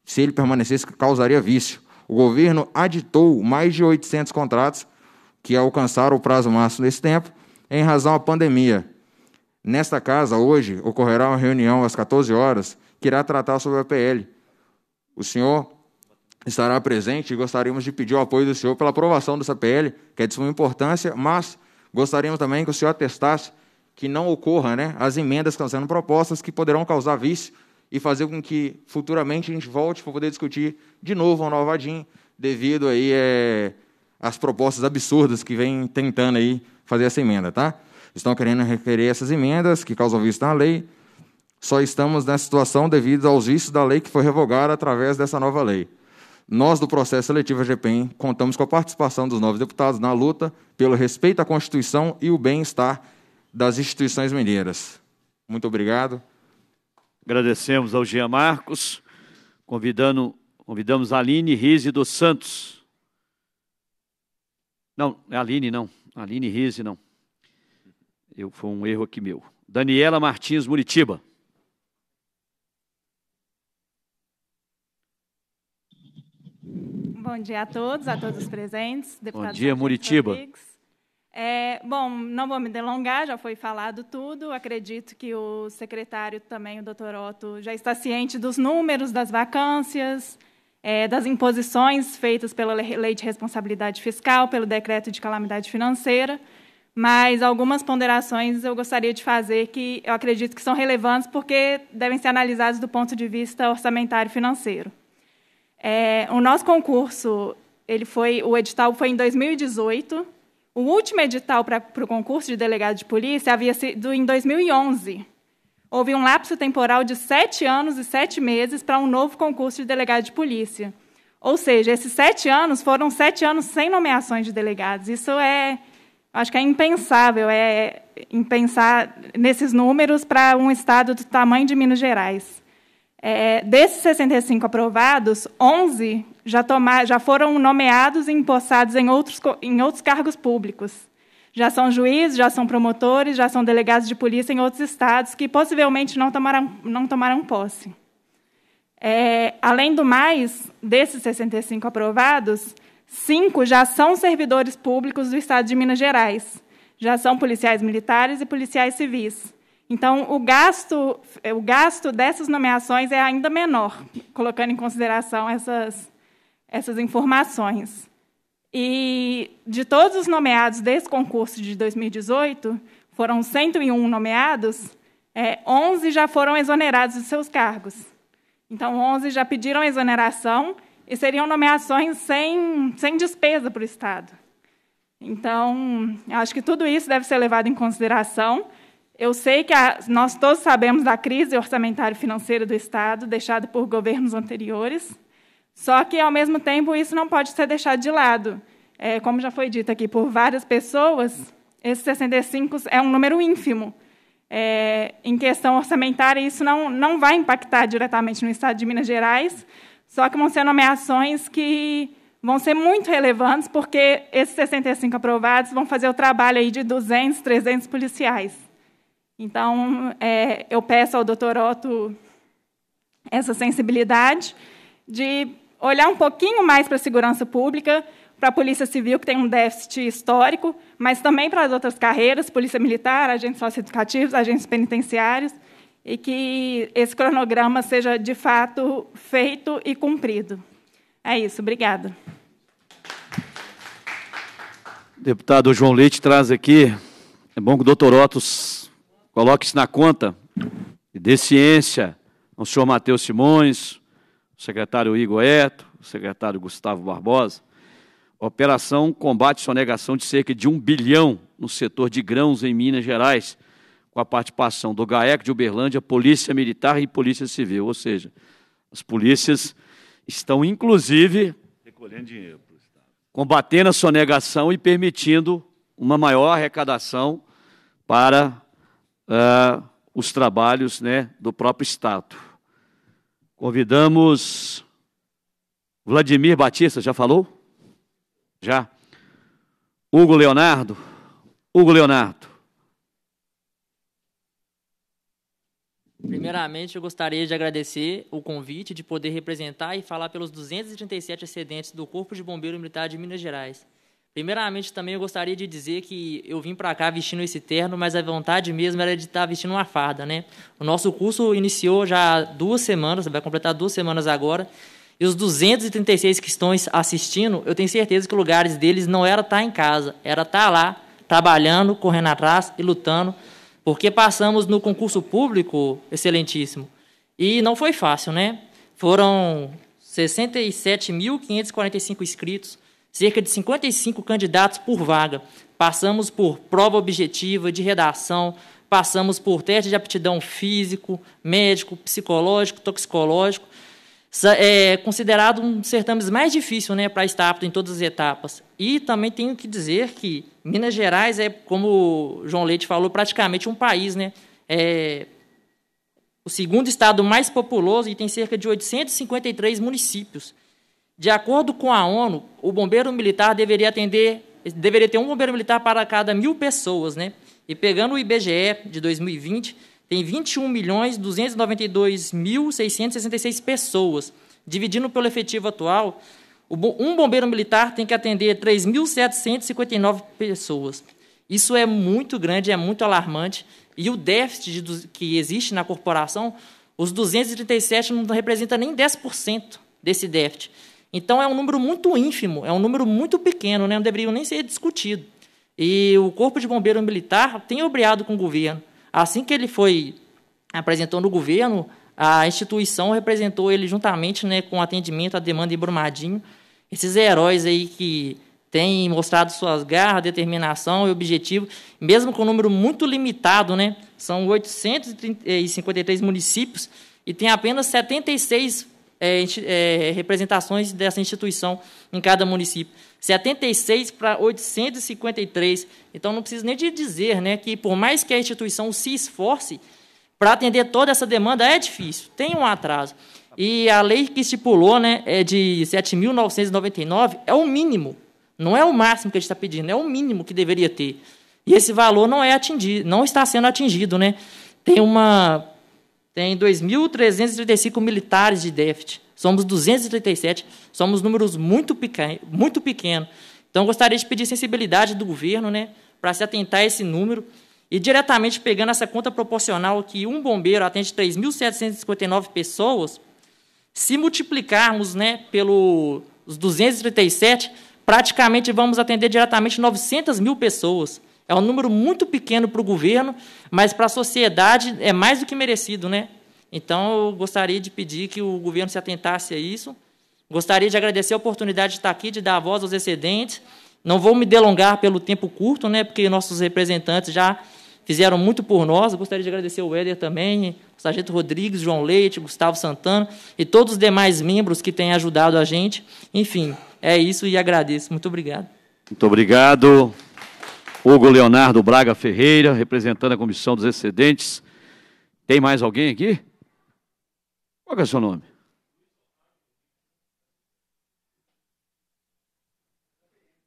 Se ele permanecesse, causaria vício. O governo aditou mais de 800 contratos que alcançaram o prazo máximo nesse tempo em razão à pandemia, Nesta casa, hoje, ocorrerá uma reunião às 14 horas que irá tratar sobre a PL. O senhor estará presente e gostaríamos de pedir o apoio do senhor pela aprovação dessa PL, que é de suma importância, mas gostaríamos também que o senhor atestasse que não ocorra né, as emendas que estão sendo propostas que poderão causar vício e fazer com que futuramente a gente volte para poder discutir de novo a nova devido aí é, às propostas absurdas que vem tentando aí fazer essa emenda, tá? estão querendo requerer essas emendas que causam vício na lei. Só estamos nessa situação devido aos vícios da lei que foi revogada através dessa nova lei. Nós, do processo seletivo AGPEM, contamos com a participação dos novos deputados na luta pelo respeito à Constituição e o bem-estar das instituições mineiras. Muito obrigado. Agradecemos ao Jean Marcos, convidando, convidamos a Aline Rize dos Santos. Não, é Aline, não. Aline Rize, não. Eu, foi um erro aqui meu. Daniela Martins Muritiba. Bom dia a todos, a todos os presentes. Deputado bom dia, Muritiba. É, bom, não vou me delongar, já foi falado tudo. Acredito que o secretário também, o doutor Otto, já está ciente dos números, das vacâncias, é, das imposições feitas pela Lei de Responsabilidade Fiscal, pelo Decreto de Calamidade Financeira mas algumas ponderações eu gostaria de fazer que eu acredito que são relevantes porque devem ser analisadas do ponto de vista orçamentário e financeiro. É, o nosso concurso, ele foi, o edital foi em 2018. O último edital para, para o concurso de delegado de polícia havia sido em 2011. Houve um lapso temporal de sete anos e sete meses para um novo concurso de delegado de polícia. Ou seja, esses sete anos foram sete anos sem nomeações de delegados. Isso é Acho que é impensável é, é pensar nesses números para um estado do tamanho de Minas Gerais. É, é desses 65 aprovados, 11 já, tomar, já foram nomeados e empossados em outros, em outros cargos públicos. Já são juízes, já são promotores, já são delegados de polícia em outros estados que possivelmente não tomaram não tomaram posse. É, além do mais, desses 65 aprovados, Cinco já são servidores públicos do Estado de Minas Gerais, já são policiais militares e policiais civis. Então, o gasto, o gasto dessas nomeações é ainda menor, colocando em consideração essas, essas informações. E de todos os nomeados desse concurso de 2018, foram 101 nomeados, é, 11 já foram exonerados de seus cargos. Então, 11 já pediram exoneração e seriam nomeações sem, sem despesa para o Estado. Então, acho que tudo isso deve ser levado em consideração. Eu sei que a, nós todos sabemos da crise orçamentária e financeira do Estado, deixada por governos anteriores, só que, ao mesmo tempo, isso não pode ser deixado de lado. É, como já foi dito aqui por várias pessoas, esse 65 é um número ínfimo. É, em questão orçamentária, isso não, não vai impactar diretamente no Estado de Minas Gerais, só que vão ser nomeações que vão ser muito relevantes, porque esses 65 aprovados vão fazer o trabalho aí de 200, 300 policiais. Então, é, eu peço ao doutor Otto essa sensibilidade de olhar um pouquinho mais para a segurança pública, para a Polícia Civil, que tem um déficit histórico, mas também para as outras carreiras, Polícia Militar, agentes socioeducativos, agentes penitenciários, e que esse cronograma seja de fato feito e cumprido. É isso, obrigada. Deputado João Leite traz aqui, é bom que o doutor Otos coloque isso na conta, e dê ciência ao senhor Matheus Simões, o secretário Igor Eto, o secretário Gustavo Barbosa, Operação Combate à Sonegação de cerca de um bilhão no setor de grãos em Minas Gerais, com a participação do GAEC de Uberlândia, Polícia Militar e Polícia Civil, ou seja, as polícias estão, inclusive, recolhendo dinheiro para o Estado. combatendo a sonegação e permitindo uma maior arrecadação para uh, os trabalhos né, do próprio Estado. Convidamos Vladimir Batista, já falou? Já. Hugo Leonardo? Hugo Leonardo. Primeiramente, eu gostaria de agradecer o convite de poder representar e falar pelos 237 excedentes do Corpo de Bombeiro Militar de Minas Gerais. Primeiramente, também eu gostaria de dizer que eu vim para cá vestindo esse terno, mas a vontade mesmo era de estar tá vestindo uma farda, né? O nosso curso iniciou já há duas semanas, vai completar duas semanas agora, e os 236 que estão assistindo, eu tenho certeza que lugares deles não era estar tá em casa, era estar tá lá, trabalhando, correndo atrás e lutando porque passamos no concurso público, excelentíssimo, e não foi fácil, né? Foram 67.545 inscritos, cerca de 55 candidatos por vaga. Passamos por prova objetiva de redação, passamos por teste de aptidão físico, médico, psicológico, toxicológico, é considerado um dos certames mais difíceis né, para estar apto em todas as etapas. E também tenho que dizer que Minas Gerais é, como o João Leite falou, praticamente um país. Né? É o segundo estado mais populoso e tem cerca de 853 municípios. De acordo com a ONU, o bombeiro militar deveria atender, deveria ter um bombeiro militar para cada mil pessoas, né? E pegando o IBGE de 2020, tem 21 milhões 292.666 pessoas. Dividindo pelo efetivo atual, um bombeiro militar tem que atender 3.759 pessoas. Isso é muito grande, é muito alarmante. E o déficit que existe na corporação, os 237 não representa nem 10% desse déficit. Então, é um número muito ínfimo, é um número muito pequeno, né? não deveria nem ser discutido. E o Corpo de Bombeiro Militar tem obriado com o governo Assim que ele foi apresentou no governo, a instituição representou ele juntamente né, com atendimento à demanda em Brumadinho. Esses heróis aí que têm mostrado suas garras, determinação e objetivo, mesmo com um número muito limitado, né, são 853 municípios e tem apenas 76 é, é, representações dessa instituição em cada município. 76 para 853. Então, não preciso nem de dizer né, que, por mais que a instituição se esforce para atender toda essa demanda, é difícil, tem um atraso. E a lei que estipulou né, é de 7.999 é o mínimo, não é o máximo que a gente está pedindo, é o mínimo que deveria ter. E esse valor não é atingido, não está sendo atingido. Né? Tem uma tem 2.335 militares de déficit. Somos 237, somos números muito, pequeno, muito pequenos. Então, gostaria de pedir sensibilidade do governo né, para se atentar a esse número e, diretamente pegando essa conta proporcional que um bombeiro atende 3.759 pessoas, se multiplicarmos né, pelos 237, praticamente vamos atender diretamente 900 mil pessoas. É um número muito pequeno para o governo, mas para a sociedade é mais do que merecido, né? Então, eu gostaria de pedir que o governo se atentasse a isso. Gostaria de agradecer a oportunidade de estar aqui, de dar a voz aos excedentes. Não vou me delongar pelo tempo curto, né? Porque nossos representantes já fizeram muito por nós. gostaria de agradecer o Éder também, o Sargento Rodrigues, João Leite, Gustavo Santana e todos os demais membros que têm ajudado a gente. Enfim, é isso e agradeço. Muito obrigado. Muito obrigado. Hugo Leonardo Braga Ferreira, representando a Comissão dos Excedentes. Tem mais alguém aqui? Qual é o seu nome?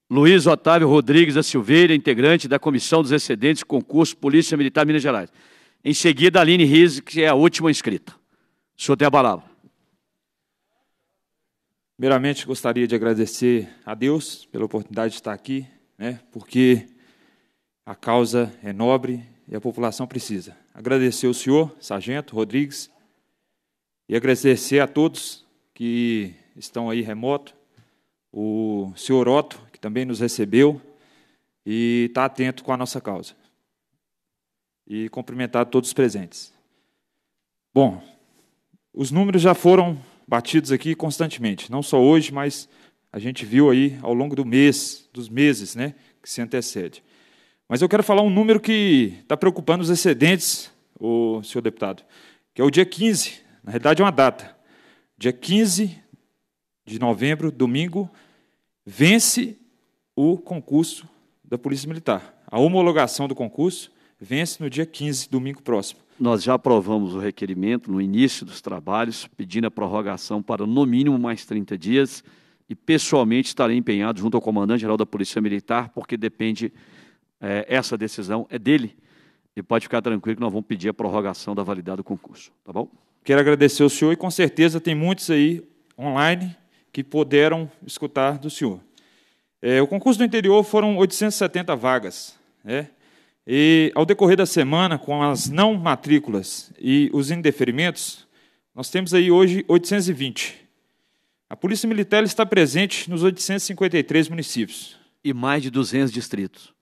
Luiz Otávio Rodrigues da Silveira, integrante da Comissão dos Excedentes, concurso Polícia Militar Minas Gerais. Em seguida, Aline Riz, que é a última inscrita. O senhor tem a palavra. Primeiramente, gostaria de agradecer a Deus pela oportunidade de estar aqui, né, porque a causa é nobre e a população precisa. Agradecer ao senhor, Sargento Rodrigues, e agradecer a todos que estão aí remoto, o senhor Otto, que também nos recebeu e está atento com a nossa causa. E cumprimentar todos os presentes. Bom, os números já foram batidos aqui constantemente, não só hoje, mas a gente viu aí ao longo do mês, dos meses, né, que se antecede. Mas eu quero falar um número que está preocupando os excedentes, o senhor deputado, que é o dia 15, na realidade é uma data. Dia 15 de novembro, domingo, vence o concurso da Polícia Militar. A homologação do concurso vence no dia 15, domingo próximo. Nós já aprovamos o requerimento no início dos trabalhos, pedindo a prorrogação para no mínimo mais 30 dias e pessoalmente estarei empenhado junto ao comandante-geral da Polícia Militar, porque depende é, essa decisão é dele. E pode ficar tranquilo que nós vamos pedir a prorrogação da validade do concurso, tá bom? Quero agradecer ao senhor e com certeza tem muitos aí online que puderam escutar do senhor. É, o concurso do interior foram 870 vagas, né? E ao decorrer da semana, com as não matrículas e os indeferimentos, nós temos aí hoje 820. A Polícia Militar está presente nos 853 municípios. E mais de 200 distritos.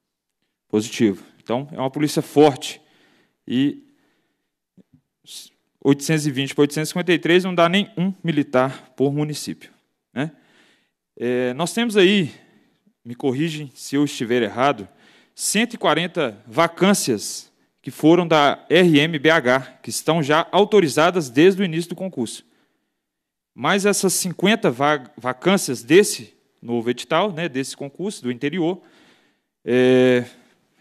Positivo. Então, é uma polícia forte. E 820 para 853 não dá nem um militar por município. Né? É, nós temos aí, me corrigem se eu estiver errado, 140 vacâncias que foram da RMBH, que estão já autorizadas desde o início do concurso. Mas essas 50 vacâncias desse novo edital, né, desse concurso do interior, é,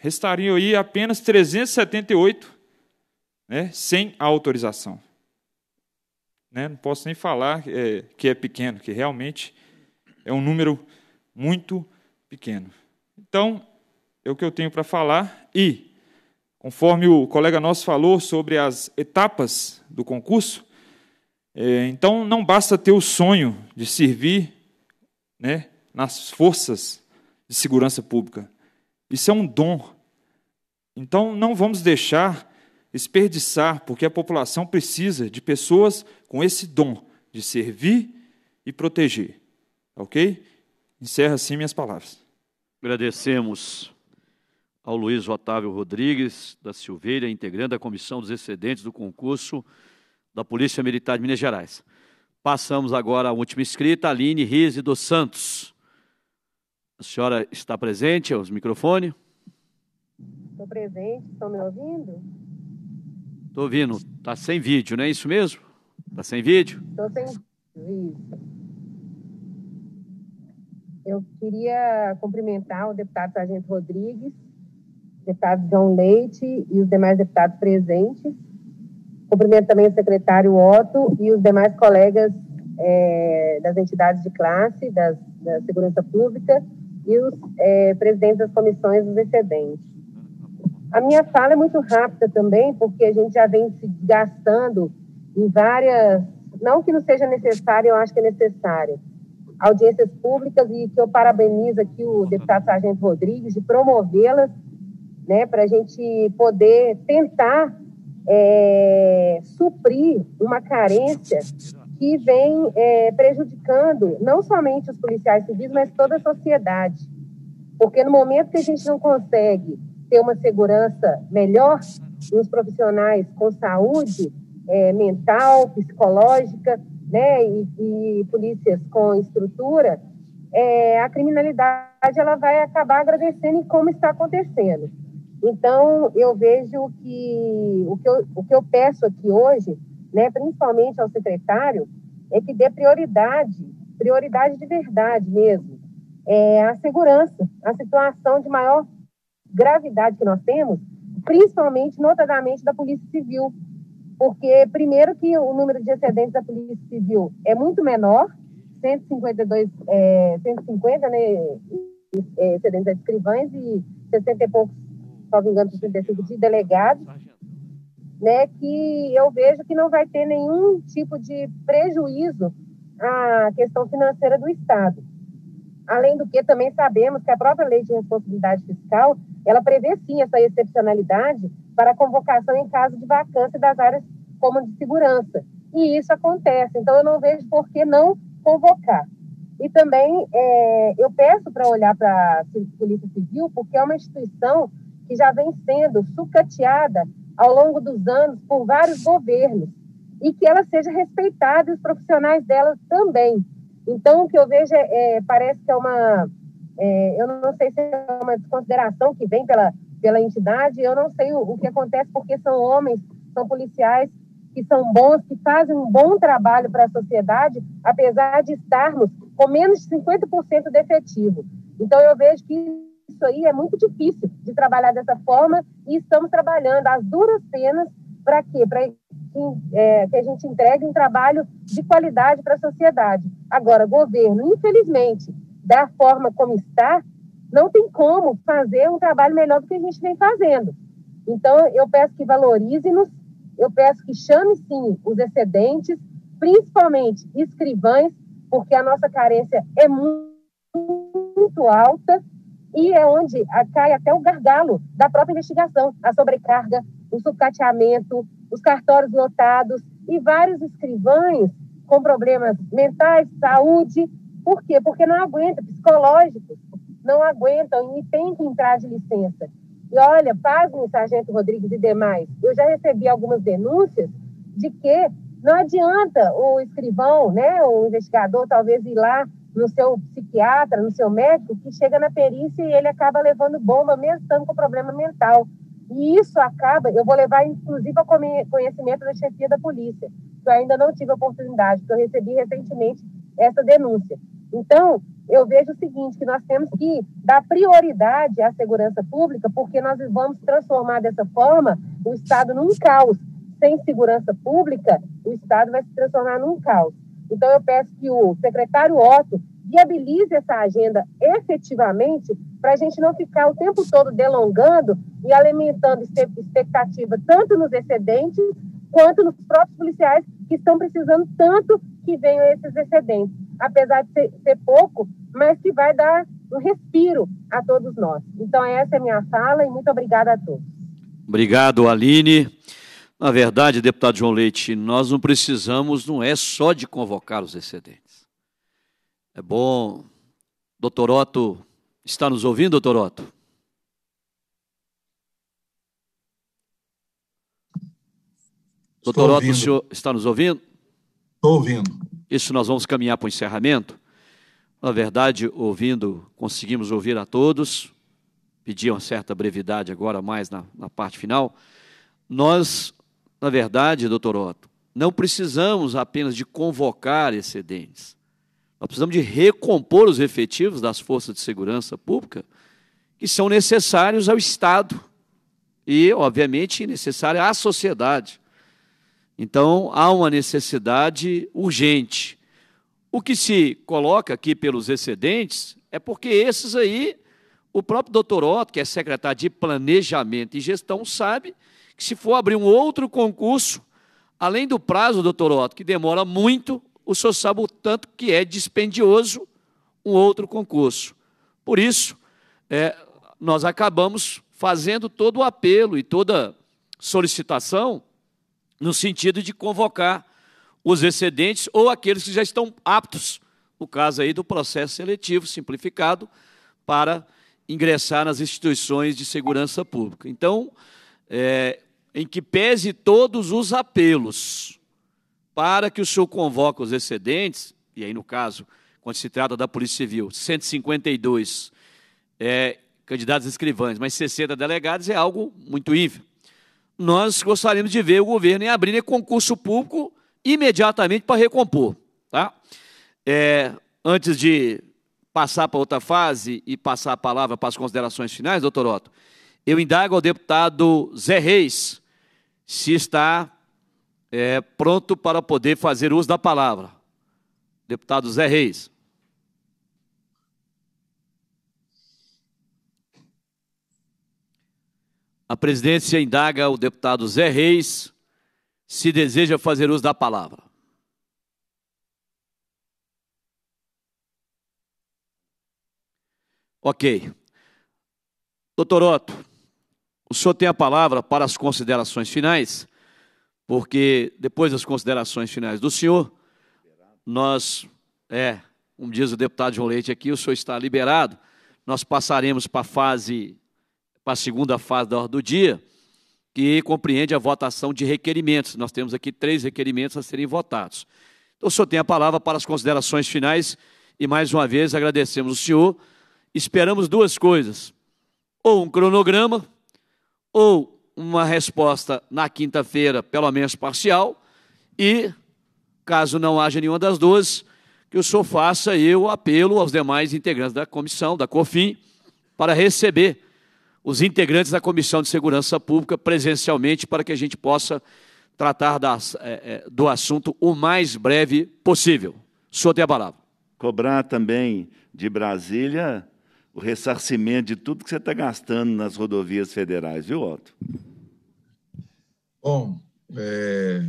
restariam aí apenas 378 né, sem autorização. Né, não posso nem falar é, que é pequeno, que realmente é um número muito pequeno. Então, é o que eu tenho para falar e, conforme o colega nosso falou sobre as etapas do concurso, é, então não basta ter o sonho de servir né, nas forças de segurança pública. Isso é um dom então, não vamos deixar desperdiçar, porque a população precisa de pessoas com esse dom de servir e proteger. Ok? Encerra assim minhas palavras. Agradecemos ao Luiz Otávio Rodrigues da Silveira, integrante da Comissão dos Excedentes do concurso da Polícia Militar de Minas Gerais. Passamos agora à última inscrita, Aline Rize dos Santos. A senhora está presente aos microfones? Estou presente, estão me ouvindo? Estou ouvindo. Está sem vídeo, não é isso mesmo? Está sem vídeo? Estou sem vídeo. Eu queria cumprimentar o deputado Sargento Rodrigues, o deputado João Leite e os demais deputados presentes. Cumprimento também o secretário Otto e os demais colegas é, das entidades de classe, das, da segurança pública e os é, presidentes das comissões dos excedentes. A minha fala é muito rápida também, porque a gente já vem se gastando em várias. Não que não seja necessário, eu acho que é necessário. Audiências públicas, e que eu parabenizo aqui o uhum. deputado Sargento Rodrigues de promovê-las, né, para a gente poder tentar é, suprir uma carência que vem é, prejudicando não somente os policiais civis, mas toda a sociedade. Porque no momento que a gente não consegue ter uma segurança melhor nos profissionais com saúde é, mental, psicológica, né, e, e polícias com estrutura, é, a criminalidade ela vai acabar agradecendo em como está acontecendo. Então, eu vejo que o que eu, o que eu peço aqui hoje, né, principalmente ao secretário, é que dê prioridade, prioridade de verdade mesmo, é, à segurança, à situação de maior gravidade que nós temos, principalmente, notadamente, da Polícia Civil. Porque, primeiro, que o número de excedentes da Polícia Civil é muito menor, 152, é, 150 né, é, excedentes de escrivães e 60 e poucos, salvo engano, 65 de delegados, né, que eu vejo que não vai ter nenhum tipo de prejuízo à questão financeira do Estado. Além do que, também sabemos que a própria Lei de Responsabilidade Fiscal, ela prevê sim essa excepcionalidade para a convocação em caso de vacância das áreas como de segurança. E isso acontece, então eu não vejo por que não convocar. E também é, eu peço para olhar para a Polícia Civil, porque é uma instituição que já vem sendo sucateada ao longo dos anos por vários governos, e que ela seja respeitada e os profissionais dela também então, o que eu vejo é, é, parece que é uma, é, eu não sei se é uma desconsideração que vem pela, pela entidade, eu não sei o, o que acontece, porque são homens, são policiais que são bons, que fazem um bom trabalho para a sociedade, apesar de estarmos com menos de 50% de efetivo. Então, eu vejo que isso aí é muito difícil de trabalhar dessa forma e estamos trabalhando as duras penas para quê? Para é, que a gente entregue um trabalho de qualidade para a sociedade. Agora, governo, infelizmente, da forma como está, não tem como fazer um trabalho melhor do que a gente vem fazendo. Então, eu peço que valorize-nos, eu peço que chame, sim, os excedentes, principalmente escrivães, porque a nossa carência é muito, muito alta e é onde cai até o gargalo da própria investigação, a sobrecarga, o sucateamento, os cartórios lotados e vários escrivães com problemas mentais, saúde. Por quê? Porque não aguentam, psicológicos, não aguentam e tem que entrar de licença. E olha, pasmem, Sargento Rodrigues e demais, eu já recebi algumas denúncias de que não adianta o escrivão, né, o investigador, talvez ir lá no seu psiquiatra, no seu médico, que chega na perícia e ele acaba levando bomba, mesmo estando com problema mental. E isso acaba, eu vou levar inclusive ao conhecimento da chefia da polícia, que eu ainda não tive a oportunidade, porque eu recebi recentemente essa denúncia. Então, eu vejo o seguinte, que nós temos que dar prioridade à segurança pública, porque nós vamos transformar dessa forma o Estado num caos. Sem segurança pública, o Estado vai se transformar num caos. Então, eu peço que o secretário Otto viabilize essa agenda efetivamente, para a gente não ficar o tempo todo delongando e alimentando expectativa tanto nos excedentes quanto nos próprios policiais que estão precisando tanto que venham esses excedentes, apesar de ser, ser pouco, mas que vai dar um respiro a todos nós. Então, essa é a minha fala e muito obrigada a todos. Obrigado, Aline. Na verdade, deputado João Leite, nós não precisamos, não é só de convocar os excedentes. É bom. Doutor Otto, está nos ouvindo, doutor Otto? doutor Otto, o senhor está nos ouvindo? Estou ouvindo. Isso nós vamos caminhar para o encerramento. Na verdade, ouvindo, conseguimos ouvir a todos. Pedi uma certa brevidade agora, mais na, na parte final. Nós, na verdade, doutor Otto, não precisamos apenas de convocar excedentes nós precisamos de recompor os efetivos das forças de segurança pública que são necessários ao Estado e, obviamente, necessária à sociedade. Então, há uma necessidade urgente. O que se coloca aqui pelos excedentes é porque esses aí, o próprio doutor Otto, que é secretário de Planejamento e Gestão, sabe que se for abrir um outro concurso, além do prazo, doutor Otto, que demora muito, o senhor sabe o tanto que é dispendioso um outro concurso. Por isso, é, nós acabamos fazendo todo o apelo e toda solicitação no sentido de convocar os excedentes ou aqueles que já estão aptos, no caso aí do processo seletivo simplificado, para ingressar nas instituições de segurança pública. Então, é, em que pese todos os apelos, para que o senhor convoque os excedentes, e aí no caso, quando se trata da Polícia Civil, 152 é, candidatos escrivães, mas 60 delegados é algo muito ínfimo. Nós gostaríamos de ver o governo em abrir concurso público imediatamente para recompor. Tá? É, antes de passar para outra fase e passar a palavra para as considerações finais, doutor Otto, eu indago ao deputado Zé Reis se está é, pronto para poder fazer uso da palavra. Deputado Zé Reis. A presidência indaga o deputado Zé Reis se deseja fazer uso da palavra. Ok. Doutor Otto, o senhor tem a palavra para as considerações finais porque depois das considerações finais do senhor, nós, é, um diz o deputado João Leite aqui, o senhor está liberado, nós passaremos para a fase, para a segunda fase da hora do dia, que compreende a votação de requerimentos. Nós temos aqui três requerimentos a serem votados. Então, o senhor tem a palavra para as considerações finais e, mais uma vez, agradecemos o senhor. Esperamos duas coisas: ou um cronograma, ou uma resposta na quinta-feira, pelo menos parcial, e, caso não haja nenhuma das duas, que o senhor faça aí o apelo aos demais integrantes da comissão, da COFIM, para receber os integrantes da Comissão de Segurança Pública presencialmente, para que a gente possa tratar das, é, é, do assunto o mais breve possível. O senhor tem a palavra. Cobrar também de Brasília o ressarcimento de tudo que você está gastando nas rodovias federais, viu, Otto? Bom, é...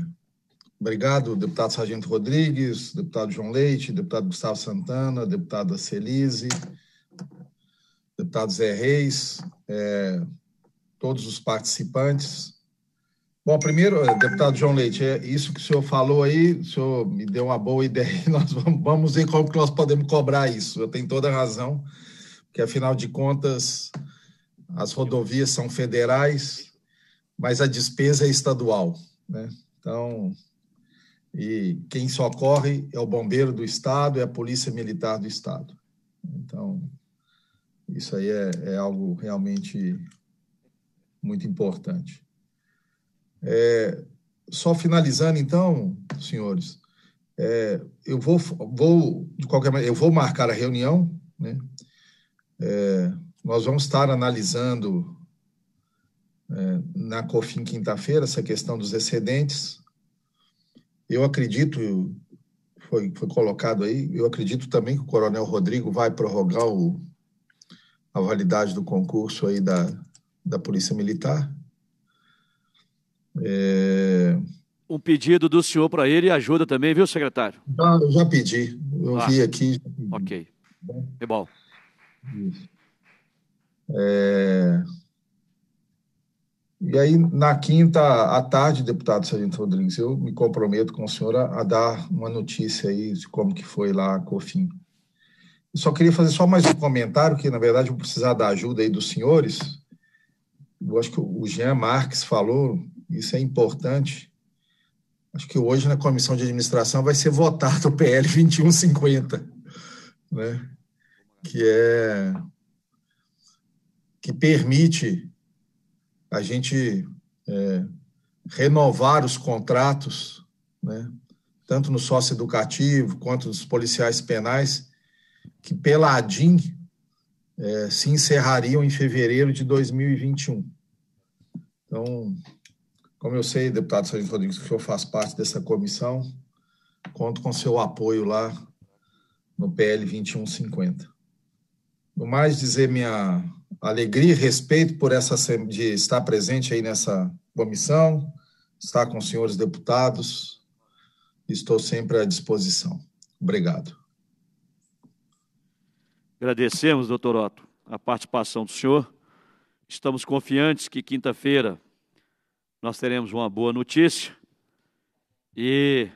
obrigado, deputado Sargento Rodrigues, deputado João Leite, deputado Gustavo Santana, deputada Celise, deputado Zé Reis, é... todos os participantes. Bom, primeiro, é, deputado João Leite, é isso que o senhor falou aí, o senhor me deu uma boa ideia, nós vamos, ver como que nós podemos cobrar isso, eu tenho toda a razão que afinal de contas as rodovias são federais, mas a despesa é estadual. Né? Então, e quem socorre é o bombeiro do Estado, é a Polícia Militar do Estado. Então, isso aí é, é algo realmente muito importante. É, só finalizando, então, senhores, é, eu vou, vou, de qualquer maneira, eu vou marcar a reunião, né? É, nós vamos estar analisando é, na COFIN quinta-feira essa questão dos excedentes. Eu acredito, foi, foi colocado aí, eu acredito também que o Coronel Rodrigo vai prorrogar o, a validade do concurso aí da, da Polícia Militar. É... Um pedido do senhor para ele ajuda também, viu, secretário? Já, eu já pedi. Eu ah, vi aqui. Ok. É bom. É... E aí, na quinta à tarde, deputado Sargento Rodrigues, eu me comprometo com o senhor a, a dar uma notícia aí de como que foi lá a COFIN. Eu só queria fazer só mais um comentário, que na verdade eu precisar da ajuda aí dos senhores. Eu acho que o Jean Marques falou, isso é importante. Acho que hoje na comissão de administração vai ser votado o PL 2150, né? que é que permite a gente é, renovar os contratos, né, tanto no sócio educativo quanto nos policiais penais, que pela ADIM é, se encerrariam em fevereiro de 2021. Então, como eu sei, deputado Sérgio Rodrigues, que eu faço parte dessa comissão, conto com seu apoio lá no PL 2150 no mais dizer minha alegria e respeito por essa de estar presente aí nessa comissão, estar com os senhores deputados. Estou sempre à disposição. Obrigado. Agradecemos, doutor Otto, a participação do senhor. Estamos confiantes que quinta-feira nós teremos uma boa notícia. E,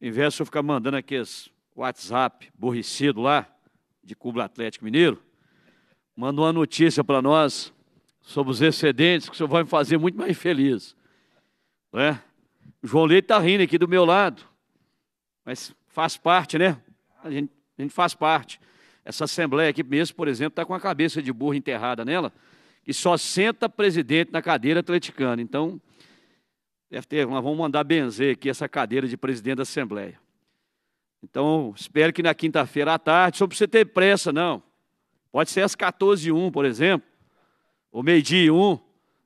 em vez de eu ficar mandando aqueles WhatsApp borricido lá, de Clube Atlético Mineiro, mandou uma notícia para nós sobre os excedentes, que o senhor vai me fazer muito mais feliz. Né? O João Leite está rindo aqui do meu lado, mas faz parte, né? A gente, a gente faz parte. Essa Assembleia aqui mesmo, por exemplo, está com a cabeça de burro enterrada nela, e só senta presidente na cadeira atleticana. Então, deve ter, nós vamos mandar benzer aqui essa cadeira de presidente da Assembleia. Então, espero que na quinta-feira à tarde, só para você ter pressa, não. Pode ser às 14h01, por exemplo, ou meio-dia e um.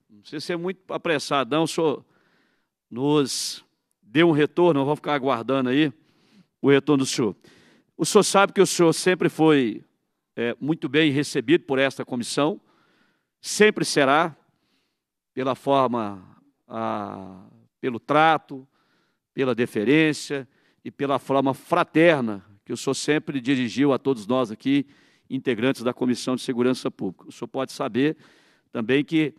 Não precisa ser muito apressado, não. Só nos dê um retorno, Vou ficar aguardando aí o retorno do senhor. O senhor sabe que o senhor sempre foi é, muito bem recebido por esta comissão, sempre será, pela forma, a, pelo trato, pela deferência e pela forma fraterna que o senhor sempre dirigiu a todos nós aqui, integrantes da Comissão de Segurança Pública. O senhor pode saber também que,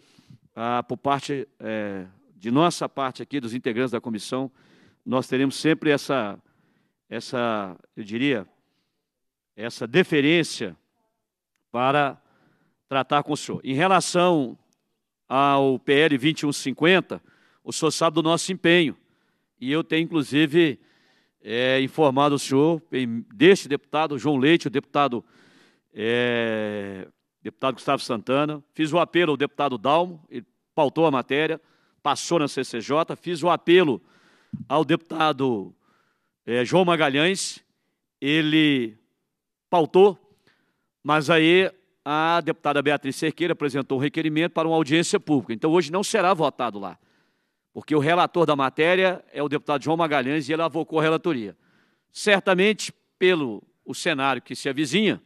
ah, por parte é, de nossa parte aqui, dos integrantes da comissão, nós teremos sempre essa, essa eu diria, essa deferência para tratar com o senhor. Em relação ao PL 2150, o senhor sabe do nosso empenho, e eu tenho, inclusive, é, o senhor deste deputado, João Leite, o deputado, é, deputado Gustavo Santana. Fiz o apelo ao deputado Dalmo, ele pautou a matéria, passou na CCJ. Fiz o apelo ao deputado é, João Magalhães, ele pautou, mas aí a deputada Beatriz Cerqueira apresentou um requerimento para uma audiência pública. Então, hoje não será votado lá porque o relator da matéria é o deputado João Magalhães e ele avocou a relatoria. Certamente, pelo o cenário que se avizinha,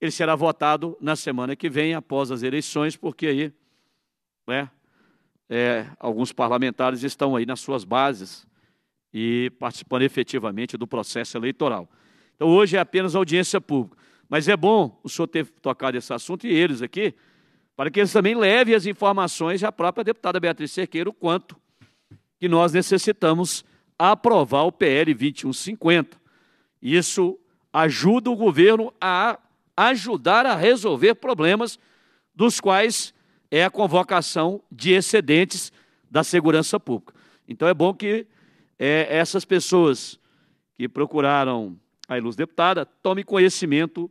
ele será votado na semana que vem, após as eleições, porque aí né, é, alguns parlamentares estão aí nas suas bases e participando efetivamente do processo eleitoral. Então, hoje é apenas audiência pública. Mas é bom o senhor ter tocado esse assunto e eles aqui, para que eles também levem as informações à própria deputada Beatriz Cerqueiro quanto que nós necessitamos aprovar o PL 2150. Isso ajuda o governo a ajudar a resolver problemas dos quais é a convocação de excedentes da segurança pública. Então é bom que é, essas pessoas que procuraram a ilus deputada tomem conhecimento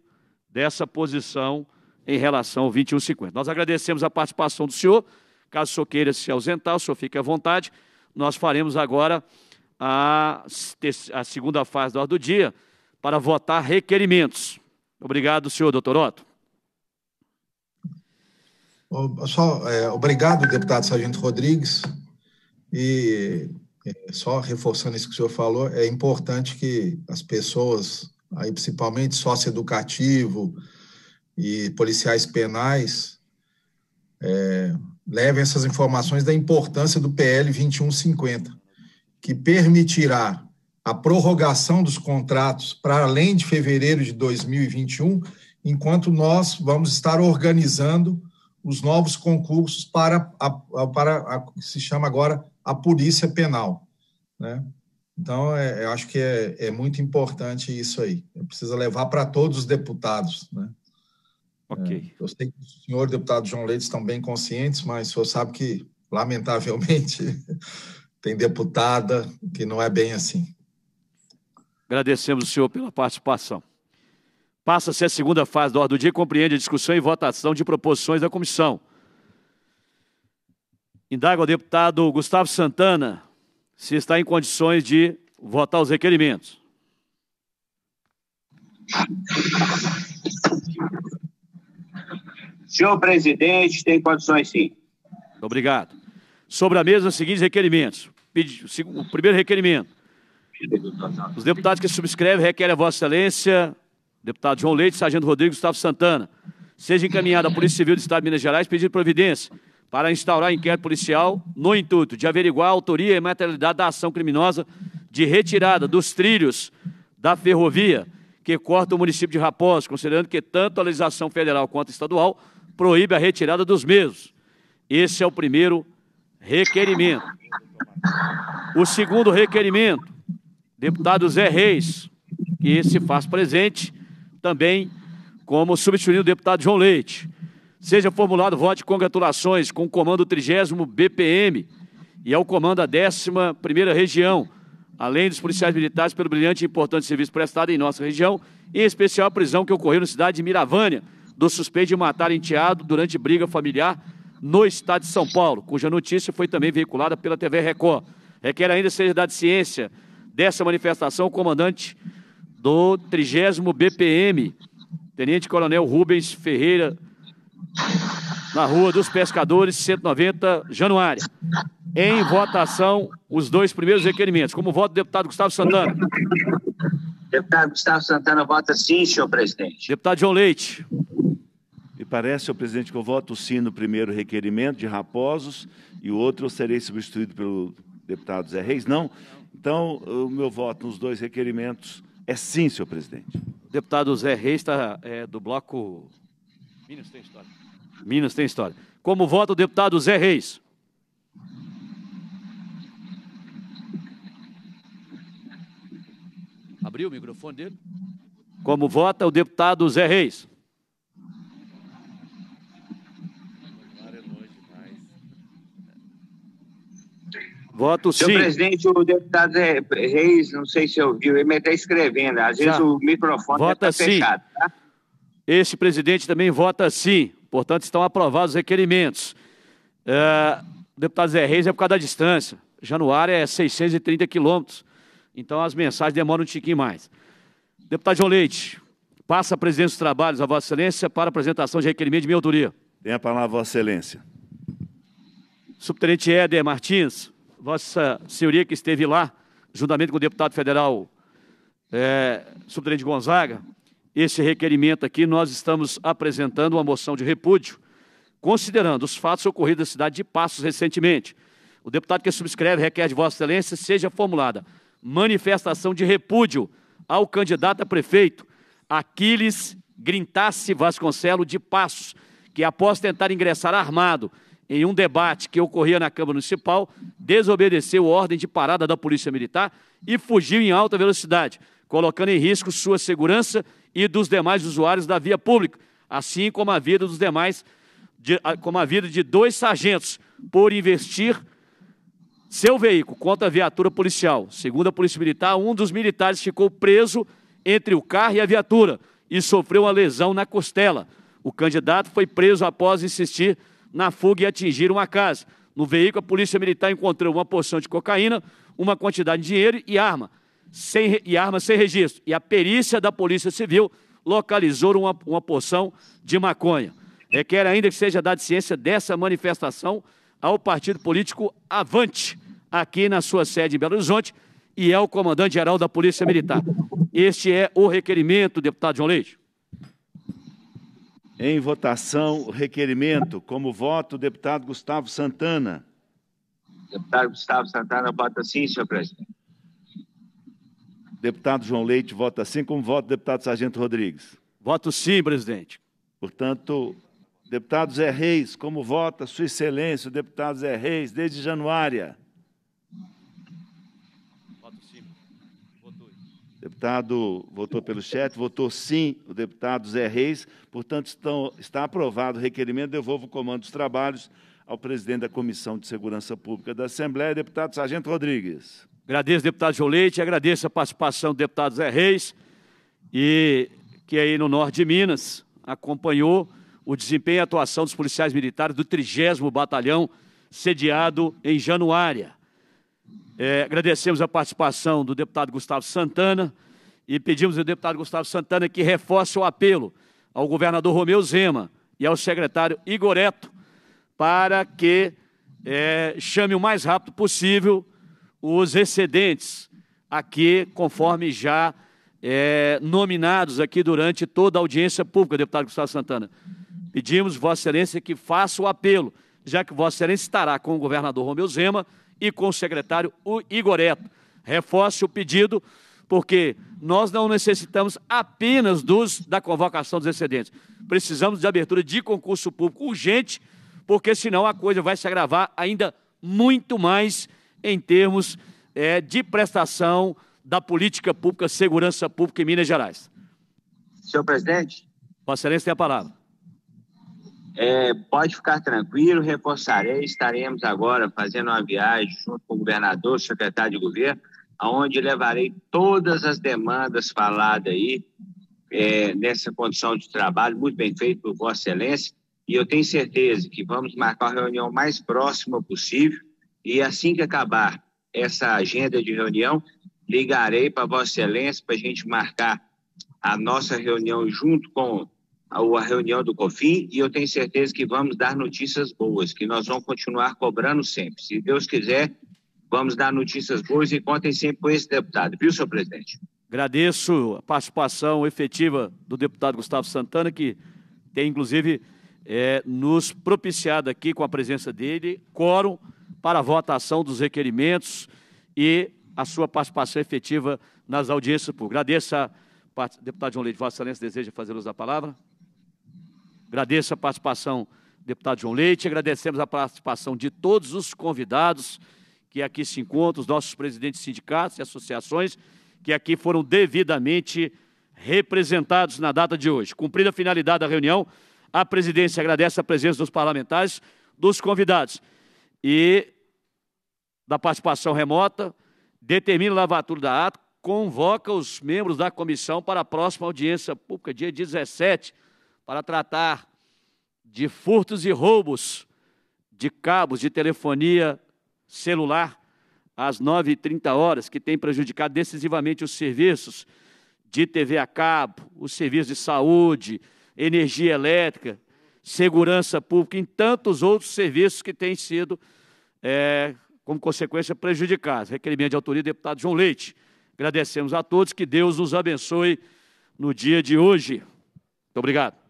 dessa posição em relação ao 2150. Nós agradecemos a participação do senhor. Caso o senhor queira se ausentar, o senhor fique à vontade nós faremos agora a, a segunda fase da ordem do dia para votar requerimentos. Obrigado, senhor doutor Otto. Só, é, obrigado, deputado Sargento Rodrigues. E é, só reforçando isso que o senhor falou, é importante que as pessoas, aí principalmente socioeducativo e policiais penais, é, levem essas informações da importância do PL 2150, que permitirá a prorrogação dos contratos para além de fevereiro de 2021, enquanto nós vamos estar organizando os novos concursos para a, para a, que se chama agora a Polícia Penal. Né? Então, é, eu acho que é, é muito importante isso aí. Precisa levar para todos os deputados. Né? Ok. É, eu sei que o senhor deputado João Leite estão bem conscientes, mas o senhor sabe que, lamentavelmente, tem deputada que não é bem assim. Agradecemos o senhor pela participação. Passa-se a segunda fase da ordem do dia e compreende a discussão e votação de proposições da comissão. Indaga ao deputado Gustavo Santana se está em condições de votar os requerimentos. Senhor presidente, tem condições sim. Obrigado. Sobre a mesa, os seguintes requerimentos. O primeiro requerimento. Os deputados que subscrevem requerem a Vossa Excelência, deputado João Leite, Sargento Rodrigo Gustavo Santana, seja encaminhada à Polícia Civil do Estado de Minas Gerais pedindo providência para instaurar inquérito policial no intuito de averiguar a autoria e materialidade da ação criminosa de retirada dos trilhos da ferrovia que corta o município de Raposa, considerando que tanto a legislação federal quanto estadual proíbe a retirada dos mesmos. Esse é o primeiro requerimento. O segundo requerimento, deputado Zé Reis, que se faz presente também como substituindo o deputado João Leite. Seja formulado voto de congratulações com o comando 30 BPM e ao comando da 11ª Região, além dos policiais militares pelo brilhante e importante serviço prestado em nossa região, em especial a prisão que ocorreu na cidade de Miravânia, do suspeito de matar enteado durante briga familiar no estado de São Paulo, cuja notícia foi também veiculada pela TV Record. Requer ainda ser dado ciência dessa manifestação o comandante do 30 BPM, Tenente Coronel Rubens Ferreira, na Rua dos Pescadores, 190, Januária. Em votação, os dois primeiros requerimentos. Como voto, deputado Gustavo Santana. Deputado Gustavo Santana vota sim, senhor presidente. Deputado João Leite. Parece ao presidente que eu voto sim no primeiro requerimento de Raposos e o outro eu serei substituído pelo deputado Zé Reis? Não? Então, o meu voto nos dois requerimentos é sim, senhor presidente. O deputado Zé Reis está é, do bloco. Minas tem história. Minas tem história. Como vota o deputado Zé Reis? Abriu o microfone dele. Como vota o deputado Zé Reis? Voto sim. Senhor presidente, o deputado Reis, não sei se ouviu, ele está escrevendo. Às vezes Já. Tá. o microfone está fechado. Tá? Este presidente também vota sim. Portanto, estão aprovados os requerimentos. É, deputado Zé Reis é por causa da distância. Januário é 630 quilômetros. Então, as mensagens demoram um tiquinho mais. Deputado João Leite, passa a presidência dos trabalhos a Vossa Excelência para apresentação de requerimento de minha autoria. Tem a palavra, Vossa Excelência. Subtenente Éder Martins. Vossa Senhoria que esteve lá, juntamente com o deputado federal é, Subtenente Gonzaga, esse requerimento aqui, nós estamos apresentando uma moção de repúdio, considerando os fatos ocorridos na cidade de Passos recentemente. O deputado que subscreve requer de Vossa Excelência seja formulada manifestação de repúdio ao candidato a prefeito Aquiles Grintasse Vasconcelo de Passos, que após tentar ingressar armado em um debate que ocorria na Câmara Municipal, desobedeceu a ordem de parada da Polícia Militar e fugiu em alta velocidade, colocando em risco sua segurança e dos demais usuários da via pública, assim como a vida dos demais, de, como a vida de dois sargentos, por investir seu veículo contra a viatura policial. Segundo a Polícia Militar, um dos militares ficou preso entre o carro e a viatura e sofreu uma lesão na costela. O candidato foi preso após insistir na fuga e atingiram a casa. No veículo, a polícia militar encontrou uma porção de cocaína, uma quantidade de dinheiro e arma, sem, e arma sem registro. E a perícia da Polícia Civil localizou uma, uma porção de maconha. Requer ainda que seja dada ciência dessa manifestação ao partido político Avante, aqui na sua sede em Belo Horizonte, e é o comandante-geral da Polícia Militar. Este é o requerimento, deputado João Leite. Em votação, o requerimento. Como voto, o deputado Gustavo Santana. Deputado Gustavo Santana vota sim, senhor presidente. Deputado João Leite vota sim. Como voto, deputado Sargento Rodrigues? Voto sim, presidente. Portanto, deputado Zé Reis, como vota Sua Excelência, o deputado Zé Reis, desde Januária. deputado votou pelo chat, votou sim o deputado Zé Reis. Portanto, estão, está aprovado o requerimento. Devolvo o comando dos trabalhos ao presidente da Comissão de Segurança Pública da Assembleia, deputado Sargento Rodrigues. Agradeço, deputado João Leite, agradeço a participação do deputado Zé Reis, e que aí no norte de Minas acompanhou o desempenho e atuação dos policiais militares do 30 Batalhão, sediado em Januária. É, agradecemos a participação do deputado Gustavo Santana e pedimos ao deputado Gustavo Santana que reforce o apelo ao governador Romeu Zema e ao secretário Igoreto para que é, chame o mais rápido possível os excedentes aqui, conforme já é, nominados aqui durante toda a audiência pública, deputado Gustavo Santana. Pedimos, Vossa Excelência, que faça o apelo, já que Vossa Excelência estará com o governador Romeu Zema e com o secretário Igoreto. Reforce o pedido, porque nós não necessitamos apenas dos, da convocação dos excedentes. Precisamos de abertura de concurso público urgente, porque senão a coisa vai se agravar ainda muito mais em termos é, de prestação da política pública, segurança pública em Minas Gerais. Senhor presidente. Vossa Excelência tem a palavra. É, pode ficar tranquilo, reforçarei, estaremos agora fazendo uma viagem junto com o governador, secretário de governo, aonde levarei todas as demandas faladas aí é, nessa condição de trabalho, muito bem feito por Vossa Excelência, e eu tenho certeza que vamos marcar a reunião mais próxima possível, e assim que acabar essa agenda de reunião, ligarei para Vossa Excelência para a gente marcar a nossa reunião junto com a reunião do COFIN e eu tenho certeza que vamos dar notícias boas, que nós vamos continuar cobrando sempre. Se Deus quiser, vamos dar notícias boas e contem sempre com esse deputado, viu, senhor presidente? Agradeço a participação efetiva do deputado Gustavo Santana, que tem, inclusive, é, nos propiciado aqui com a presença dele, quórum para a votação dos requerimentos e a sua participação efetiva nas audiências públicas. Agradeço a deputado João Leite. Vossa Excelência deseja fazer uso da palavra. Agradeço a participação do deputado João Leite, agradecemos a participação de todos os convidados que aqui se encontram, os nossos presidentes de sindicatos e associações, que aqui foram devidamente representados na data de hoje. Cumprida a finalidade da reunião, a presidência agradece a presença dos parlamentares, dos convidados e da participação remota, determina a lavatura da ata, convoca os membros da comissão para a próxima audiência pública, dia 17 para tratar de furtos e roubos de cabos de telefonia celular às 9h30 horas, que tem prejudicado decisivamente os serviços de TV a cabo, os serviços de saúde, energia elétrica, segurança pública e tantos outros serviços que têm sido, é, como consequência, prejudicados. Requerimento de autoria, deputado João Leite. Agradecemos a todos, que Deus nos abençoe no dia de hoje. Muito obrigado.